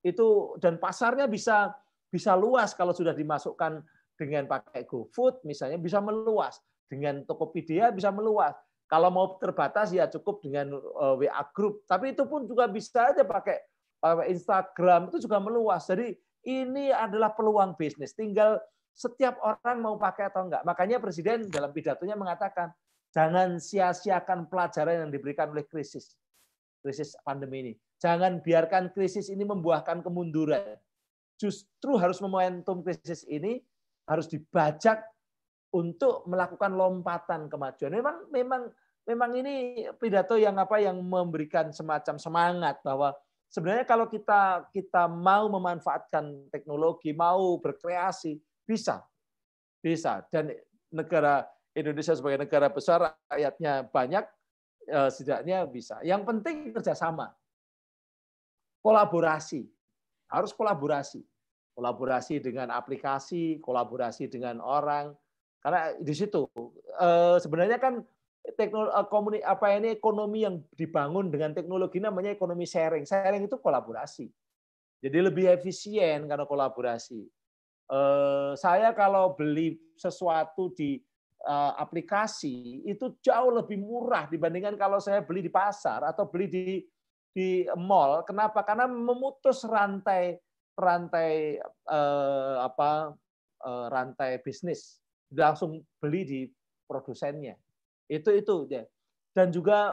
Itu dan pasarnya bisa bisa luas kalau sudah dimasukkan dengan pakai GoFood misalnya bisa meluas, dengan Tokopedia bisa meluas. Kalau mau terbatas ya cukup dengan eh, WA group, tapi itu pun juga bisa aja pakai Instagram itu juga meluas. Jadi ini adalah peluang bisnis. Tinggal setiap orang mau pakai atau enggak. Makanya Presiden dalam pidatonya mengatakan, jangan sia-siakan pelajaran yang diberikan oleh krisis. Krisis pandemi ini. Jangan biarkan krisis ini membuahkan kemunduran. Justru harus momentum krisis ini harus dibajak untuk melakukan lompatan kemajuan. Memang memang memang ini pidato yang apa yang memberikan semacam semangat bahwa sebenarnya kalau kita kita mau memanfaatkan teknologi, mau berkreasi, bisa. Bisa. Dan negara Indonesia sebagai negara besar, rakyatnya banyak, eh, setidaknya bisa. Yang penting kerjasama. Kolaborasi. Harus kolaborasi. Kolaborasi dengan aplikasi, kolaborasi dengan orang. Karena di situ. Eh, sebenarnya kan teknologi eh, komuni, apa ini ekonomi yang dibangun dengan teknologi namanya ekonomi sharing. Sharing itu kolaborasi. Jadi lebih efisien karena kolaborasi. Eh, saya kalau beli sesuatu di eh, aplikasi itu jauh lebih murah dibandingkan kalau saya beli di pasar atau beli di di mall. Kenapa? Karena memutus rantai rantai apa rantai bisnis langsung beli di produsennya itu itu ya. Dan juga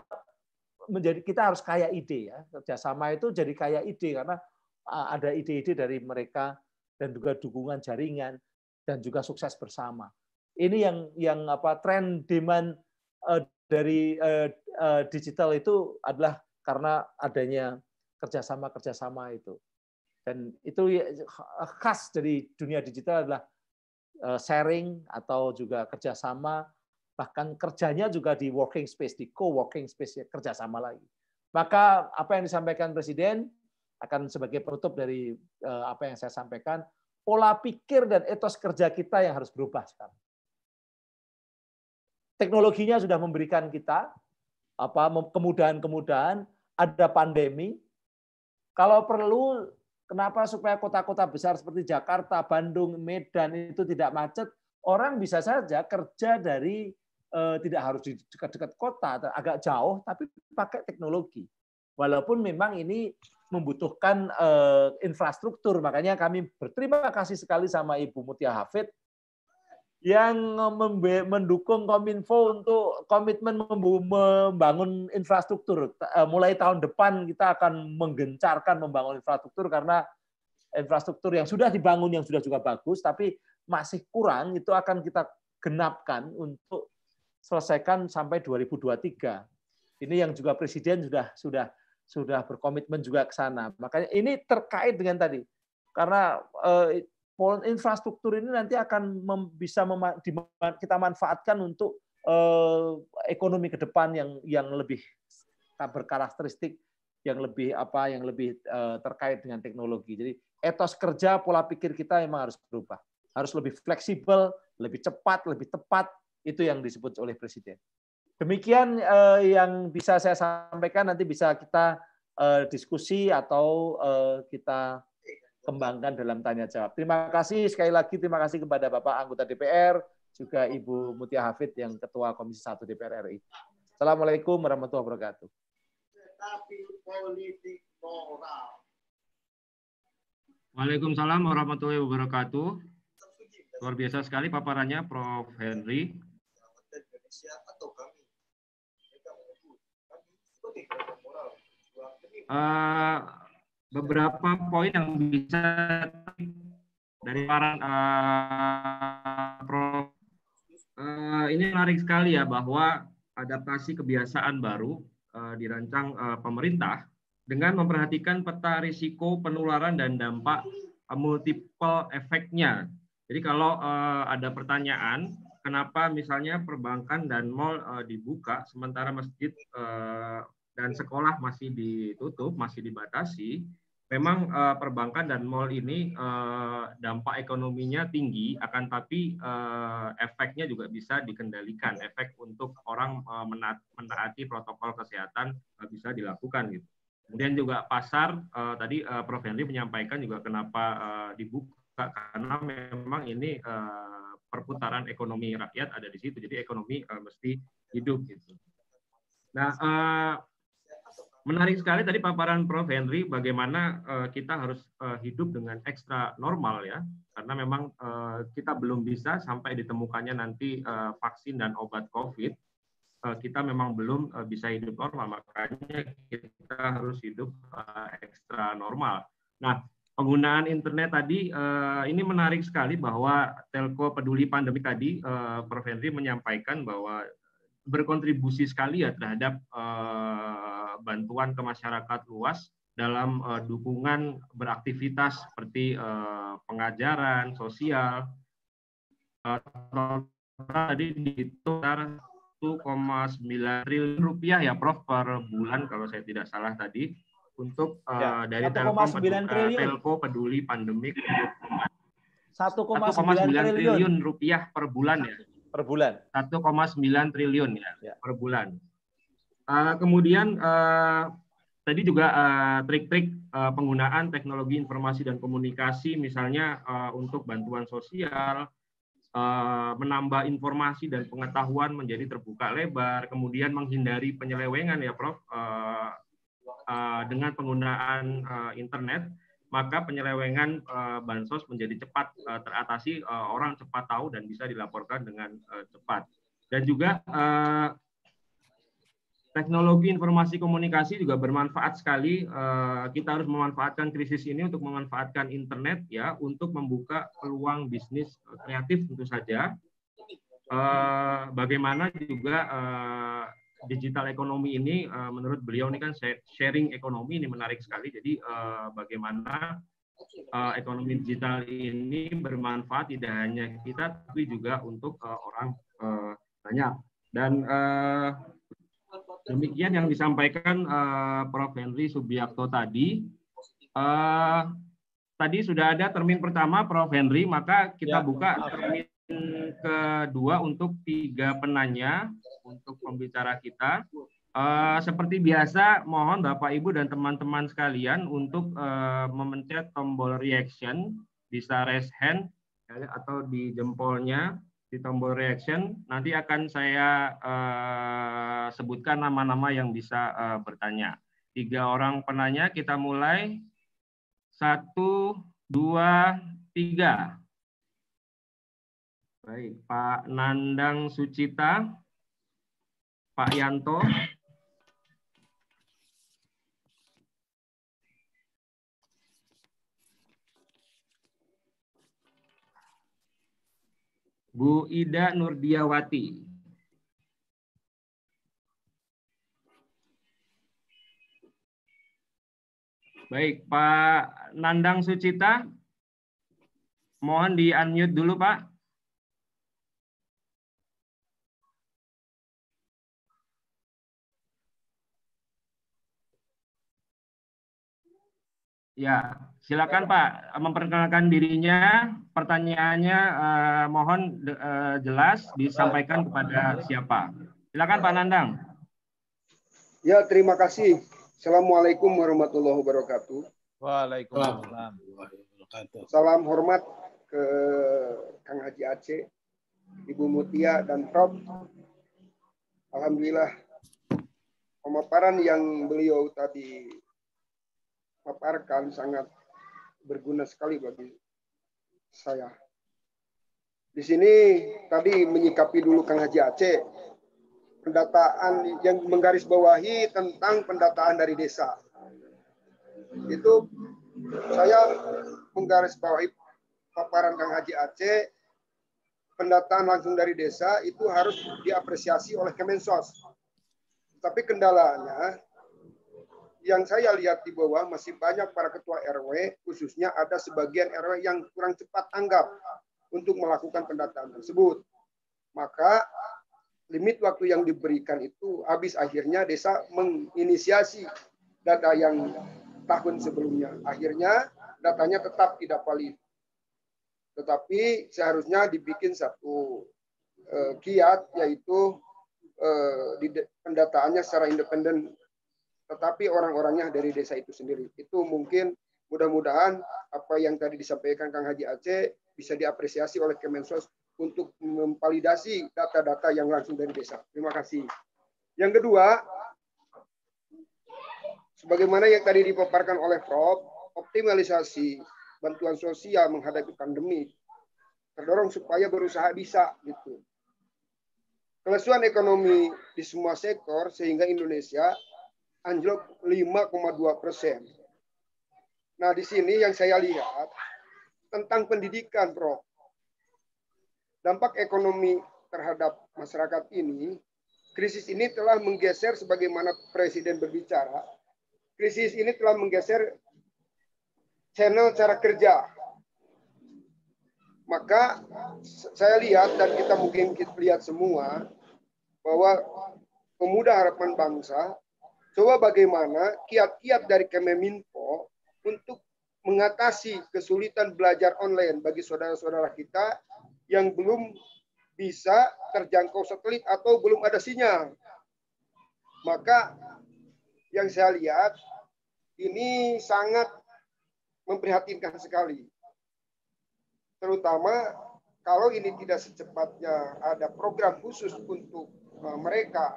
menjadi kita harus kaya ide ya. Kerjasama itu jadi kaya ide karena e, ada ide-ide dari mereka dan juga dukungan jaringan dan juga sukses bersama. Ini yang yang apa tren demand uh, dari uh, uh, digital itu adalah karena adanya kerjasama-kerjasama itu. Dan itu ya, khas dari dunia digital adalah sharing atau juga kerjasama bahkan kerjanya juga di working space, di co-working space, kerja kerjasama lagi. Maka apa yang disampaikan Presiden akan sebagai penutup dari eh, apa yang saya sampaikan, pola pikir dan etos kerja kita yang harus berubah sekarang. Teknologinya sudah memberikan kita apa kemudahan-kemudahan, ada pandemi. Kalau perlu, kenapa supaya kota-kota besar seperti Jakarta, Bandung, Medan itu tidak macet, orang bisa saja kerja dari Eh, tidak harus di dekat-dekat kota, agak jauh, tapi pakai teknologi. Walaupun memang ini membutuhkan eh, infrastruktur, makanya kami berterima kasih sekali sama Ibu Mutia Hafid yang mendukung Kominfo untuk komitmen membangun infrastruktur. Eh, mulai tahun depan kita akan menggencarkan membangun infrastruktur karena infrastruktur yang sudah dibangun yang sudah juga bagus tapi masih kurang itu akan kita genapkan untuk selesaikan sampai 2023. Ini yang juga presiden sudah sudah sudah berkomitmen juga ke sana. Makanya ini terkait dengan tadi karena eh, infrastruktur ini nanti akan mem, bisa mem kita manfaatkan untuk eh, ekonomi ke depan yang yang lebih berkarakteristik yang lebih apa yang lebih eh, terkait dengan teknologi. Jadi etos kerja pola pikir kita memang harus berubah. Harus lebih fleksibel, lebih cepat, lebih tepat itu yang disebut oleh Presiden. Demikian eh, yang bisa saya sampaikan, nanti bisa kita eh, diskusi atau eh, kita kembangkan dalam tanya jawab. Terima kasih sekali lagi terima kasih kepada Bapak anggota DPR juga Ibu Mutia Hafid yang Ketua Komisi 1 DPR RI. Assalamualaikum warahmatullahi wabarakatuh. Tetapi Waalaikumsalam warahmatullahi wabarakatuh. Luar biasa sekali paparannya Prof. Henry. Indonesia atau kami? Mereka menyebut kami gerakan moral berjuang demi uh, beberapa poin yang bisa dari para uh, pro, uh, ini menarik sekali ya bahwa adaptasi kebiasaan baru uh, dirancang uh, pemerintah dengan memperhatikan peta risiko penularan dan dampak uh, multiple efeknya. Jadi kalau uh, ada pertanyaan kenapa misalnya perbankan dan mall uh, dibuka sementara masjid uh, dan sekolah masih ditutup, masih dibatasi. Memang uh, perbankan dan mall ini uh, dampak ekonominya tinggi, akan tapi uh, efeknya juga bisa dikendalikan. Efek untuk orang uh, menaati protokol kesehatan uh, bisa dilakukan gitu. Kemudian juga pasar uh, tadi uh, Prof Henry menyampaikan juga kenapa uh, dibuka karena memang ini uh, perputaran ekonomi rakyat ada di situ. Jadi ekonomi uh, mesti hidup gitu. Nah, uh, menarik sekali tadi paparan Prof Henry bagaimana uh, kita harus uh, hidup dengan ekstra normal ya. Karena memang uh, kita belum bisa sampai ditemukannya nanti uh, vaksin dan obat Covid kita memang belum bisa hidup normal, makanya kita harus hidup ekstra normal. Nah, penggunaan internet tadi uh, ini menarik sekali bahwa Telko Peduli Pandemi tadi uh, Prof Henry menyampaikan bahwa berkontribusi sekali ya terhadap uh, bantuan ke masyarakat luas dalam uh, dukungan beraktivitas seperti uh, pengajaran sosial tadi uh, sekitar 1,9 triliun rupiah ya Prof per bulan kalau saya tidak salah tadi untuk eh, ya, dari Telkom, eh, peduli, triliun. Telko peduli pandemik 1,9 triliun. triliun rupiah per bulan ya. Per bulan. 1,9 triliun ya, ya per bulan. Uh, kemudian uh, tadi juga trik-trik uh, uh, penggunaan teknologi informasi dan komunikasi misalnya uh, untuk bantuan sosial menambah informasi dan pengetahuan menjadi terbuka lebar kemudian menghindari penyelewengan ya prof Eh, dengan penggunaan eh, internet maka penyelewengan eh, bansos menjadi cepat teratasi orang cepat tahu dan bisa dilaporkan dengan cepat dan juga teknologi informasi komunikasi juga bermanfaat sekali. Kita harus memanfaatkan krisis ini untuk memanfaatkan internet ya untuk membuka peluang bisnis kreatif tentu saja. Bagaimana juga digital ekonomi ini uh, menurut beliau ini kan sharing ekonomi ini menarik sekali. Jadi uh, bagaimana uh, ekonomi digital ini bermanfaat tidak hanya kita tapi juga untuk uh, orang uh, banyak. Dan uh, demikian yang disampaikan uh, Prof. Henry Subiakto tadi. Uh, tadi sudah ada termin pertama Prof. Henry, maka kita ya, buka termin kedua untuk tiga penanya untuk pembicara kita. Uh, seperti biasa, mohon Bapak Ibu dan teman-teman sekalian untuk uh, memencet tombol reaction, bisa raise hand ya, atau di jempolnya di tombol reaction. Nanti akan saya uh, sebutkan nama-nama yang bisa uh, bertanya. Tiga orang penanya, kita mulai. Satu, dua, tiga. Baik, Pak Nandang Sucita. Pak Yanto. Bu Ida Nurdiawati. Baik, Pak Nandang Sucita. Mohon di-unmute dulu, Pak. Ya, silakan Pak memperkenalkan dirinya. Pertanyaannya eh, mohon eh, jelas disampaikan kepada siapa. Silakan Pak Nandang. Ya, terima kasih. Assalamualaikum warahmatullahi wabarakatuh. Waalaikumsalam. Salam hormat ke Kang Haji Aceh, Ibu Mutia dan Prof. Alhamdulillah pemaparan yang beliau tadi paparkan sangat berguna sekali bagi saya. Di sini tadi menyikapi dulu Kang Haji Aceh pendataan yang menggarisbawahi tentang pendataan dari desa. Itu saya menggarisbawahi paparan Kang Haji Aceh pendataan langsung dari desa itu harus diapresiasi oleh Kemensos. Tapi kendalanya yang saya lihat di bawah masih banyak para ketua RW, khususnya ada sebagian RW yang kurang cepat tanggap untuk melakukan pendataan tersebut. Maka limit waktu yang diberikan itu habis akhirnya desa menginisiasi data yang tahun sebelumnya. Akhirnya datanya tetap tidak valid. Tetapi seharusnya dibikin satu eh, kiat yaitu eh, pendataannya secara independen tetapi orang-orangnya dari desa itu sendiri. Itu mungkin mudah-mudahan apa yang tadi disampaikan Kang Haji Aceh bisa diapresiasi oleh Kemensos untuk memvalidasi data-data yang langsung dari desa. Terima kasih. Yang kedua, sebagaimana yang tadi dipaparkan oleh Prof, optimalisasi bantuan sosial menghadapi pandemi terdorong supaya berusaha bisa gitu. Kelesuan ekonomi di semua sektor sehingga Indonesia anjlok 5,2 persen. Nah, di sini yang saya lihat tentang pendidikan, Prof. Dampak ekonomi terhadap masyarakat ini, krisis ini telah menggeser sebagaimana Presiden berbicara, krisis ini telah menggeser channel cara kerja. Maka saya lihat dan kita mungkin kita lihat semua bahwa pemuda harapan bangsa Coba bagaimana kiat-kiat dari Kemeninfo untuk mengatasi kesulitan belajar online bagi saudara-saudara kita yang belum bisa terjangkau satelit atau belum ada sinyal. Maka yang saya lihat ini sangat memprihatinkan sekali. Terutama kalau ini tidak secepatnya ada program khusus untuk eh, mereka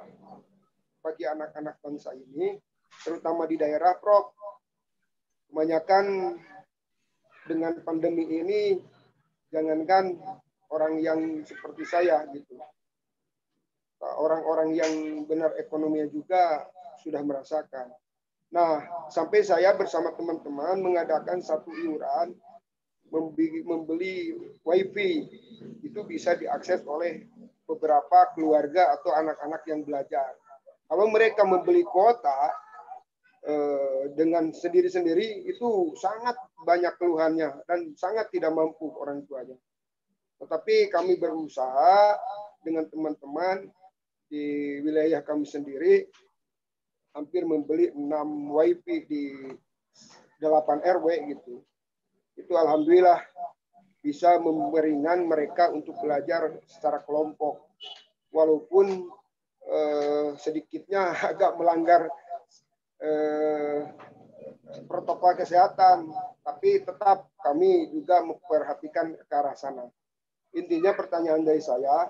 bagi anak-anak bangsa ini, terutama di daerah Prof. Kebanyakan dengan pandemi ini, jangankan orang yang seperti saya gitu, nah, orang-orang yang benar ekonominya juga sudah merasakan. Nah, sampai saya bersama teman-teman mengadakan satu iuran membeli, membeli wifi itu bisa diakses oleh beberapa keluarga atau anak-anak yang belajar. Kalau mereka membeli kuota eh, dengan sendiri-sendiri itu sangat banyak keluhannya dan sangat tidak mampu orang tuanya. Tetapi kami berusaha dengan teman-teman di wilayah kami sendiri hampir membeli 6 WiFi di 8 RW gitu. Itu alhamdulillah bisa memberingan mereka untuk belajar secara kelompok. Walaupun eh, sedikitnya agak melanggar eh, protokol kesehatan, tapi tetap kami juga memperhatikan ke arah sana. Intinya pertanyaan dari saya,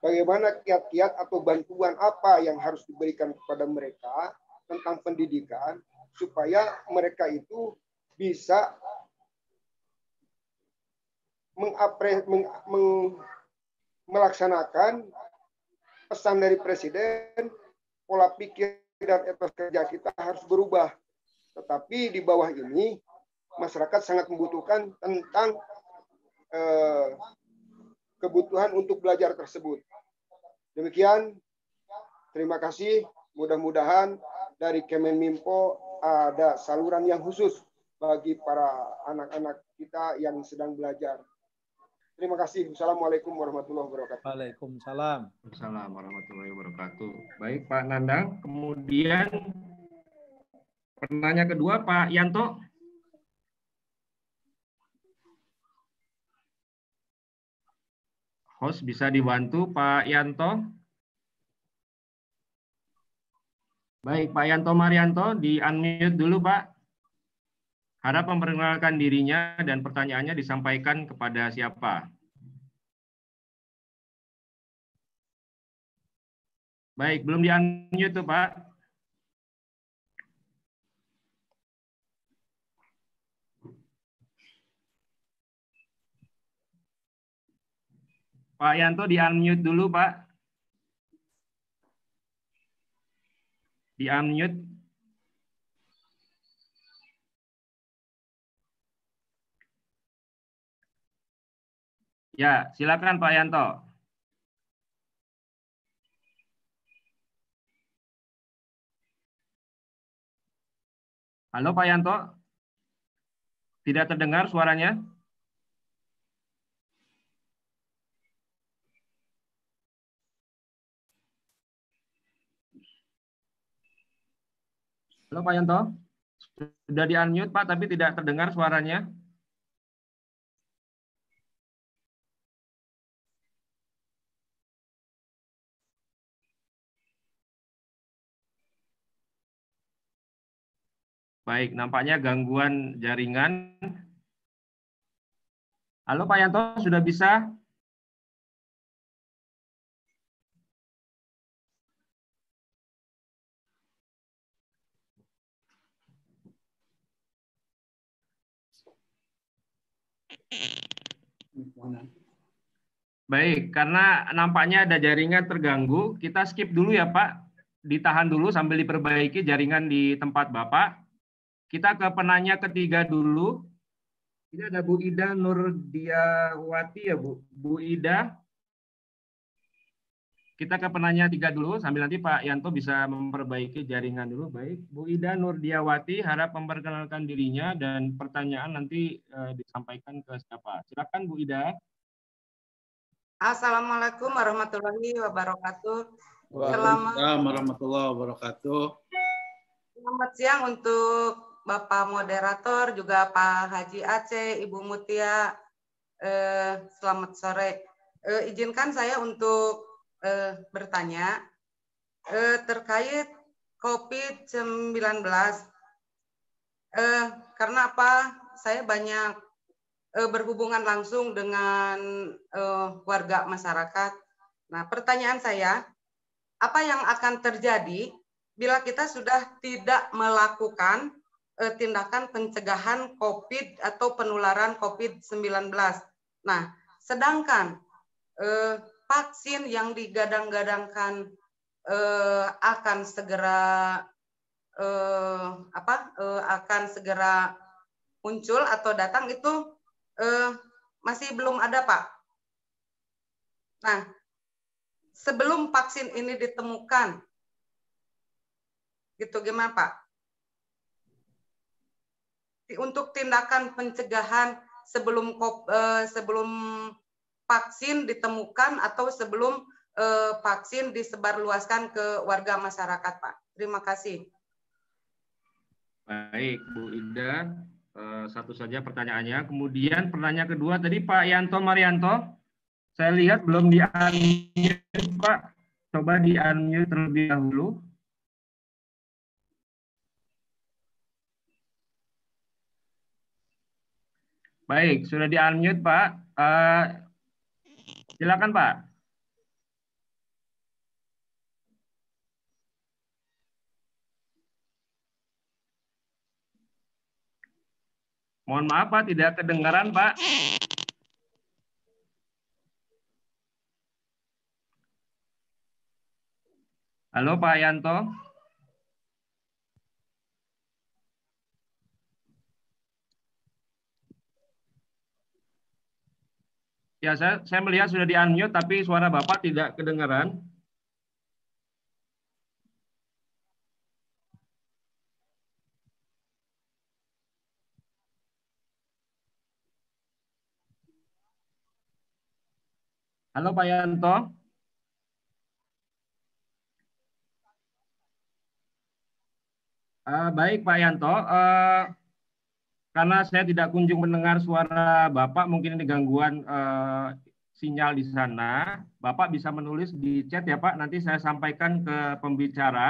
bagaimana kiat-kiat atau bantuan apa yang harus diberikan kepada mereka tentang pendidikan supaya mereka itu bisa mengapre, meng, meng, melaksanakan pesan dari presiden pola pikir dan etos kerja kita harus berubah. Tetapi di bawah ini masyarakat sangat membutuhkan tentang eh, kebutuhan untuk belajar tersebut. Demikian, terima kasih. Mudah-mudahan dari Kemenmimpo ada saluran yang khusus bagi para anak-anak kita yang sedang belajar. Terima kasih. Assalamualaikum warahmatullahi wabarakatuh. Waalaikumsalam. Assalamualaikum warahmatullahi wabarakatuh. Baik Pak Nandang, kemudian pertanyaan kedua Pak Yanto. Host bisa dibantu Pak Yanto? Baik Pak Yanto Marianto, di unmute dulu Pak. Harap memperkenalkan dirinya dan pertanyaannya disampaikan kepada siapa. Baik, belum di-unmute tuh Pak. Pak Yanto di-unmute dulu Pak. Di-unmute. Ya, silakan Pak Yanto. Halo Pak Yanto. Tidak terdengar suaranya? Halo Pak Yanto. Sudah di-unmute Pak, tapi tidak terdengar suaranya. Baik, nampaknya gangguan jaringan. Halo Pak Yanto, sudah bisa? Baik, karena nampaknya ada jaringan terganggu, kita skip dulu ya Pak. Ditahan dulu sambil diperbaiki jaringan di tempat Bapak. Kita ke penanya ketiga dulu. Ini ada Bu Ida Nurdiawati ya Bu. Bu Ida. Kita ke penanya tiga dulu sambil nanti Pak Yanto bisa memperbaiki jaringan dulu. Baik, Bu Ida Nurdiawati harap memperkenalkan dirinya dan pertanyaan nanti eh, disampaikan ke siapa. Silakan Bu Ida. Assalamualaikum warahmatullahi wabarakatuh. Waalaikumsalam warahmatullahi wabarakatuh. Selamat siang untuk Bapak moderator, juga Pak Haji Aceh, Ibu Mutia. Eh, selamat sore. Eh, izinkan saya untuk eh, bertanya eh, terkait COVID-19. Eh, karena apa? Saya banyak eh, berhubungan langsung dengan eh, warga masyarakat. Nah, pertanyaan saya, apa yang akan terjadi bila kita sudah tidak melakukan eh, tindakan pencegahan COVID atau penularan COVID-19. Nah, sedangkan eh, vaksin yang digadang-gadangkan eh, akan segera eh, apa eh, akan segera muncul atau datang itu eh, masih belum ada pak. Nah, sebelum vaksin ini ditemukan, gitu gimana pak? untuk tindakan pencegahan sebelum eh, sebelum vaksin ditemukan atau sebelum eh, vaksin disebarluaskan ke warga masyarakat, Pak. Terima kasih. Baik, Bu Ida. Eh, satu saja pertanyaannya. Kemudian pertanyaan kedua tadi Pak Yanto Marianto. Saya lihat belum di-unmute, Pak. Coba di-unmute terlebih dahulu. Baik, sudah di unmute Pak. Uh, silakan Pak. Mohon maaf Pak, tidak kedengaran Pak. Halo Pak Yanto. Ya, saya, saya melihat sudah di unmute, tapi suara Bapak tidak kedengaran. Halo Pak Yanto. Uh, baik Pak Yanto, uh, karena saya tidak kunjung mendengar suara Bapak, mungkin ini gangguan eh, sinyal di sana. Bapak bisa menulis di chat ya Pak, nanti saya sampaikan ke pembicara.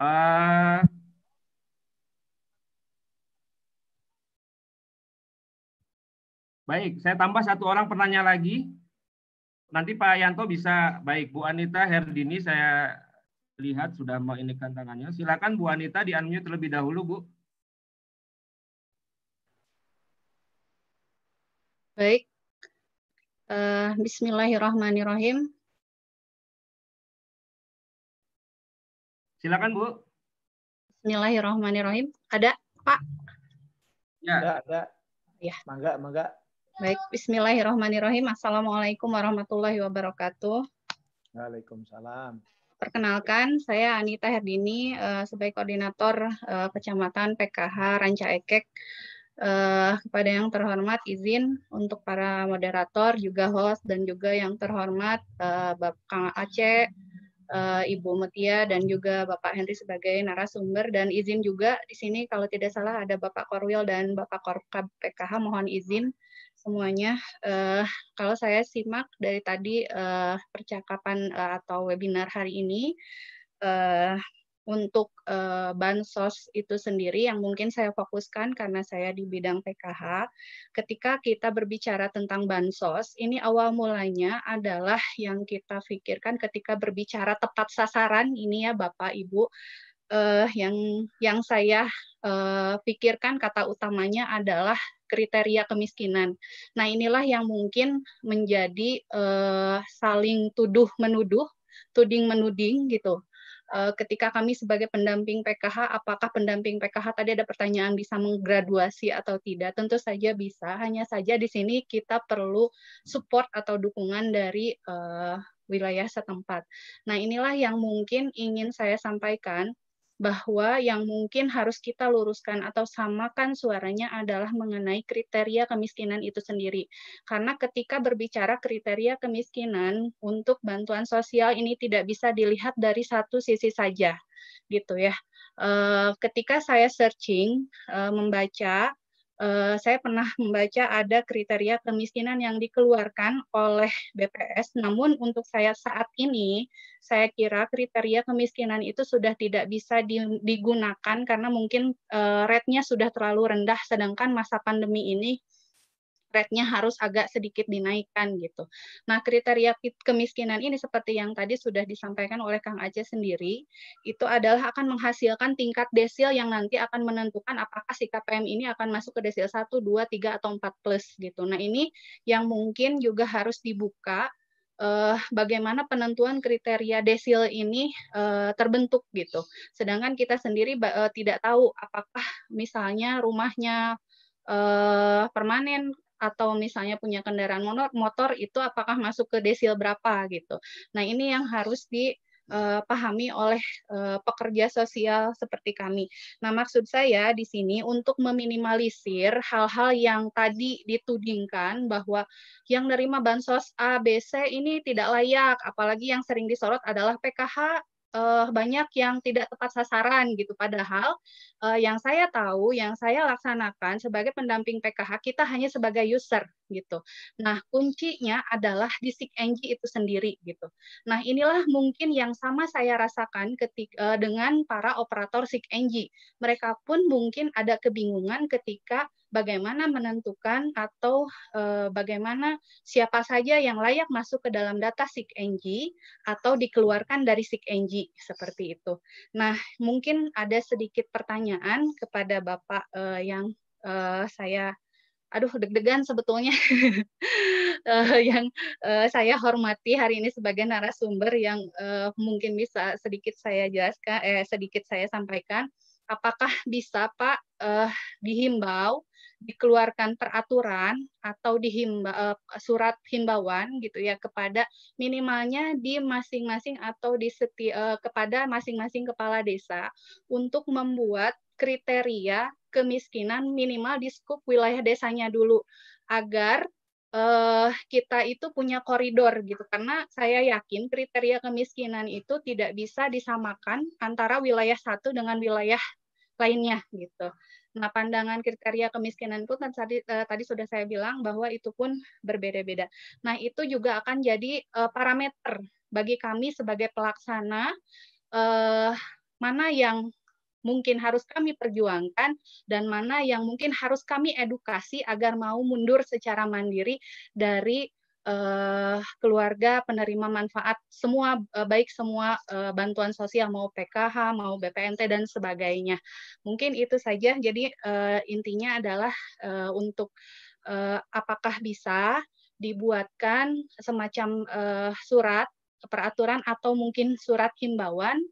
Eh, baik, saya tambah satu orang penanya lagi. Nanti Pak Yanto bisa, baik Bu Anita Herdini saya lihat sudah menginikan tangannya. Silakan Bu Anita di terlebih dahulu Bu. Baik. Uh, Bismillahirrahmanirrahim. Silakan Bu. Bismillahirrahmanirrahim. Ada Pak? Ya. Ada, ada. Ya. Mangga, mangga. Baik, Bismillahirrahmanirrahim. Assalamualaikum warahmatullahi wabarakatuh. Waalaikumsalam. Perkenalkan, saya Anita Herdini eh, sebagai koordinator eh, Kecamatan PKH Ranca Ekek. Uh, kepada yang terhormat izin untuk para moderator juga host dan juga yang terhormat uh, eh, Bapak Kang Aceh, uh, Ibu Mutia dan juga Bapak Henry sebagai narasumber dan izin juga di sini kalau tidak salah ada Bapak Korwil dan Bapak Korkab PKH mohon izin semuanya uh, kalau saya simak dari tadi uh, percakapan uh, atau webinar hari ini uh, untuk uh, bansos itu sendiri yang mungkin saya fokuskan karena saya di bidang PKH. Ketika kita berbicara tentang bansos, ini awal mulanya adalah yang kita pikirkan ketika berbicara tepat sasaran ini ya Bapak Ibu uh, yang yang saya uh, pikirkan kata utamanya adalah kriteria kemiskinan. Nah, inilah yang mungkin menjadi uh, saling tuduh menuduh tuding menuding gitu Eh, ketika kami sebagai pendamping PKH, apakah pendamping PKH tadi ada pertanyaan bisa menggraduasi atau tidak? Tentu saja bisa, hanya saja di sini kita perlu support atau dukungan dari uh, wilayah setempat. Nah, inilah yang mungkin ingin saya sampaikan bahwa yang mungkin harus kita luruskan atau samakan suaranya adalah mengenai kriteria kemiskinan itu sendiri. Karena ketika berbicara kriteria kemiskinan untuk bantuan sosial ini tidak bisa dilihat dari satu sisi saja, gitu ya. Eh, ketika saya searching, eh, membaca eh, saya pernah membaca ada kriteria kemiskinan yang dikeluarkan oleh BPS. Namun untuk saya saat ini, saya kira kriteria kemiskinan itu sudah tidak bisa digunakan karena mungkin eh, rate-nya sudah terlalu rendah. Sedangkan masa pandemi ini rate-nya harus agak sedikit dinaikkan gitu. Nah, kriteria kemiskinan ini seperti yang tadi sudah disampaikan oleh Kang Aceh sendiri, itu adalah akan menghasilkan tingkat desil yang nanti akan menentukan apakah si KPM ini akan masuk ke desil 1, 2, 3 atau 4 plus gitu. Nah, ini yang mungkin juga harus dibuka eh, bagaimana penentuan kriteria desil ini eh, terbentuk gitu. Sedangkan kita sendiri eh, tidak tahu apakah misalnya rumahnya uh, permanen atau misalnya punya kendaraan motor, motor itu apakah masuk ke desil berapa gitu. Nah ini yang harus dipahami eh, oleh eh, pekerja sosial seperti kami. Nah maksud saya di sini untuk meminimalisir hal-hal yang tadi ditudingkan bahwa yang nerima bansos ABC ini tidak layak, apalagi yang sering disorot adalah PKH, uh, banyak yang tidak tepat sasaran gitu. Padahal uh, yang saya tahu, yang saya laksanakan sebagai pendamping PKH kita hanya sebagai user gitu. Nah kuncinya adalah di Sig NG itu sendiri gitu. Nah inilah mungkin yang sama saya rasakan ketika uh, eh, dengan para operator Sig NG. Mereka pun mungkin ada kebingungan ketika bagaimana menentukan atau e, bagaimana siapa saja yang layak masuk ke dalam data SIGNG atau dikeluarkan dari SIGNG seperti itu. Nah, mungkin ada sedikit pertanyaan kepada Bapak e, yang e, saya aduh deg-degan sebetulnya yang saya hormati hari ini sebagai narasumber yang mungkin bisa sedikit saya jelaskan eh sedikit saya sampaikan apakah bisa Pak uh, dihimbau dikeluarkan peraturan atau dihimba, eh, surat himbauan gitu ya kepada minimalnya di masing-masing atau di seti, eh, kepada masing-masing kepala desa untuk membuat kriteria kemiskinan minimal di skup wilayah desanya dulu agar Uh, kita itu punya koridor gitu karena saya yakin kriteria kemiskinan itu tidak bisa disamakan antara wilayah satu dengan wilayah lainnya gitu. Nah, pandangan kriteria kemiskinan pun tadi, eh, tadi sudah saya bilang bahwa itu pun berbeda-beda. Nah, itu juga akan jadi eh, parameter bagi kami sebagai pelaksana eh, mana yang mungkin harus kami perjuangkan dan mana yang mungkin harus kami edukasi agar mau mundur secara mandiri dari uh, keluarga penerima manfaat semua uh, baik semua uh, bantuan sosial mau PKH mau BPNT dan sebagainya mungkin itu saja jadi uh, intinya adalah uh, untuk uh, apakah bisa dibuatkan semacam uh, surat peraturan atau mungkin surat himbauan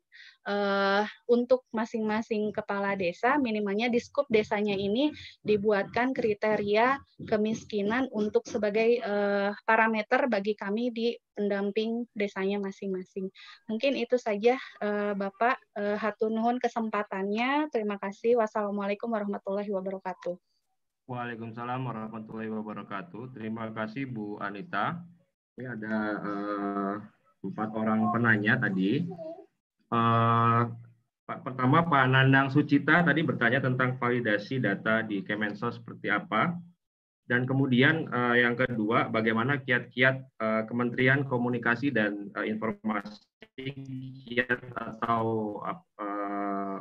uh, untuk masing-masing kepala desa minimalnya di skup desanya ini dibuatkan kriteria kemiskinan untuk sebagai uh, parameter bagi kami di pendamping desanya masing-masing. Mungkin itu saja uh, Bapak uh, hatunuhun kesempatannya. Terima kasih. Wassalamualaikum warahmatullahi wabarakatuh. Waalaikumsalam warahmatullahi wabarakatuh. Terima kasih Bu Anita. Ini ada uh, empat orang penanya tadi. Uh, pertama Pak Nandang Sucita tadi bertanya tentang validasi data di Kemensos seperti apa. Dan kemudian eh, yang kedua, bagaimana kiat-kiat eh, Kementerian Komunikasi dan Informasi kiat atau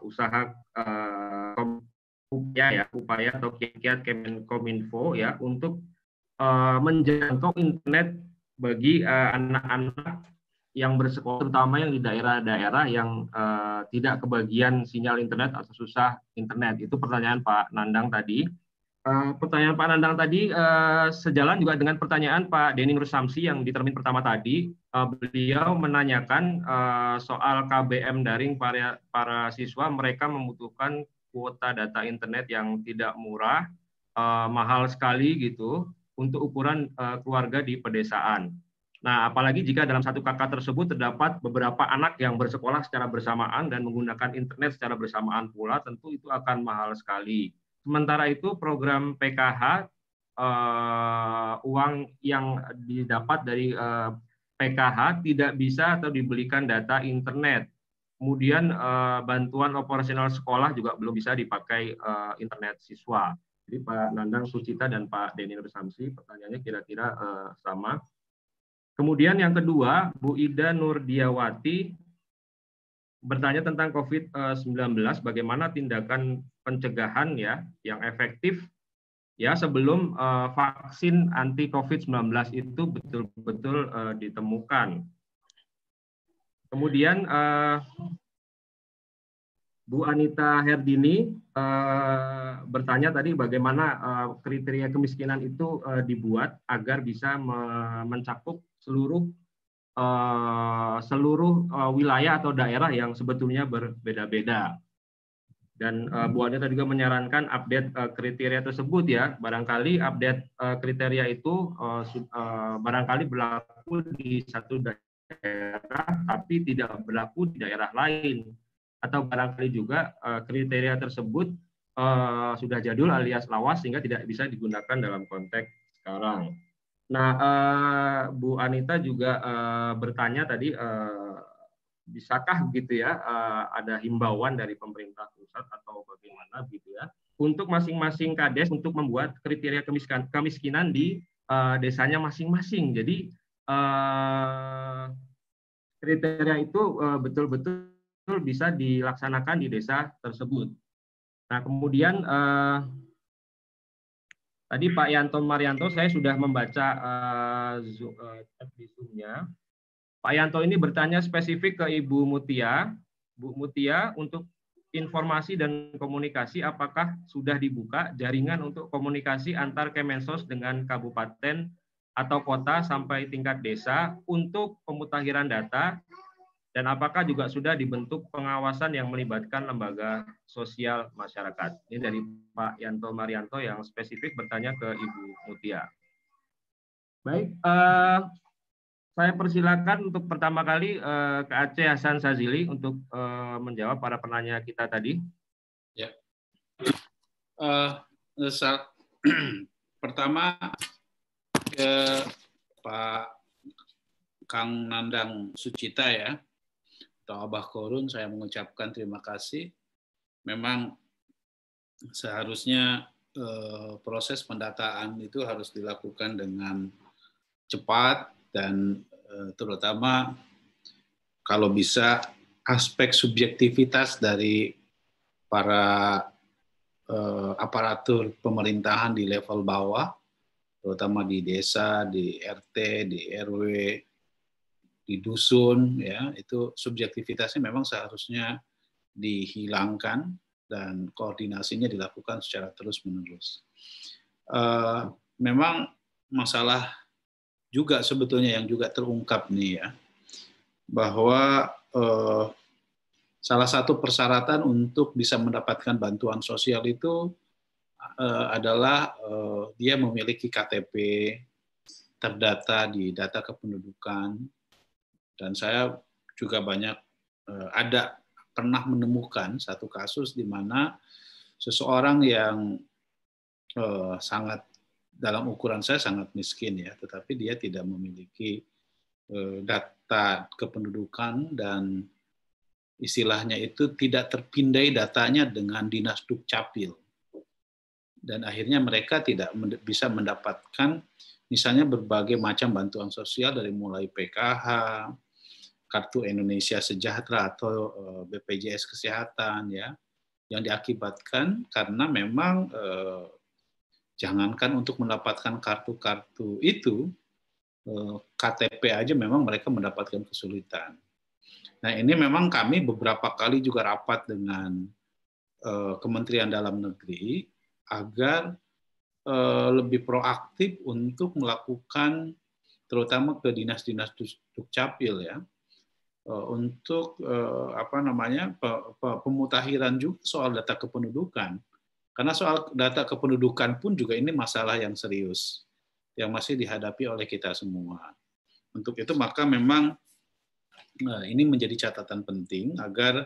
usaha upaya ya upaya atau kiat-kiat Kemenkominfo ya untuk uh, menjangkau internet bagi anak -anak yang bersekolah terutama yang di daerah-daerah yang uh, tidak kebagian sinyal internet atau susah internet itu pertanyaan Pak Nandang tadi uh, pertanyaan Pak Nandang tadi uh, sejalan juga dengan pertanyaan Pak Dening Rusamsi yang di termin pertama tadi uh, beliau menanyakan uh, soal KBM daring para para siswa mereka membutuhkan kuota data internet yang tidak murah uh, mahal sekali gitu untuk ukuran uh, keluarga di pedesaan Nah, apalagi jika dalam satu kakak tersebut terdapat beberapa anak yang bersekolah secara bersamaan dan menggunakan internet secara bersamaan pula, tentu itu akan mahal sekali. Sementara itu program PKH uh, eh, uang yang didapat dari uh, eh, PKH tidak bisa atau dibelikan data internet. Kemudian uh, bantuan operasional sekolah juga belum bisa dipakai uh, internet siswa. Jadi Pak Nandang Sucita dan Pak Denny Samsi pertanyaannya kira-kira uh, sama. Kemudian yang kedua, Bu Ida Nurdiawati bertanya tentang COVID-19, bagaimana tindakan pencegahan ya yang efektif ya sebelum uh, vaksin anti COVID-19 itu betul-betul uh, ditemukan. Kemudian uh, Bu Anita Herdini uh, bertanya tadi bagaimana uh, kriteria kemiskinan itu uh, dibuat agar bisa me mencakup seluruh uh, seluruh uh, wilayah atau daerah yang sebetulnya berbeda-beda. Dan uh, Bu Anita juga menyarankan update uh, kriteria tersebut ya, barangkali update uh, kriteria itu uh, uh, barangkali berlaku di satu daerah tapi tidak berlaku di daerah lain atau barangkali juga eh, kriteria tersebut eh, sudah jadul alias lawas sehingga tidak bisa digunakan dalam konteks sekarang. Nah, eh, Bu Anita juga bertanya tadi bisakah gitu ya ada himbauan dari pemerintah pusat atau bagaimana gitu ya untuk masing-masing kades untuk membuat kriteria kemiskinan di desanya masing-masing. Jadi kriteria itu betul -betul bisa dilaksanakan di desa tersebut. Nah, kemudian eh, tadi Pak Yanto Marianto saya sudah membaca eh, eh, chat di Pak Yanto ini bertanya spesifik ke Ibu Mutia. Bu Mutia, untuk informasi dan komunikasi apakah sudah dibuka jaringan untuk komunikasi antar Kemensos dengan kabupaten atau kota sampai tingkat desa untuk pemutakhiran data dan apakah juga sudah dibentuk pengawasan yang melibatkan lembaga sosial masyarakat? Ini dari Pak Yanto Marianto yang spesifik bertanya ke Ibu Mutia. Baik, uh, saya persilakan untuk pertama kali uh, ke Aceh Hasan Sazili untuk uh, menjawab para penanya kita tadi. Ya. Uh, saat, pertama ke Pak Kang Nandang Sucita ya atau Abah Korun, saya mengucapkan terima kasih. Memang seharusnya eh, proses pendataan itu harus dilakukan dengan cepat dan eh, terutama kalau bisa aspek subjektivitas dari para eh, aparatur pemerintahan di level bawah, terutama di desa, di RT, di RW, di dusun ya itu subjektivitasnya memang seharusnya dihilangkan dan koordinasinya dilakukan secara terus menerus. Eh, memang masalah juga sebetulnya yang juga terungkap nih ya bahwa eh, salah satu persyaratan untuk bisa mendapatkan bantuan sosial itu eh, adalah dia memiliki KTP terdata di data kependudukan dan saya juga banyak eh, ada pernah menemukan satu kasus di mana seseorang yang eh, sangat dalam ukuran saya sangat miskin ya, tetapi dia tidak memiliki eh, data kependudukan dan istilahnya itu tidak terpindai datanya dengan dinas dukcapil dan akhirnya mereka tidak bisa mendapatkan misalnya berbagai macam bantuan sosial dari mulai PKH, kartu Indonesia Sejahtera atau eh, BPJS Kesehatan ya yang diakibatkan karena memang eh, jangankan untuk mendapatkan kartu-kartu itu eh, KTP aja memang mereka mendapatkan kesulitan. Nah ini memang kami beberapa kali juga rapat dengan eh, Kementerian Dalam Negeri agar eh, lebih proaktif untuk melakukan terutama ke dinas-dinas dukcapil ya Eh, untuk eh, apa namanya pemutahiran juga soal data kependudukan karena soal data kependudukan pun juga ini masalah yang serius yang masih dihadapi oleh kita semua untuk itu maka memang eh, ini menjadi catatan penting agar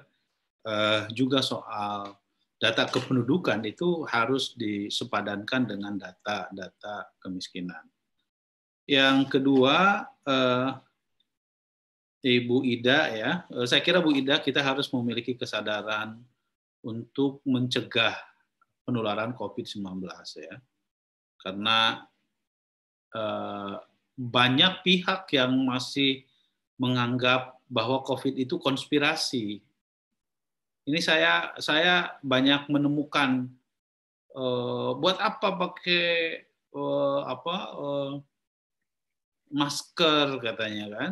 juga soal data kependudukan itu harus disepadankan dengan data-data kemiskinan. Yang kedua, Ibu Ida ya, eh, saya kira Bu Ida kita harus memiliki kesadaran untuk mencegah penularan COVID-19 ya. Karena eh, banyak pihak yang masih menganggap bahwa COVID itu konspirasi. Ini saya saya banyak menemukan eh, buat apa pakai eh, apa eh, masker katanya kan?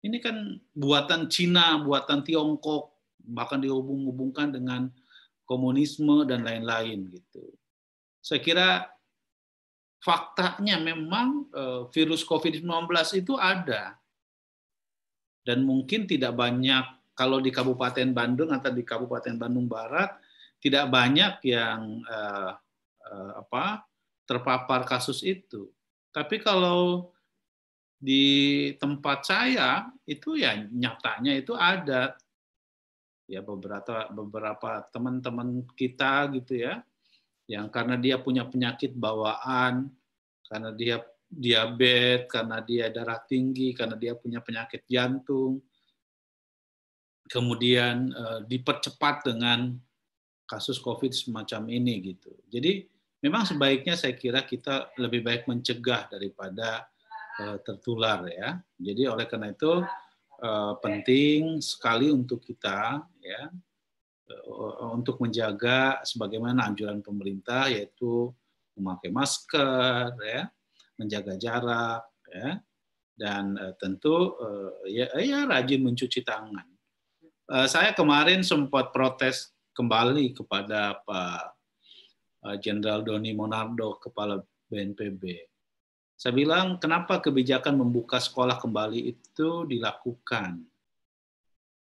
Ini kan buatan Cina, buatan Tiongkok, bahkan dihubung-hubungkan dengan komunisme dan lain-lain gitu. Saya kira faktanya memang eh, virus COVID-19 itu ada. Dan mungkin tidak banyak kalau di Kabupaten Bandung atau di Kabupaten Bandung Barat tidak banyak yang eh, eh, apa terpapar kasus itu. Tapi kalau di tempat saya itu ya nyatanya itu ada ya beberapa beberapa teman-teman kita gitu ya yang karena dia punya penyakit bawaan karena dia diabetes karena dia darah tinggi karena dia punya penyakit jantung kemudian eh, dipercepat dengan kasus covid semacam ini gitu jadi memang sebaiknya saya kira kita lebih baik mencegah daripada Eh, tertular ya. Jadi oleh karena itu eh, penting sekali untuk kita ya eh, untuk menjaga sebagaimana anjuran pemerintah yaitu memakai masker ya, menjaga jarak ya dan tentu ya, ya rajin mencuci tangan. Saya kemarin sempat protes kembali kepada Pak Jenderal Doni Monardo kepala BNPB saya bilang, kenapa kebijakan membuka sekolah kembali itu dilakukan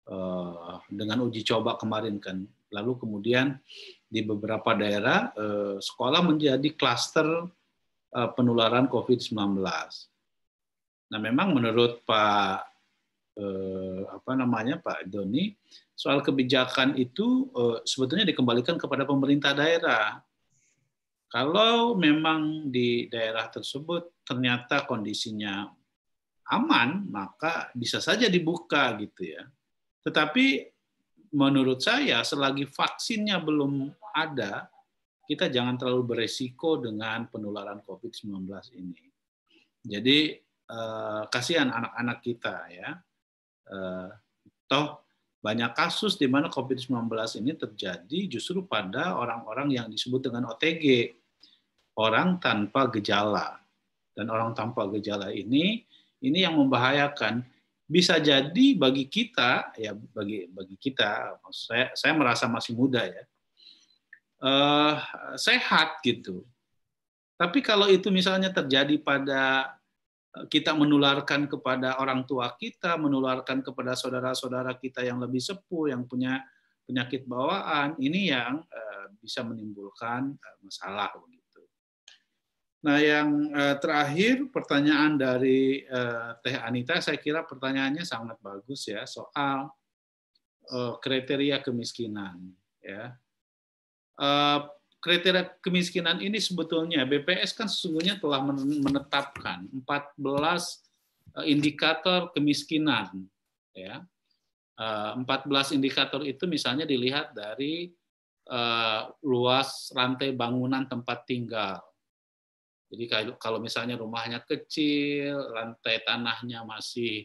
uh, dengan uji coba kemarin kan. Lalu kemudian di beberapa daerah uh, sekolah menjadi kluster uh, eh, penularan COVID-19. Nah, memang menurut Pak eh, apa namanya Pak Doni soal kebijakan itu sebetulnya dikembalikan kepada pemerintah daerah kalau memang di daerah tersebut ternyata kondisinya aman, maka bisa saja dibuka gitu ya. Tetapi menurut saya selagi vaksinnya belum ada, kita jangan terlalu beresiko dengan penularan COVID-19 ini. Jadi eh, kasihan anak-anak kita ya. Eh, toh banyak kasus di mana COVID-19 ini terjadi justru pada orang-orang yang disebut dengan OTG orang tanpa gejala. Dan orang tanpa gejala ini ini yang membahayakan bisa jadi bagi kita ya bagi bagi kita saya saya merasa masih muda ya uh, sehat gitu tapi kalau itu misalnya terjadi pada eh, kita menularkan kepada orang tua kita menularkan kepada saudara-saudara kita yang lebih sepuh yang punya penyakit bawaan ini yang eh, bisa menimbulkan uh, masalah Nah, yang eh, terakhir pertanyaan dari eh, Teh Anita, saya kira pertanyaannya sangat bagus ya soal eh, kriteria kemiskinan. Ya, kriteria kemiskinan ini sebetulnya BPS kan sesungguhnya telah menetapkan 14 indikator kemiskinan. Ya, 14 indikator itu misalnya dilihat dari luas rantai bangunan tempat tinggal jadi kalau misalnya rumahnya kecil, lantai tanahnya masih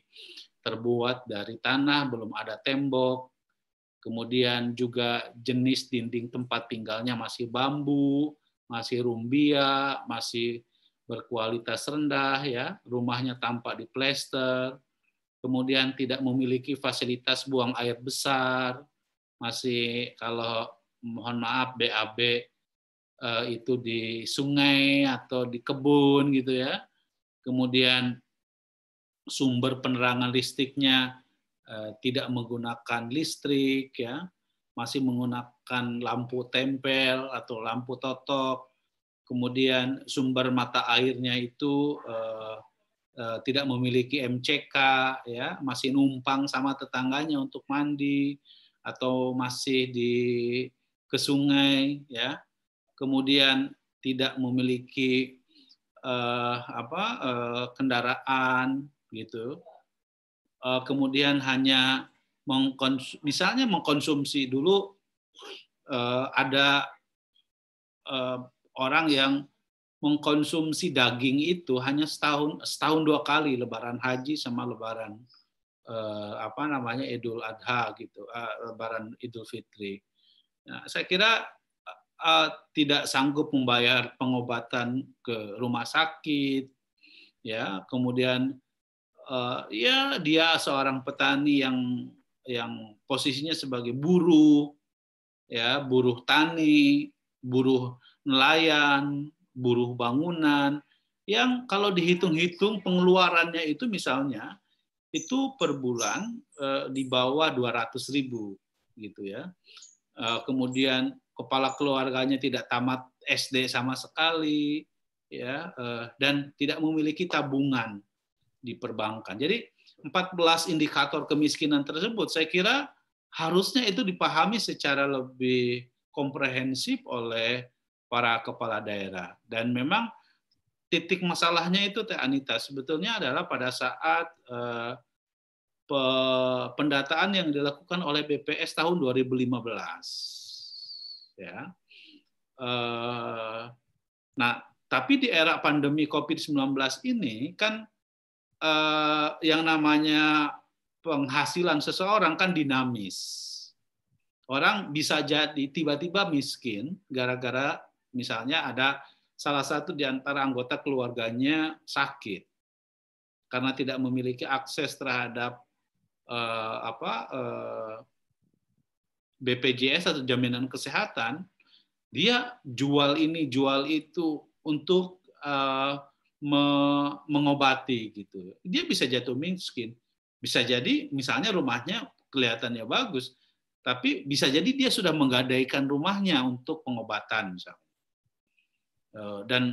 terbuat dari tanah, belum ada tembok, kemudian juga jenis dinding tempat tinggalnya masih bambu, masih rumbia, masih berkualitas rendah ya, rumahnya tampak di plester, kemudian tidak memiliki fasilitas buang air besar, masih kalau mohon maaf BAB Eh, itu di sungai atau di kebun gitu ya. Kemudian sumber penerangan listriknya eh, tidak menggunakan listrik ya, masih menggunakan lampu tempel atau lampu totok. Kemudian sumber mata airnya itu eh, tidak memiliki MCK ya, masih numpang sama tetangganya untuk mandi atau masih di ke sungai ya kemudian tidak memiliki uh, apa uh, kendaraan gitu uh, kemudian hanya mengkons misalnya mengkonsumsi dulu uh, ada uh, orang yang mengkonsumsi daging itu hanya setahun setahun dua kali lebaran haji sama lebaran eh, apa namanya Idul Adha gitu, eh, Lebaran Idul Fitri. Nah, saya kira uh, tidak sanggup membayar pengobatan ke rumah sakit, ya kemudian uh, ya dia seorang petani yang yang posisinya sebagai buruh, ya buruh tani, buruh nelayan, buruh bangunan, yang kalau dihitung-hitung pengeluarannya itu misalnya itu per bulan uh, di bawah 200 ribu gitu ya. Uh, kemudian kepala keluarganya tidak tamat SD sama sekali ya eh, dan tidak memiliki tabungan di perbankan. Jadi 14 indikator kemiskinan tersebut saya kira harusnya itu dipahami secara lebih komprehensif oleh para kepala daerah dan memang titik masalahnya itu Teh Anita sebetulnya adalah pada saat eh, pendataan yang dilakukan oleh BPS tahun 2015 ya. Eh, nah, tapi di era pandemi COVID-19 ini kan eh, yang namanya penghasilan seseorang kan dinamis. Orang bisa jadi tiba-tiba miskin gara-gara misalnya ada salah satu di antara anggota keluarganya sakit karena tidak memiliki akses terhadap eh, apa eh, BPJS atau jaminan kesehatan, dia jual ini jual itu untuk uh, me mengobati gitu. Dia bisa jatuh miskin. Bisa jadi misalnya rumahnya kelihatannya bagus, tapi bisa jadi dia sudah menggadaikan rumahnya untuk pengobatan misalnya. Eh, dan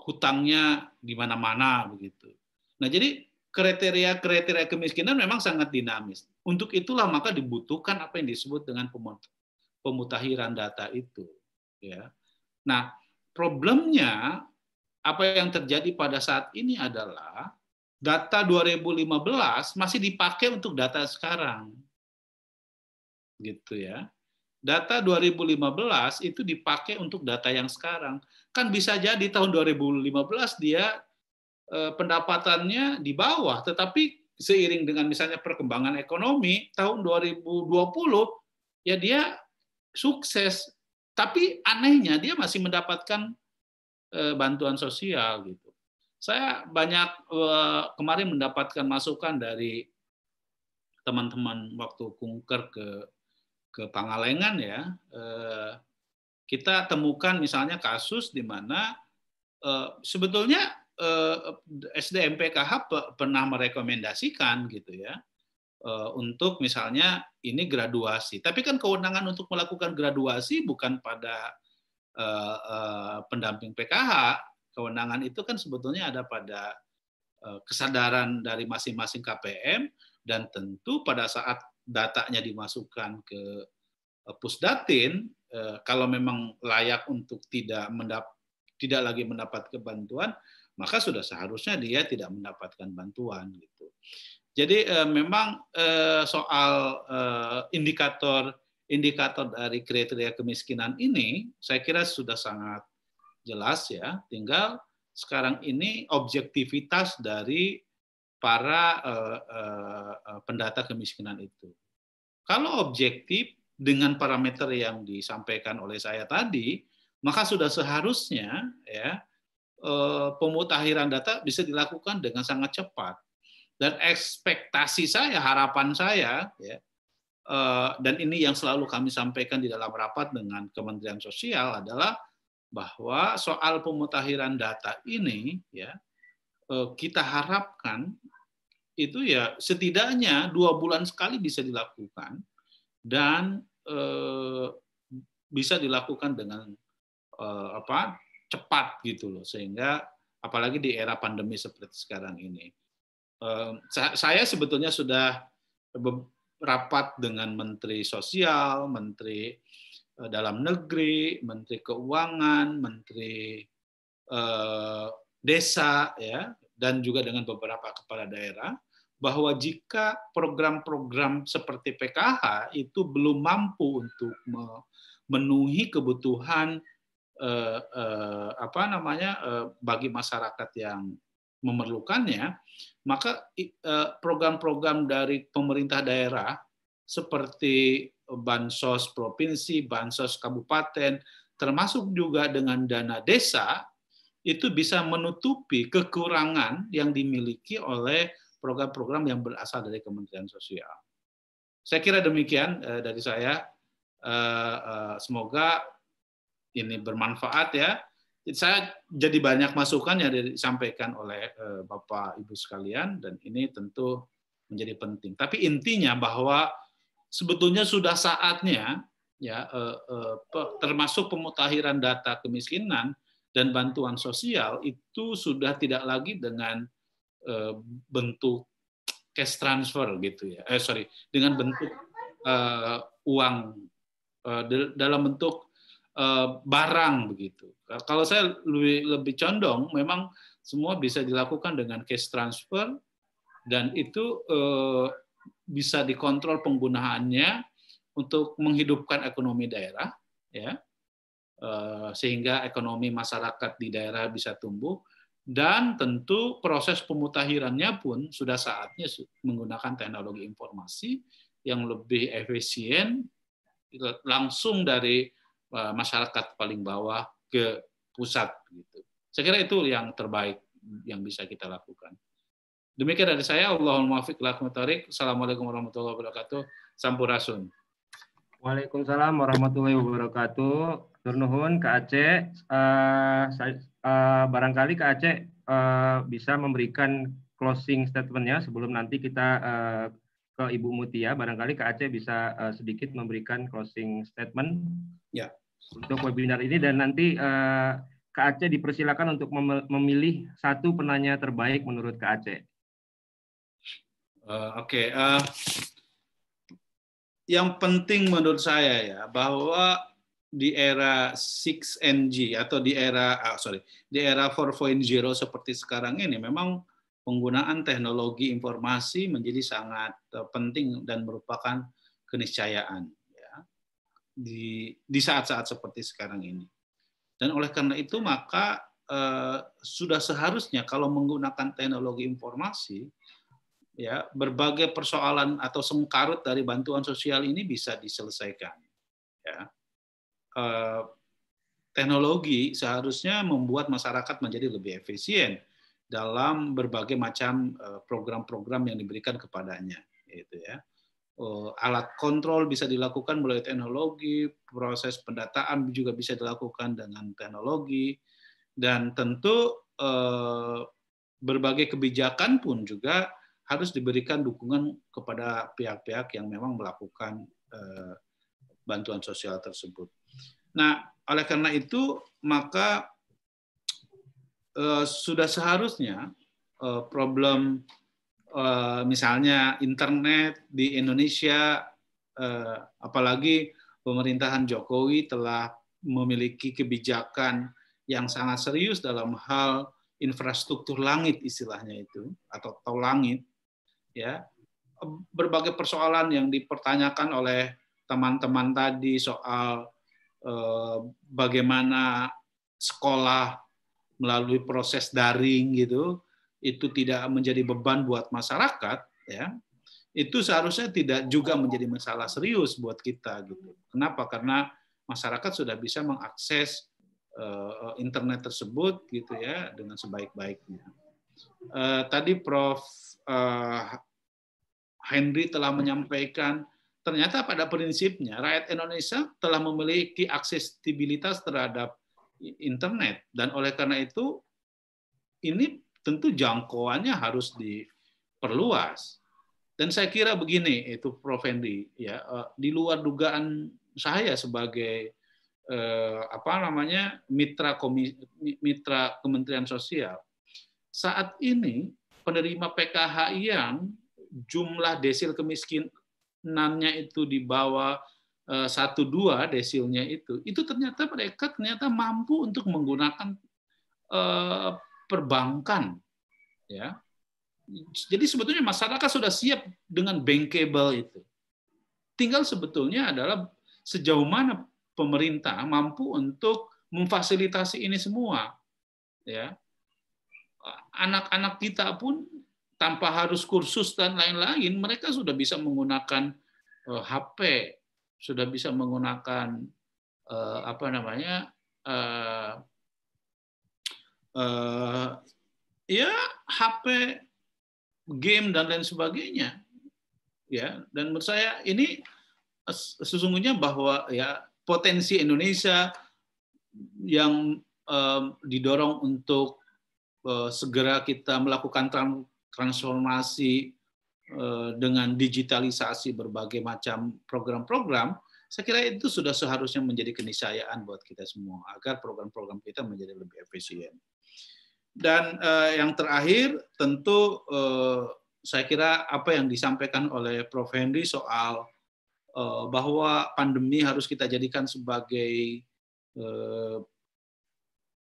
hutangnya di mana begitu. Nah, jadi kriteria-kriteria kemiskinan memang sangat dinamis. Untuk itulah maka dibutuhkan apa yang disebut dengan pemutahiran data itu. Ya. Nah, problemnya apa yang terjadi pada saat ini adalah data 2015 masih dipakai untuk data sekarang. Gitu ya. Data 2015 itu dipakai untuk data yang sekarang. Kan bisa jadi tahun 2015 dia Eh, pendapatannya di bawah, tetapi seiring dengan misalnya perkembangan ekonomi tahun 2020 ya dia sukses, tapi anehnya dia masih mendapatkan eh, bantuan sosial gitu. Saya banyak eh, kemarin mendapatkan masukan dari teman-teman waktu kungker ke ke Pangalengan ya, kita temukan misalnya kasus di mana sebetulnya Eh, SDM PKH pernah merekomendasikan gitu ya eh, untuk misalnya ini graduasi. Tapi kan kewenangan untuk melakukan graduasi bukan pada eh, pendamping PKH. Kewenangan itu kan sebetulnya ada pada kesadaran dari masing-masing KPM dan tentu pada saat datanya dimasukkan ke Pusdatin kalau memang layak untuk tidak mendap tidak lagi mendapat kebantuan maka sudah seharusnya dia tidak mendapatkan bantuan gitu. Jadi eh, memang eh, soal eh, indikator indikator dari kriteria kemiskinan ini saya kira sudah sangat jelas ya. Tinggal sekarang ini objektivitas dari para eh, eh, pendata kemiskinan itu. Kalau objektif dengan parameter yang disampaikan oleh saya tadi, maka sudah seharusnya ya Eh, pemutakhiran data bisa dilakukan dengan sangat cepat. Dan ekspektasi saya, harapan saya, ya, eh, dan ini yang selalu kami sampaikan di dalam rapat dengan Kementerian Sosial adalah bahwa soal pemutakhiran data ini, ya, eh, kita harapkan itu ya setidaknya dua bulan sekali bisa dilakukan dan eh, bisa dilakukan dengan eh, apa cepat gitu loh sehingga apalagi di era pandemi seperti sekarang ini saya sebetulnya sudah rapat dengan menteri sosial menteri eh, dalam negeri menteri keuangan menteri eh, desa ya dan juga dengan beberapa kepala daerah bahwa jika program-program seperti PKH itu belum mampu untuk memenuhi kebutuhan eh, eh, apa namanya eh, bagi masyarakat yang memerlukannya, maka eh, program-program dari pemerintah daerah seperti bansos provinsi, bansos kabupaten, termasuk juga dengan dana desa itu bisa menutupi kekurangan yang dimiliki oleh program-program yang berasal dari Kementerian Sosial. Saya kira demikian eh, dari saya. Eh, semoga ini bermanfaat ya. Saya jadi banyak masukan yang disampaikan oleh eh, Bapak Ibu sekalian dan ini tentu menjadi penting. Tapi intinya bahwa sebetulnya sudah saatnya ya eh, eh, termasuk pemutahiran data kemiskinan dan bantuan sosial itu sudah tidak lagi dengan bentuk cash transfer gitu ya. Eh sorry, dengan bentuk uang dalam bentuk Eh, barang begitu. Kalau saya lebih lebih condong memang semua bisa dilakukan dengan cash transfer dan itu eh, bisa dikontrol penggunaannya untuk menghidupkan ekonomi daerah ya eh, sehingga ekonomi masyarakat di daerah bisa tumbuh dan tentu proses pemutahirannya pun sudah saatnya menggunakan teknologi informasi yang lebih efisien langsung dari Eh, masyarakat paling bawah ke pusat gitu. Saya kira itu yang terbaik yang bisa kita lakukan. Demikian dari saya, Allahumma Muafiq lakum tarik. Assalamualaikum warahmatullahi wabarakatuh. Sampurasun. Waalaikumsalam warahmatullahi wabarakatuh. Turnuhun ke Aceh, uh, uh, barangkali ke Aceh uh, bisa memberikan closing statementnya sebelum nanti kita uh, ke Ibu Mutia. Barangkali ke Aceh bisa uh, sedikit memberikan closing statement. Ya untuk webinar ini dan nanti uh, Kak Aceh dipersilakan untuk memilih satu penanya terbaik menurut Kak Aceh. Uh, Oke, okay. uh, eh, yang penting menurut saya ya bahwa di era 6NG atau di era uh, sorry di era 4.0 seperti sekarang ini memang penggunaan teknologi informasi menjadi sangat penting dan merupakan keniscayaan di saat-saat seperti sekarang ini. Dan oleh karena itu maka eh, sudah seharusnya kalau menggunakan teknologi informasi ya berbagai persoalan atau sengkarut dari bantuan sosial ini bisa diselesaikan. Ya. Eh, teknologi seharusnya membuat masyarakat menjadi lebih efisien dalam berbagai macam eh, program-program yang diberikan kepadanya gitu ya Oh, alat kontrol bisa dilakukan melalui teknologi, proses pendataan juga bisa dilakukan dengan teknologi, dan tentu eh, berbagai kebijakan pun juga harus diberikan dukungan kepada pihak-pihak yang memang melakukan eh, bantuan sosial tersebut. Nah, oleh karena itu maka eh, sudah seharusnya problem Eh, misalnya internet di Indonesia, eh, apalagi pemerintahan Jokowi telah memiliki kebijakan yang sangat serius dalam hal infrastruktur langit istilahnya itu atau tol langit ya berbagai persoalan yang dipertanyakan oleh teman-teman tadi soal eh, bagaimana sekolah melalui proses daring gitu itu tidak menjadi beban buat masyarakat, ya itu seharusnya tidak juga menjadi masalah serius buat kita gitu. Kenapa? Karena masyarakat sudah bisa mengakses uh, internet tersebut gitu ya dengan sebaik-baiknya. Uh, tadi Prof. Uh, Henry telah menyampaikan ternyata pada prinsipnya rakyat Indonesia telah memiliki aksesibilitas terhadap internet dan oleh karena itu ini tentu jangkauannya harus diperluas. Dan saya kira begini, itu Prof. Hendy, ya eh, di luar dugaan saya sebagai eh, apa namanya mitra komis, mitra Kementerian Sosial, saat ini penerima PKH yang jumlah desil kemiskinannya itu di bawah eh, satu dua desilnya itu, itu ternyata mereka ternyata mampu untuk menggunakan eh, perbankan ya jadi sebetulnya masyarakat sudah siap dengan bankable itu tinggal sebetulnya adalah sejauh mana pemerintah mampu untuk memfasilitasi ini semua ya anak-anak kita pun tanpa harus kursus dan lain-lain mereka sudah bisa menggunakan HP eh, sudah bisa menggunakan eh, apa namanya eh, uh, ya HP, game dan lain sebagainya. Ya, dan menurut saya ini sesungguhnya bahwa ya potensi Indonesia yang um, didorong untuk uh, segera kita melakukan transformasi uh, dengan digitalisasi berbagai macam program-program, saya kira itu sudah seharusnya menjadi keniscayaan buat kita semua agar program-program kita menjadi lebih efisien. Dan eh, yang terakhir tentu eh, saya kira apa yang disampaikan oleh Prof Henry soal eh, bahwa pandemi harus kita jadikan sebagai eh,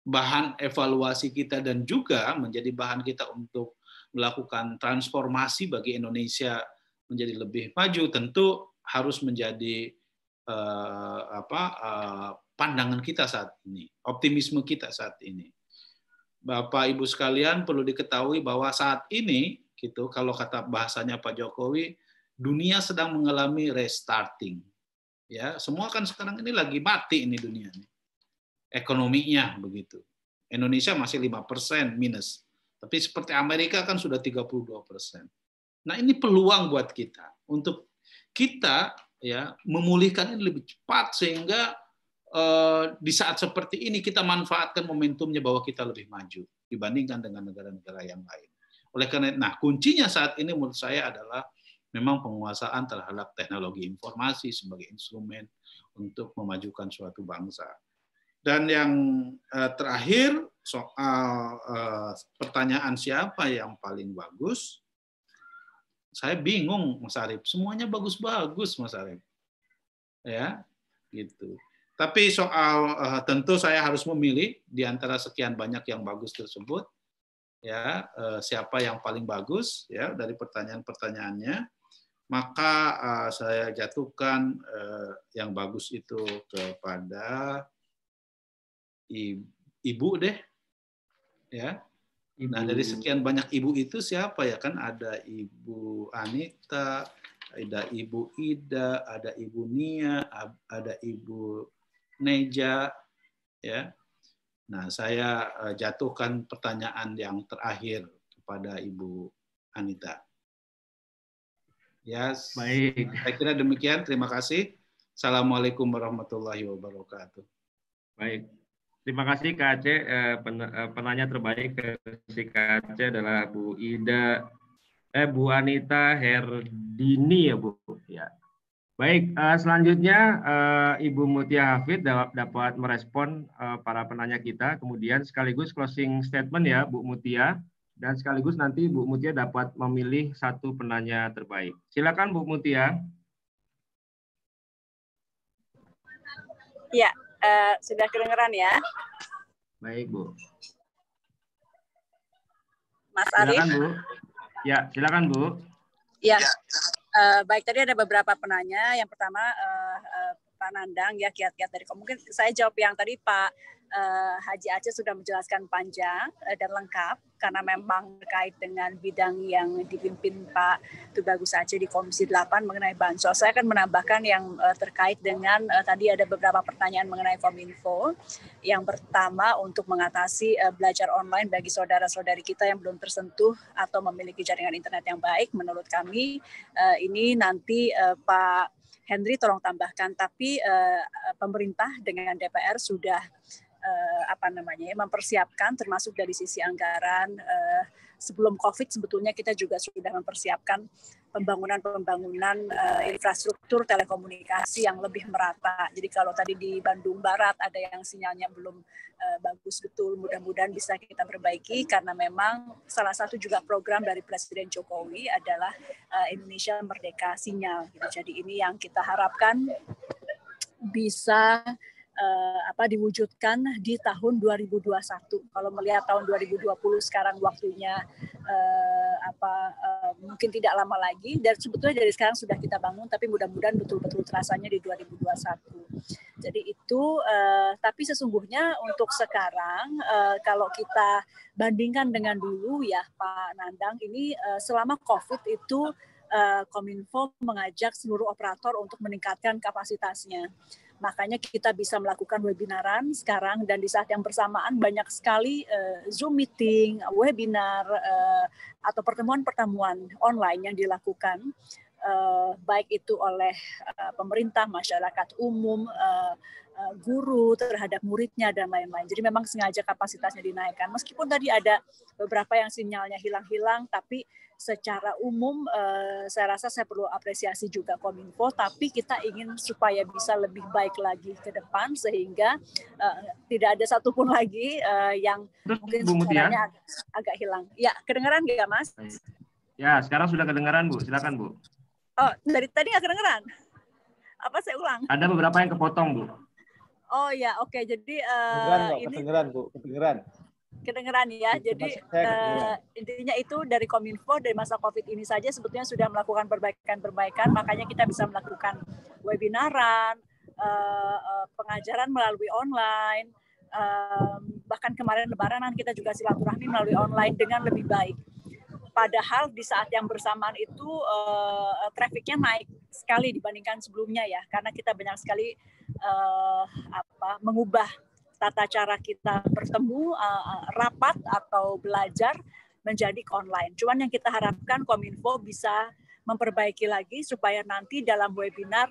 bahan evaluasi kita dan juga menjadi bahan kita untuk melakukan transformasi bagi Indonesia menjadi lebih maju tentu harus menjadi eh, apa eh, pandangan kita saat ini, optimisme kita saat ini. Bapak Ibu sekalian perlu diketahui bahwa saat ini gitu kalau kata bahasanya Pak Jokowi dunia sedang mengalami restarting. Ya, semua kan sekarang ini lagi mati ini dunia ini. Ekonominya begitu. Indonesia masih 5% minus. Tapi seperti Amerika kan sudah 32%. Nah, ini peluang buat kita untuk kita ya memulihkan ini lebih cepat sehingga Eh, di saat seperti ini kita manfaatkan momentumnya bahwa kita lebih maju dibandingkan dengan negara-negara yang lain. Oleh karena itu, nah kuncinya saat ini menurut saya adalah memang penguasaan terhadap teknologi informasi sebagai instrumen untuk memajukan suatu bangsa. Dan yang eh, terakhir soal eh, pertanyaan siapa yang paling bagus, saya bingung Mas Arief. Semuanya bagus-bagus Mas Arief, ya gitu. Tapi soal uh, tentu saya harus memilih di antara sekian banyak yang bagus tersebut, ya uh, siapa yang paling bagus ya dari pertanyaan-pertanyaannya, maka uh, saya jatuhkan uh, yang bagus itu kepada ibu deh, ya. Ibu. Nah dari sekian banyak ibu itu siapa ya kan ada ibu Anita, ada ibu Ida, ada ibu Nia, ada ibu Neja, ya. Nah, saya eh, jatuhkan pertanyaan yang terakhir kepada Ibu Anita. Ya, yes. baik. Saya kira demikian. Terima kasih. Assalamualaikum warahmatullahi wabarakatuh. Baik. Terima kasih Kak Aceh. Eh, eh, penanya terbaik si Kak Aceh adalah Bu Ida, eh Bu Anita Herdini ya Bu. Ya, Baik, uh, selanjutnya uh, Ibu Mutia Hafid dapat, merespon uh, para penanya kita, kemudian sekaligus closing statement ya Bu Mutia, dan sekaligus nanti Bu Mutia dapat memilih satu penanya terbaik. Silakan Bu Mutia. Ya, uh, sudah kedengeran ya. Baik Bu. Mas Arif. Silakan Bu. Ya, silakan Bu. ya. ya. Eh, baik tadi ada beberapa penanya. Yang pertama uh, uh, Pak Nandang ya kiat-kiat dari mungkin saya jawab yang tadi Pak uh, Haji Aceh sudah menjelaskan panjang uh, dan lengkap karena memang terkait dengan bidang yang dipimpin Pak Tubagus Aceh di Komisi 8 mengenai bansos. Saya akan menambahkan yang uh, terkait dengan uh, tadi ada beberapa pertanyaan mengenai Kominfo. Yang pertama untuk mengatasi uh, belajar online bagi saudara-saudari kita yang belum tersentuh atau memiliki jaringan internet yang baik menurut kami uh, ini nanti uh, Pak Henry tolong tambahkan, tapi uh, pemerintah dengan DPR sudah eh, apa namanya ya, mempersiapkan termasuk dari sisi anggaran eh, sebelum Covid sebetulnya kita juga sudah mempersiapkan pembangunan-pembangunan eh, infrastruktur telekomunikasi yang lebih merata. Jadi kalau tadi di Bandung Barat ada yang sinyalnya belum eh, bagus betul, mudah-mudahan bisa kita perbaiki karena memang salah satu juga program dari Presiden Jokowi adalah eh, Indonesia Merdeka Sinyal. Jadi ini yang kita harapkan bisa uh, apa diwujudkan di tahun 2021. Kalau melihat tahun 2020 sekarang waktunya uh, apa uh, mungkin tidak lama lagi dan sebetulnya dari sekarang sudah kita bangun tapi mudah-mudahan betul-betul terasanya di 2021. Jadi itu uh, tapi sesungguhnya untuk sekarang uh, kalau kita bandingkan dengan dulu ya Pak Nandang ini uh, selama Covid itu Kominfo mengajak seluruh operator untuk meningkatkan kapasitasnya. Makanya kita bisa melakukan webinaran sekarang dan di saat yang bersamaan banyak sekali uh, Zoom meeting, webinar uh, atau pertemuan-pertemuan online yang dilakukan uh, baik itu oleh uh, pemerintah, masyarakat umum, uh, Eh, guru terhadap muridnya dan lain-lain. Jadi memang sengaja kapasitasnya dinaikkan. Meskipun tadi ada beberapa yang sinyalnya hilang-hilang, tapi secara umum eh, saya rasa saya perlu apresiasi juga Kominfo. Tapi kita ingin supaya bisa lebih baik lagi ke depan sehingga eh, tidak ada satupun lagi yang mungkin sebenarnya agak, hilang. Ya, kedengaran nggak, Mas? Ya, sekarang sudah kedengaran, Bu. Silakan, Bu. Oh, dari tadi nggak kedengaran? Apa saya ulang? Ada beberapa yang kepotong, Bu. Oh ya, oke. Okay. Jadi uh, kedengeran, ini kedengeran, Bu. Kedengeran. Kedengeran ya. Jadi Uh, intinya itu dari Kominfo dari masa Covid ini saja sebetulnya sudah melakukan perbaikan-perbaikan, makanya kita bisa melakukan webinaran, uh, uh, pengajaran melalui online, uh, bahkan kemarin lebaran kan kita juga silaturahmi melalui online dengan lebih baik padahal di saat yang bersamaan itu uh, eh, trafiknya naik sekali dibandingkan sebelumnya ya karena kita banyak sekali uh, apa mengubah tata cara kita bertemu uh, rapat atau belajar menjadi online. Cuman yang kita harapkan Kominfo bisa memperbaiki lagi supaya nanti dalam webinar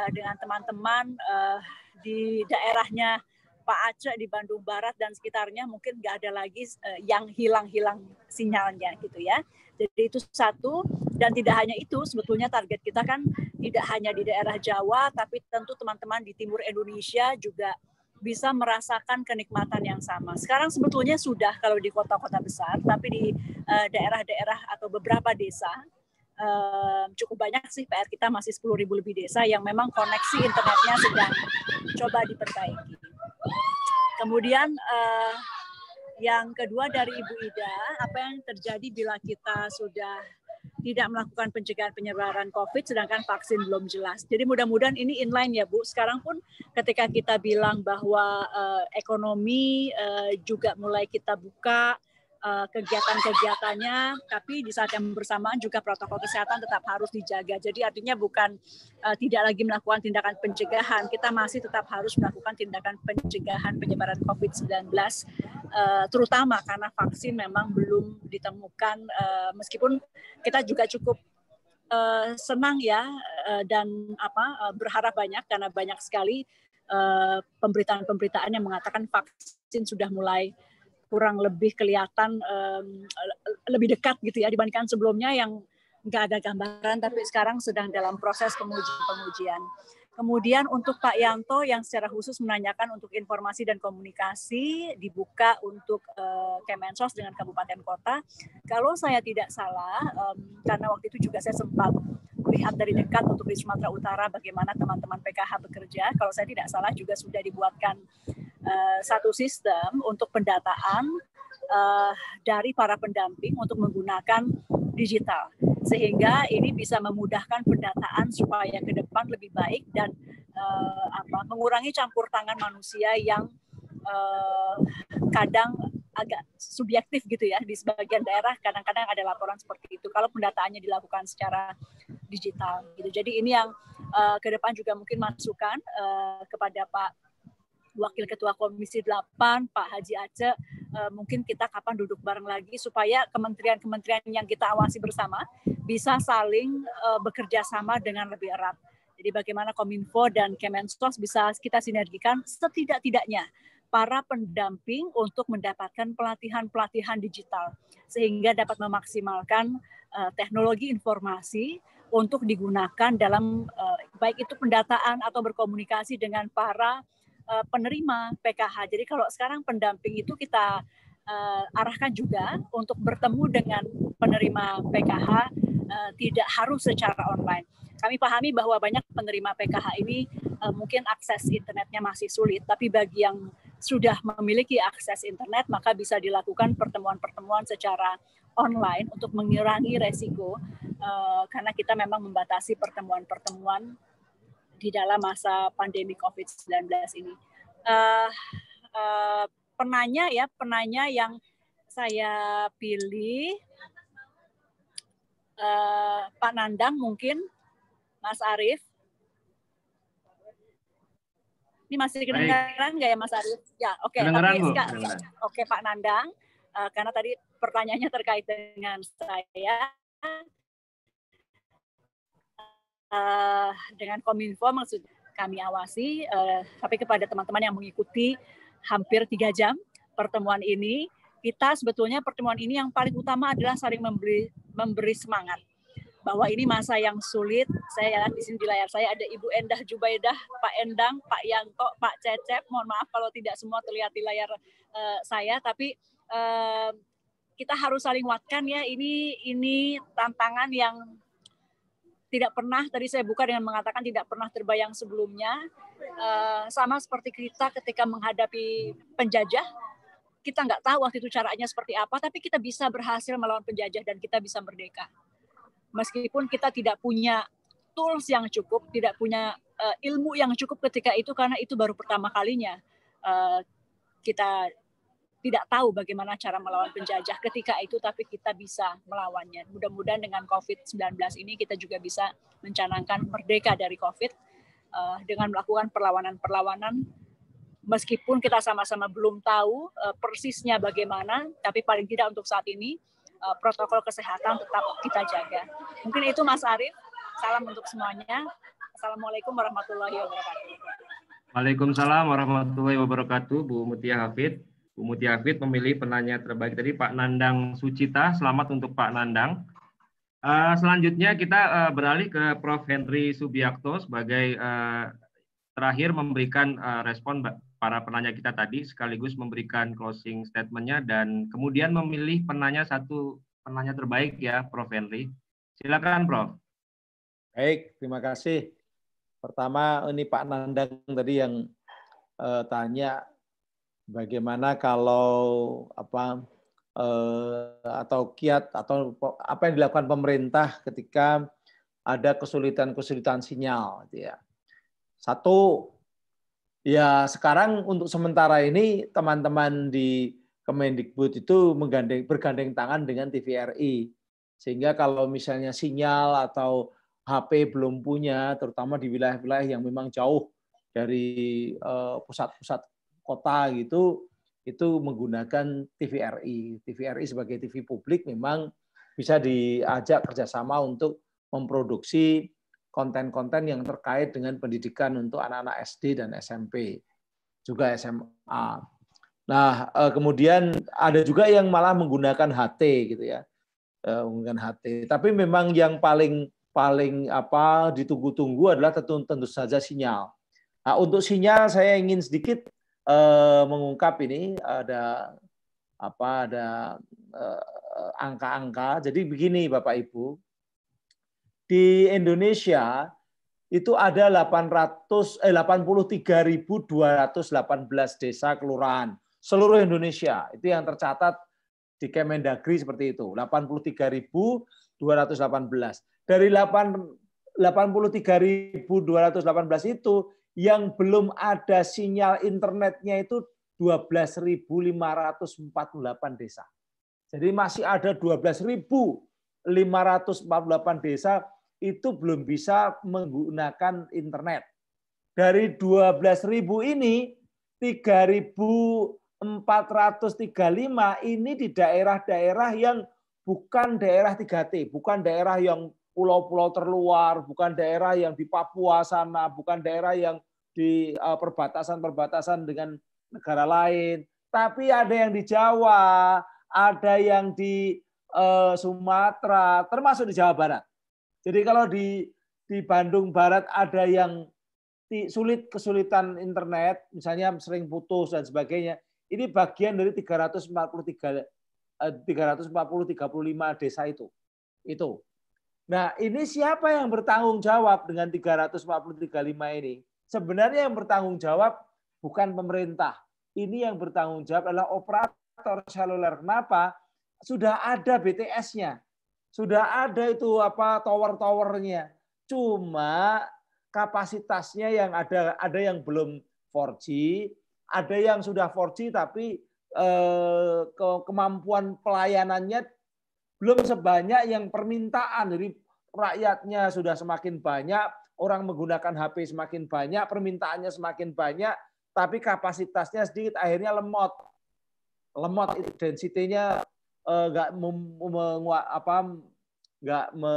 uh, dengan teman-teman uh, di daerahnya Pak Aceh di Bandung Barat dan sekitarnya mungkin nggak ada lagi eh, yang hilang-hilang sinyalnya gitu ya. Jadi itu satu dan tidak hanya itu sebetulnya target kita kan tidak hanya di daerah Jawa tapi tentu teman-teman di timur Indonesia juga bisa merasakan kenikmatan yang sama. Sekarang sebetulnya sudah kalau di kota-kota besar tapi di eh, daerah-daerah atau beberapa desa eh, cukup banyak sih PR kita masih 10.000 lebih desa yang memang koneksi internetnya sedang coba diperbaiki. Kemudian uh, yang kedua dari Ibu Ida, apa yang terjadi bila kita sudah tidak melakukan pencegahan penyebaran COVID, sedangkan vaksin belum jelas. Jadi mudah-mudahan ini inline ya Bu. Sekarang pun ketika kita bilang bahwa uh, ekonomi uh, juga mulai kita buka, Eh, kegiatan-kegiatannya, tapi di saat yang bersamaan juga protokol kesehatan tetap harus dijaga. Jadi artinya bukan uh, tidak lagi melakukan tindakan pencegahan, kita masih tetap harus melakukan tindakan pencegahan penyebaran COVID-19, uh, eh, terutama karena vaksin memang belum ditemukan, uh, meskipun kita juga cukup Uh, senang ya uh, dan apa uh, berharap banyak karena banyak sekali pemberitaan-pemberitaan yang mengatakan vaksin sudah mulai kurang lebih kelihatan um, lebih dekat gitu ya dibandingkan sebelumnya yang nggak ada gambaran tapi sekarang sedang dalam proses pengujian-pengujian. Kemudian untuk Pak Yanto yang secara khusus menanyakan untuk informasi dan komunikasi dibuka untuk uh, Kemensos dengan kabupaten kota. Kalau saya tidak salah, um, karena waktu itu juga saya sempat melihat dari ya. dekat untuk di Sumatera Utara bagaimana teman-teman PKH bekerja. Kalau saya tidak salah juga sudah dibuatkan uh, satu sistem untuk pendataan uh, dari para pendamping untuk menggunakan digital sehingga ini bisa memudahkan pendataan supaya ke depan lebih baik dan uh, apa mengurangi campur tangan manusia yang uh, kadang agak subjektif gitu ya di sebagian daerah kadang-kadang ada laporan seperti itu kalau pendataannya dilakukan secara digital gitu jadi ini yang uh, ke depan juga mungkin masukan uh, kepada Pak Wakil Ketua Komisi 8 Pak Haji Aceh uh, mungkin kita kapan duduk bareng lagi supaya kementerian-kementerian yang kita awasi bersama bisa saling uh, bekerja sama dengan lebih erat jadi bagaimana Kominfo dan Kemensos bisa kita sinergikan setidak-tidaknya para pendamping untuk mendapatkan pelatihan-pelatihan digital sehingga dapat memaksimalkan uh, teknologi informasi untuk digunakan dalam uh, baik itu pendataan atau berkomunikasi dengan para uh, penerima PKH. Jadi kalau sekarang pendamping itu kita uh, arahkan juga untuk bertemu dengan penerima PKH uh, tidak harus secara online. Kami pahami bahwa banyak penerima PKH ini uh, mungkin akses internetnya masih sulit, tapi bagi yang sudah memiliki akses internet, maka bisa dilakukan pertemuan-pertemuan secara online untuk mengurangi resiko uh, karena kita memang membatasi pertemuan-pertemuan di dalam masa pandemi COVID-19 ini. Uh, uh, penanya ya, penanya yang saya pilih uh, Pak Nandang mungkin, Mas Arief. Ini masih kedengaran nggak ya Mas Arif? Ya, oke. Okay. Oke, okay, Pak Nandang. Uh, karena tadi pertanyaannya terkait dengan saya. Uh, dengan Kominfo maksud kami awasi, uh, tapi kepada teman-teman yang mengikuti hampir tiga jam pertemuan ini, kita sebetulnya pertemuan ini yang paling utama adalah saling memberi, memberi semangat bahwa ini masa yang sulit. Saya yakin di sini di layar saya ada Ibu Endah Jubaidah, Pak Endang, Pak Yanto, Pak Cecep. Mohon maaf kalau tidak semua terlihat di layar uh, saya, tapi uh, kita harus saling watkan ya. Ini ini tantangan yang tidak pernah tadi saya buka dengan mengatakan tidak pernah terbayang sebelumnya. Uh, sama seperti kita ketika menghadapi penjajah, kita nggak tahu waktu itu caranya seperti apa, tapi kita bisa berhasil melawan penjajah dan kita bisa merdeka meskipun kita tidak punya tools yang cukup, tidak punya uh, ilmu yang cukup ketika itu karena itu baru pertama kalinya uh, kita tidak tahu bagaimana cara melawan penjajah ketika itu tapi kita bisa melawannya. Mudah-mudahan dengan COVID-19 ini kita juga bisa mencanangkan merdeka dari COVID uh, dengan melakukan perlawanan-perlawanan meskipun kita sama-sama belum tahu uh, persisnya bagaimana tapi paling tidak untuk saat ini uh, protokol kesehatan tetap kita jaga. Mungkin itu Mas Arief. Salam untuk semuanya. Assalamualaikum warahmatullahi wabarakatuh. Waalaikumsalam warahmatullahi wabarakatuh, Bu Mutia Hafid. Bu Mutia Hafid memilih penanya terbaik tadi Pak Nandang Sucita. Selamat untuk Pak Nandang. Uh, selanjutnya kita uh, beralih ke Prof. Henry Subiakto sebagai uh, terakhir memberikan uh, respon para penanya kita tadi sekaligus memberikan closing statementnya dan kemudian memilih penanya satu penanya terbaik ya Prof. Henry. Silakan Prof. Baik, terima kasih. Pertama ini Pak Nandang tadi yang eh, tanya bagaimana kalau apa eh, atau kiat atau apa yang dilakukan pemerintah ketika ada kesulitan-kesulitan sinyal gitu ya. Satu ya sekarang untuk sementara ini teman-teman di Kemendikbud itu menggandeng bergandeng tangan dengan TVRI. Sehingga kalau misalnya sinyal atau HP belum punya, terutama di wilayah-wilayah yang memang jauh dari eh, pusat-pusat kota gitu, itu menggunakan TVRI. TVRI sebagai TV publik memang bisa diajak kerjasama untuk memproduksi konten-konten yang terkait dengan pendidikan untuk anak-anak SD dan SMP, juga SMA. Nah, eh, kemudian ada juga yang malah menggunakan HT gitu ya. Eh, menggunakan HT. Tapi memang yang paling paling apa ditunggu-tunggu adalah tentu, tentu saja sinyal. Nah, untuk sinyal saya ingin sedikit uh, mengungkap ini ada apa ada angka-angka. Uh, angka -angka. Jadi begini Bapak Ibu, di Indonesia itu ada 800 eh 83.218 desa kelurahan seluruh Indonesia. Itu yang tercatat di Kemendagri seperti itu, 83.218. Dari 83.218 itu yang belum ada sinyal internetnya itu 12.548 desa. Jadi masih ada 12.548 desa itu belum bisa menggunakan internet. Dari 12.000 ini 3.435 ini di daerah-daerah yang bukan daerah 3T, bukan daerah yang pulau-pulau terluar, bukan daerah yang di Papua sana, bukan daerah yang di eh, perbatasan-perbatasan dengan negara lain, tapi ada yang di Jawa, ada yang di eh, Sumatera, termasuk di Jawa Barat. Jadi kalau di di Bandung Barat ada yang sulit kesulitan internet, misalnya sering putus dan sebagainya. Ini bagian dari 343 340 35 desa itu. Itu. Nah, ini siapa yang bertanggung jawab dengan 340 35 ini? Sebenarnya yang bertanggung jawab bukan pemerintah. Ini yang bertanggung jawab adalah operator seluler. Kenapa? Sudah ada BTS-nya. Sudah ada itu apa tower-towernya. Cuma kapasitasnya yang ada ada yang belum 4G, ada yang sudah 4G tapi eh, kemampuan pelayanannya belum sebanyak yang permintaan. Jadi rakyatnya sudah semakin banyak, orang menggunakan HP semakin banyak, permintaannya semakin banyak, tapi kapasitasnya sedikit akhirnya lemot lemot densitinya Eh, nggak uh, apa nggak me,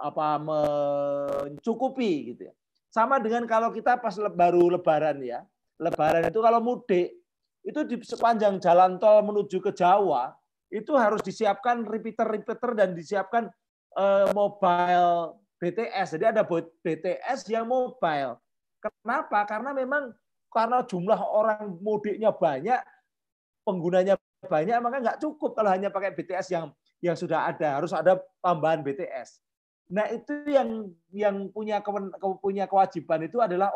apa mencukupi gitu ya. Sama dengan kalau kita pas baru lebaran ya. Lebaran itu kalau mudik itu di sepanjang jalan tol menuju ke Jawa itu harus disiapkan repeater-repeater dan disiapkan uh, mobile BTS. Jadi ada BTS yang mobile. Kenapa? Karena memang karena jumlah orang mudiknya banyak, penggunanya banyak maka nggak cukup kalau hanya pakai BTS yang yang sudah ada harus ada tambahan BTS nah itu yang yang punya punya kewajiban itu adalah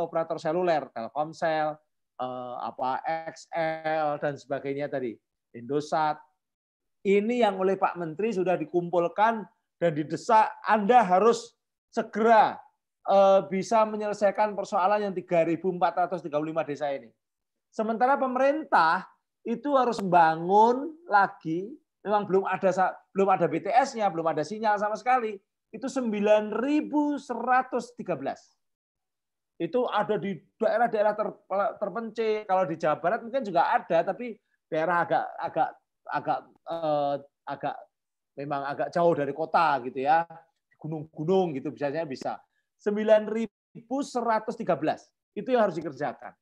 operator seluler Telkomsel eh, apa XL dan sebagainya tadi Indosat ini yang oleh Pak Menteri sudah dikumpulkan dan didesak Anda harus segera eh, bisa menyelesaikan persoalan yang 3.435 desa ini sementara pemerintah itu harus bangun lagi. Memang belum ada belum ada BTS-nya, belum ada sinyal sama sekali. Itu 9113. Itu ada di daerah-daerah ter, terpencil. Kalau di Jawa Barat mungkin juga ada, tapi daerah agak agak agak eh, agak memang agak jauh dari kota gitu ya. Gunung-gunung gitu biasanya bisa. 9113 itu yang harus dikerjakan.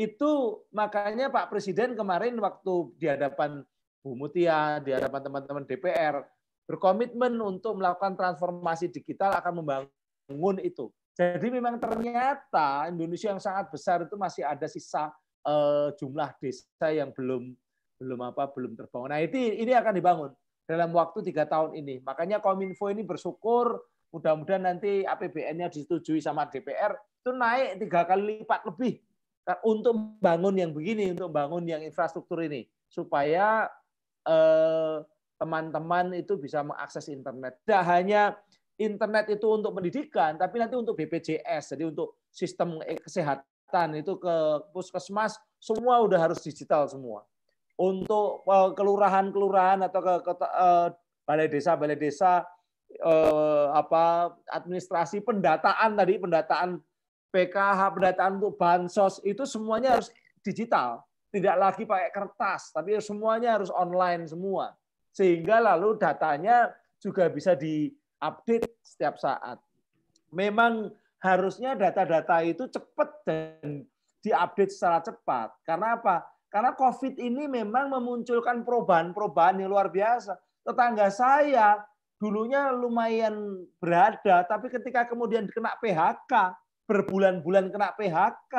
Itu makanya Pak Presiden kemarin waktu di hadapan Bu Mutia, di hadapan teman-teman DPR, berkomitmen untuk melakukan transformasi digital akan membangun itu. Jadi memang ternyata Indonesia yang sangat besar itu masih ada sisa eh, jumlah desa yang belum belum apa belum terbangun. Nah ini ini akan dibangun dalam waktu tiga tahun ini. Makanya Kominfo ini bersyukur mudah-mudahan nanti APBN-nya disetujui sama DPR itu naik tiga kali lipat lebih Nah, untuk bangun yang begini, untuk bangun yang infrastruktur ini, supaya eh, teman-teman eh, itu bisa mengakses internet. Tidak hanya internet itu untuk pendidikan, tapi nanti untuk BPJS, jadi untuk sistem eh, kesehatan itu ke puskesmas semua udah harus digital semua. Untuk eh, kelurahan-kelurahan atau ke, ke eh, balai desa, balai desa eh, apa administrasi pendataan tadi pendataan PKH, pendataan untuk bansos, itu semuanya harus digital. Tidak lagi pakai kertas, tapi semuanya harus online semua. Sehingga lalu datanya juga bisa diupdate setiap saat. Memang harusnya data-data itu cepat dan diupdate secara cepat. Karena apa? Karena COVID ini memang memunculkan perubahan-perubahan yang luar biasa. Tetangga saya dulunya lumayan berada, tapi ketika kemudian kena PHK, berbulan-bulan kena PHK,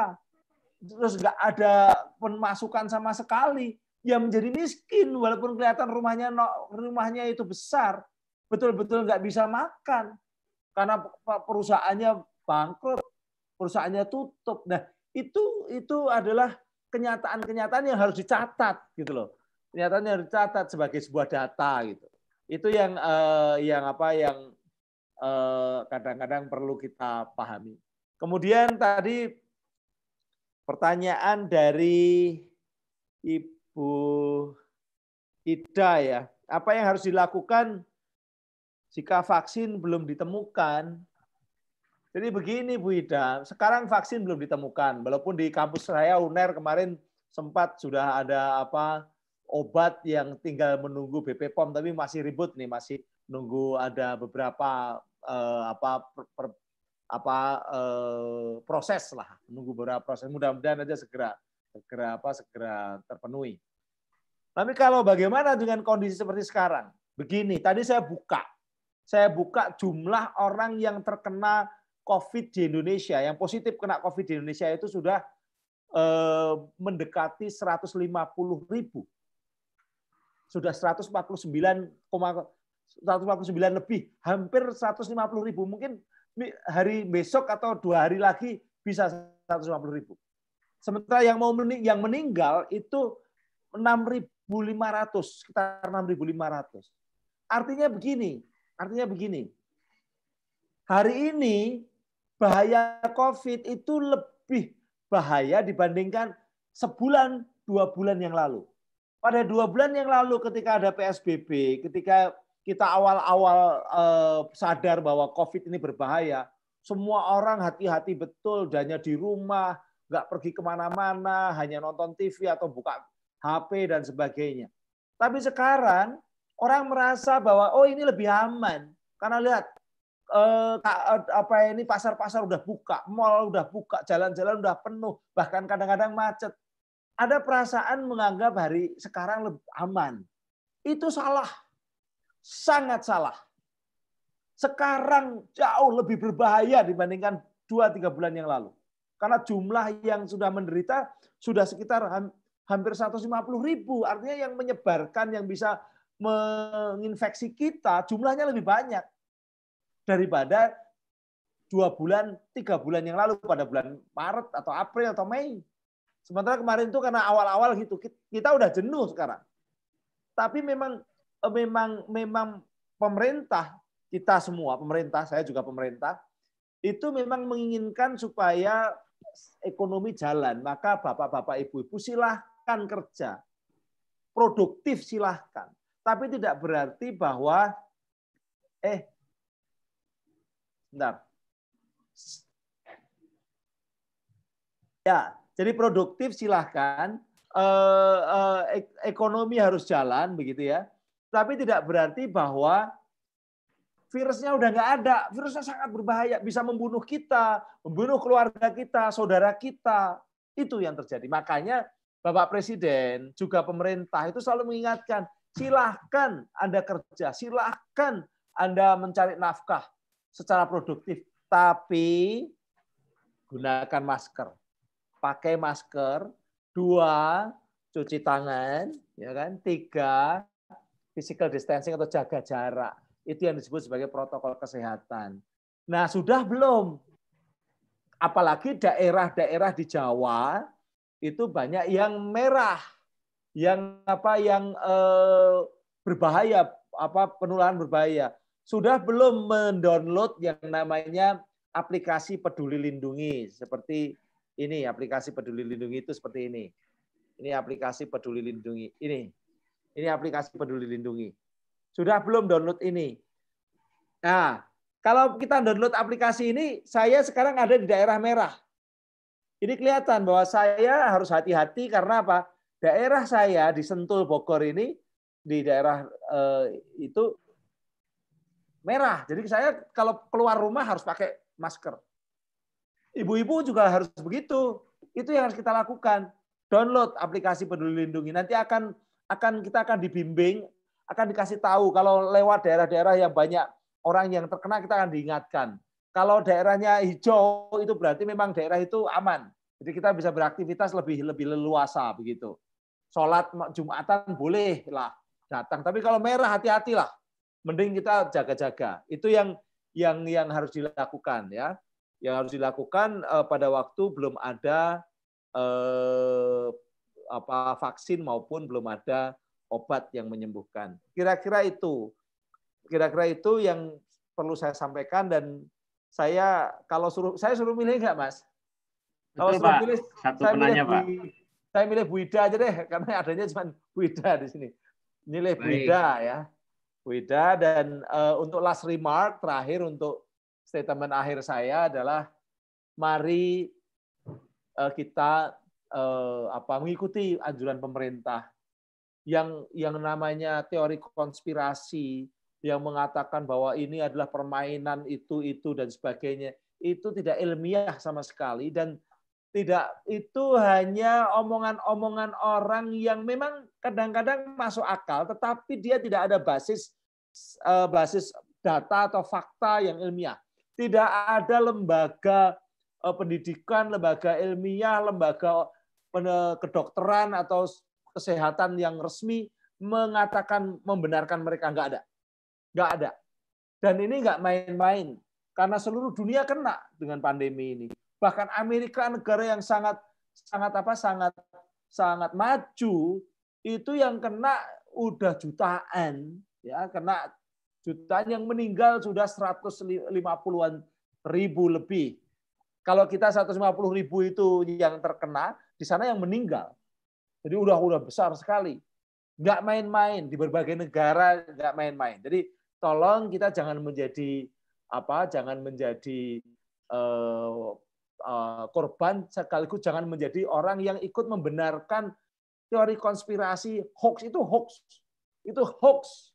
terus nggak ada pemasukan sama sekali, yang menjadi miskin walaupun kelihatan rumahnya rumahnya itu besar, betul-betul nggak bisa makan karena perusahaannya bangkrut, perusahaannya tutup. Nah itu itu adalah kenyataan-kenyataan yang harus dicatat gitu loh. Kenyataan yang harus dicatat sebagai sebuah data gitu. Itu yang eh, yang apa yang eh, kadang-kadang perlu kita pahami. Kemudian tadi pertanyaan dari Ibu Ida ya. Apa yang harus dilakukan jika vaksin belum ditemukan? Jadi begini Bu Ida, sekarang vaksin belum ditemukan. Walaupun di kampus saya UNER kemarin sempat sudah ada apa obat yang tinggal menunggu BP POM tapi masih ribut nih, masih nunggu ada beberapa eh, apa per, per, apa eh, proses lah menunggu beberapa proses mudah-mudahan aja segera segera apa segera terpenuhi tapi kalau bagaimana dengan kondisi seperti sekarang begini tadi saya buka saya buka jumlah orang yang terkena covid di Indonesia yang positif kena covid di Indonesia itu sudah eh, mendekati 150 ribu sudah 149, 149 lebih, hampir 150 ribu. Mungkin hari besok atau dua hari lagi bisa 150 ribu. Sementara yang mau mening yang meninggal itu 6.500, sekitar 6.500. Artinya begini, artinya begini. Hari ini bahaya COVID itu lebih bahaya dibandingkan sebulan, dua bulan yang lalu. Pada dua bulan yang lalu ketika ada PSBB, ketika kita awal-awal eh, sadar bahwa COVID ini berbahaya, semua orang hati-hati betul, hanya di rumah, nggak pergi kemana-mana, hanya nonton TV atau buka HP dan sebagainya. Tapi sekarang orang merasa bahwa oh ini lebih aman karena lihat eh, eh, apa ini pasar-pasar udah buka, mall udah buka, jalan-jalan udah penuh, bahkan kadang-kadang macet. Ada perasaan menganggap hari sekarang lebih aman. Itu salah sangat salah. Sekarang jauh lebih berbahaya dibandingkan 2-3 bulan yang lalu. Karena jumlah yang sudah menderita sudah sekitar hampir 150 ribu. Artinya yang menyebarkan, yang bisa menginfeksi kita jumlahnya lebih banyak daripada dua bulan, tiga bulan yang lalu pada bulan Maret atau April atau Mei. Sementara kemarin itu karena awal-awal gitu kita udah jenuh sekarang. Tapi memang Eh, memang memang pemerintah kita semua pemerintah saya juga pemerintah itu memang menginginkan supaya ekonomi jalan maka bapak-bapak ibu-ibu silahkan kerja produktif silahkan tapi tidak berarti bahwa eh bentar ya jadi produktif silahkan eh, eh, ekonomi harus jalan begitu ya tapi tidak berarti bahwa virusnya udah nggak ada. Virusnya sangat berbahaya, bisa membunuh kita, membunuh keluarga kita, saudara kita. Itu yang terjadi. Makanya Bapak Presiden juga pemerintah itu selalu mengingatkan, silahkan Anda kerja, silahkan Anda mencari nafkah secara produktif, tapi gunakan masker. Pakai masker, dua cuci tangan, ya kan? Tiga physical distancing atau jaga jarak. Itu yang disebut sebagai protokol kesehatan. Nah, sudah belum? Apalagi daerah-daerah di Jawa itu banyak yang merah, yang apa yang eh, berbahaya, apa penularan berbahaya. Sudah belum mendownload yang namanya aplikasi Peduli Lindungi seperti ini aplikasi Peduli Lindungi itu seperti ini. Ini aplikasi Peduli Lindungi ini. Ini aplikasi Peduli Lindungi. Sudah belum download ini? Nah, kalau kita download aplikasi ini, saya sekarang ada di daerah merah. Ini kelihatan bahwa saya harus hati-hati karena apa? Daerah saya di Sentul Bogor ini di daerah eh, itu merah. Jadi saya kalau keluar rumah harus pakai masker. Ibu-ibu juga harus begitu. Itu yang harus kita lakukan. Download aplikasi Peduli Lindungi. Nanti akan akan kita akan dibimbing, akan dikasih tahu kalau lewat daerah-daerah yang banyak orang yang terkena kita akan diingatkan. Kalau daerahnya hijau itu berarti memang daerah itu aman. Jadi kita bisa beraktivitas lebih lebih leluasa begitu. Sholat Jumatan boleh lah datang, tapi kalau merah hati-hatilah. Mending kita jaga-jaga. Itu yang yang yang harus dilakukan ya. Yang harus dilakukan eh, pada waktu belum ada eh, apa vaksin maupun belum ada obat yang menyembuhkan. Kira-kira itu. Kira-kira itu yang perlu saya sampaikan dan saya kalau suruh saya suruh milih enggak, mas? Betul, kalau suruh Pak. milih Satu saya penanya, milih Pak. saya milih Bu Ida aja deh karena adanya cuma Bu Ida di sini. Milih Baik. Bu Ida ya. Bu Ida dan uh, untuk last remark terakhir untuk statement akhir saya adalah mari eh, kita eh, apa mengikuti anjuran pemerintah yang yang namanya teori konspirasi yang mengatakan bahwa ini adalah permainan itu itu dan sebagainya itu tidak ilmiah sama sekali dan tidak itu hanya omongan-omongan orang yang memang kadang-kadang masuk akal tetapi dia tidak ada basis eh, basis data atau fakta yang ilmiah tidak ada lembaga eh, pendidikan lembaga ilmiah lembaga kedokteran atau kesehatan yang resmi mengatakan membenarkan mereka nggak ada, nggak ada. Dan ini nggak main-main karena seluruh dunia kena dengan pandemi ini. Bahkan Amerika negara yang sangat sangat apa sangat sangat maju itu yang kena udah jutaan ya kena jutaan yang meninggal sudah 150-an ribu lebih. Kalau kita 150 ribu itu yang terkena, di sana yang meninggal. Jadi udah udah besar sekali. Nggak main-main di berbagai negara, nggak main-main. Jadi tolong kita jangan menjadi apa? Jangan menjadi uh, uh, korban sekaligus jangan menjadi orang yang ikut membenarkan teori konspirasi hoax itu hoax. Itu hoax.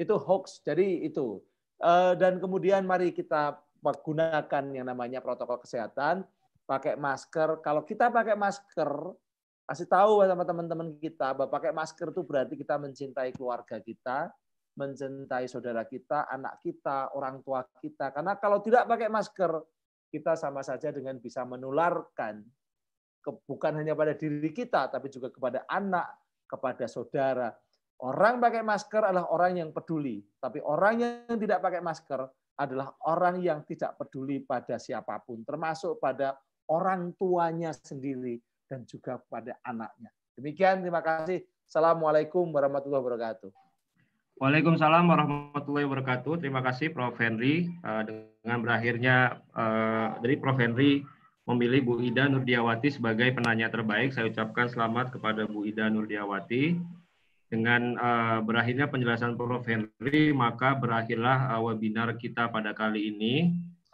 Itu hoax. Jadi itu. Uh, dan kemudian mari kita gunakan yang namanya protokol kesehatan pakai masker. Kalau kita pakai masker, kasih tahu ya sama teman-teman kita bahwa pakai masker itu berarti kita mencintai keluarga kita, mencintai saudara kita, anak kita, orang tua kita. Karena kalau tidak pakai masker, kita sama saja dengan bisa menularkan ke, bukan hanya pada diri kita, tapi juga kepada anak, kepada saudara. Orang pakai masker adalah orang yang peduli, tapi orang yang tidak pakai masker adalah orang yang tidak peduli pada siapapun, termasuk pada orang tuanya sendiri dan juga kepada anaknya. Demikian, terima kasih. Assalamualaikum warahmatullahi wabarakatuh. Waalaikumsalam warahmatullahi wabarakatuh. Terima kasih Prof. Henry. Eh, dengan berakhirnya eh, dari Prof. Henry memilih Bu Ida Nurdiawati sebagai penanya terbaik, saya ucapkan selamat kepada Bu Ida Nurdiawati. Dengan eh, berakhirnya penjelasan Prof. Henry, maka berakhirlah webinar kita pada kali ini.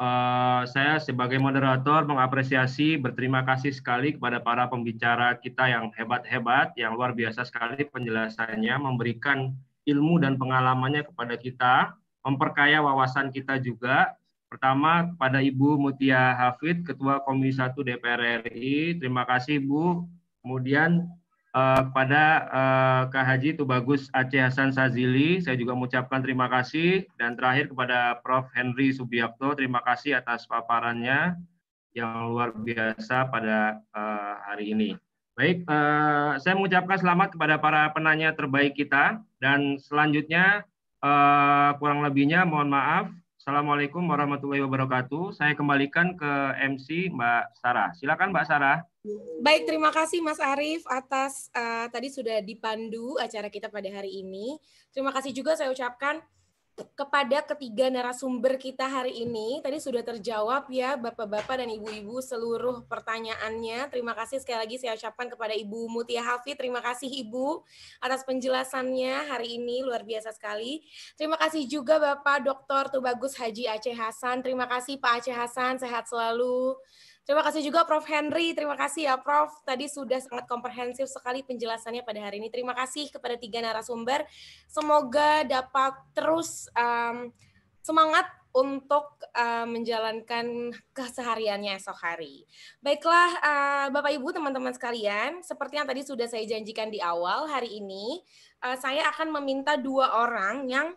Eh, saya sebagai moderator mengapresiasi, berterima kasih sekali kepada para pembicara kita yang hebat-hebat, yang luar biasa sekali penjelasannya, memberikan ilmu dan pengalamannya kepada kita, memperkaya wawasan kita juga. Pertama, kepada Ibu Mutia Hafid, Ketua Komisi 1 DPR RI. Terima kasih, Bu. Kemudian uh, kepada uh, Kak Haji Tubagus Aceh Hasan Sazili. Saya juga mengucapkan terima kasih. Dan terakhir kepada Prof. Henry Subiakto, terima kasih atas paparannya yang luar biasa pada uh, hari ini. Baik, uh, saya mengucapkan selamat kepada para penanya terbaik kita. Dan selanjutnya, uh, kurang lebihnya mohon maaf. Assalamualaikum warahmatullahi wabarakatuh. Saya kembalikan ke MC Mbak Sarah. Silakan Mbak Sarah. Baik, terima kasih Mas Arief atas uh, tadi sudah dipandu acara kita pada hari ini. Terima kasih juga saya ucapkan kepada ketiga narasumber kita hari ini. Tadi sudah terjawab ya Bapak-bapak dan Ibu-ibu seluruh pertanyaannya. Terima kasih sekali lagi saya ucapkan kepada Ibu Mutia Hafi. Terima kasih Ibu atas penjelasannya hari ini luar biasa sekali. Terima kasih juga Bapak Dr. Tubagus Haji Aceh Hasan. Terima kasih Pak Aceh Hasan, sehat selalu. Terima kasih juga Prof. Henry, terima kasih ya Prof. Tadi sudah sangat komprehensif sekali penjelasannya pada hari ini. Terima kasih kepada tiga narasumber. Semoga dapat terus um, semangat untuk uh, menjalankan kesehariannya esok hari. Baiklah, uh, Bapak Ibu, teman-teman sekalian, seperti yang tadi sudah saya janjikan di awal, hari ini uh, saya akan meminta dua orang yang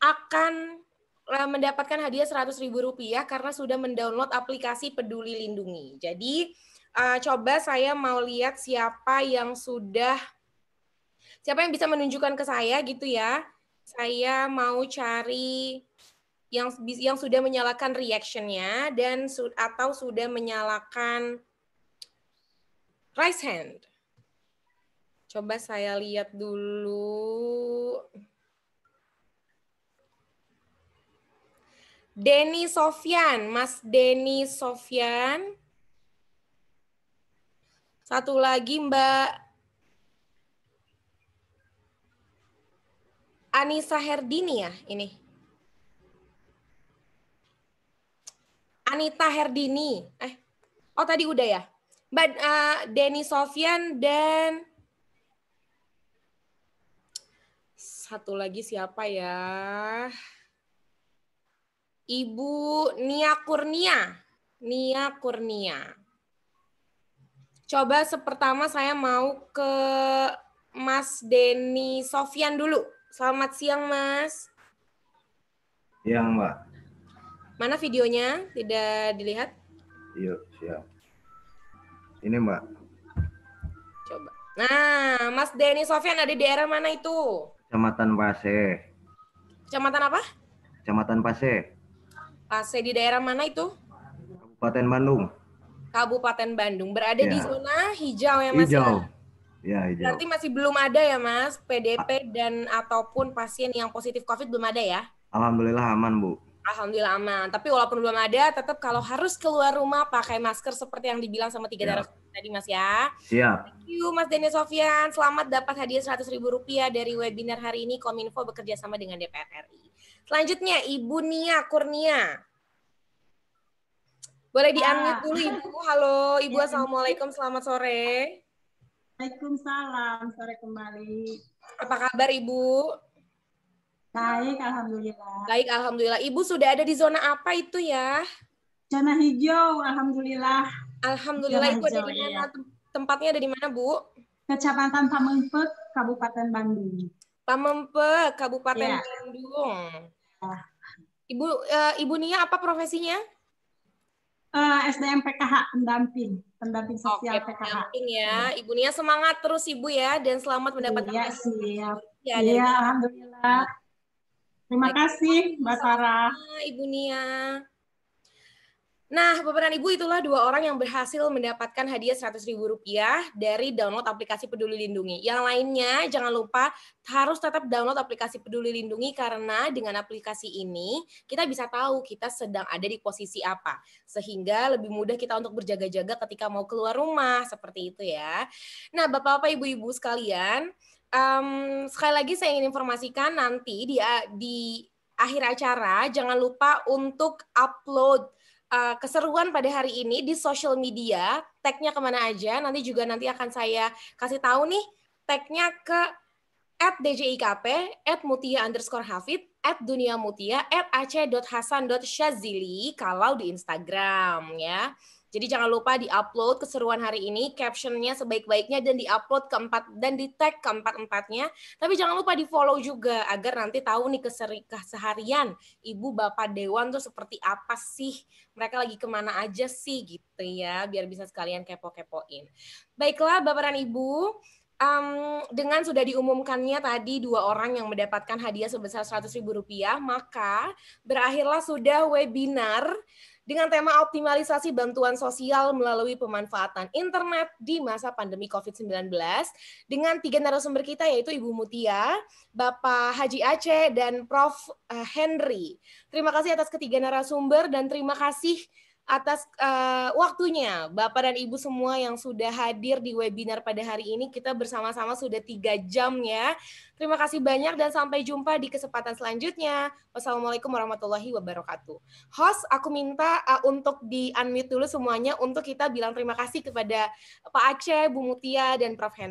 akan Eh, mendapatkan hadiah seratus ribu rupiah karena sudah mendownload aplikasi Peduli Lindungi. Jadi uh, coba saya mau lihat siapa yang sudah siapa yang bisa menunjukkan ke saya gitu ya. Saya mau cari yang yang sudah menyalakan reactionnya dan atau sudah menyalakan raise hand. Coba saya lihat dulu. Denny Sofyan, Mas Denny Sofyan. Satu lagi Mbak Anissa Herdini ya ini. Anita Herdini. Eh, oh tadi udah ya. Mbak uh, Denny Sofyan dan satu lagi siapa ya? Ibu Nia Kurnia. Nia Kurnia. Coba sepertama saya mau ke Mas Denny Sofian dulu. Selamat siang, Mas. Siang, Mbak. Mana videonya? Tidak dilihat? Iya, siap. Ini, Mbak. Coba. Nah, Mas Denny Sofian ada di daerah mana itu? Kecamatan Pase. Kecamatan apa? Kecamatan Pase. AC di daerah mana itu? Kabupaten Bandung. Kabupaten Bandung. Berada ya. di zona hijau ya, Mas? Hijau. Ya, hijau. Berarti masih belum ada ya, Mas, PDP dan ataupun pasien yang positif COVID belum ada ya? Alhamdulillah aman, Bu. Alhamdulillah aman. Tapi walaupun belum ada, tetap kalau hmm. harus keluar rumah pakai masker seperti yang dibilang sama tiga darah ya. tadi Mas ya. Siap. Thank you Mas Denny Sofian. Selamat dapat hadiah seratus ribu rupiah dari webinar hari ini Kominfo bekerja sama dengan DPR RI. Selanjutnya Ibu Nia Kurnia. Boleh di-unmute dulu Ibu. Halo Ibu, iya. Assalamualaikum, selamat sore. Waalaikumsalam, sore kembali. Apa kabar Ibu? Baik, Alhamdulillah. Baik, Alhamdulillah. Ibu sudah ada di zona apa itu ya? Zona hijau, Alhamdulillah. Alhamdulillah, Ibu ada di mana? Iya. Tempatnya ada di mana, Bu? Kecamatan Pamempek, Kabupaten Bandung. Pamempek, Kabupaten ya. Bandung. Ibu uh, Ibu Nia apa profesinya? Uh, eh, SDM PKH pendamping, pendamping sosial okay, PKH. Pendamping ya. Iya. Ibu Nia semangat terus Ibu ya dan selamat iya, mendapatkan Iya, siap. Ya, iya, alhamdulillah. Terima Baik. kasih Mbak Sarah. Ibu Nia. Nah, Bapak dan Ibu itulah dua orang yang berhasil mendapatkan hadiah Rp100.000 dari download aplikasi Peduli Lindungi. Yang lainnya jangan lupa harus tetap download aplikasi Peduli Lindungi karena dengan aplikasi ini kita bisa tahu kita sedang ada di posisi apa. Sehingga lebih mudah kita untuk berjaga-jaga ketika mau keluar rumah, seperti itu ya. Nah, Bapak-bapak, Ibu-ibu sekalian, um, sekali lagi saya ingin informasikan nanti di di akhir acara jangan lupa untuk upload uh, keseruan pada hari ini di social media. Tagnya kemana aja? Nanti juga nanti akan saya kasih tahu nih. Tagnya ke at DJIKP, at Mutia underscore Hafid, at Dunia Mutia, at Aceh.Hasan.Shazili, kalau di Instagram ya. Jadi jangan lupa di-upload keseruan hari ini, captionnya sebaik-baiknya dan di-upload keempat dan di tag keempat-empatnya. Tapi jangan lupa di-follow juga agar nanti tahu nih keseri, keseharian ibu bapak dewan tuh seperti apa sih, mereka lagi kemana aja sih gitu ya, biar bisa sekalian kepo-kepoin. Baiklah Bapak dan Ibu, um, dengan sudah diumumkannya tadi dua orang yang mendapatkan hadiah sebesar 100 ribu rupiah, maka berakhirlah sudah webinar dengan tema optimalisasi bantuan sosial melalui pemanfaatan internet di masa pandemi COVID-19 dengan tiga narasumber kita yaitu Ibu Mutia, Bapak Haji Aceh, dan Prof. Eh, Henry. Terima kasih atas ketiga narasumber dan terima kasih atas uh, waktunya Bapak dan Ibu semua yang sudah hadir di webinar pada hari ini. Kita bersama-sama sudah tiga jam ya. Terima kasih banyak dan sampai jumpa di kesempatan selanjutnya. Wassalamualaikum warahmatullahi wabarakatuh. Host, aku minta uh, untuk di-unmute dulu semuanya untuk kita bilang terima kasih kepada Pak Aceh, Bu Mutia, dan Prof. Hendra.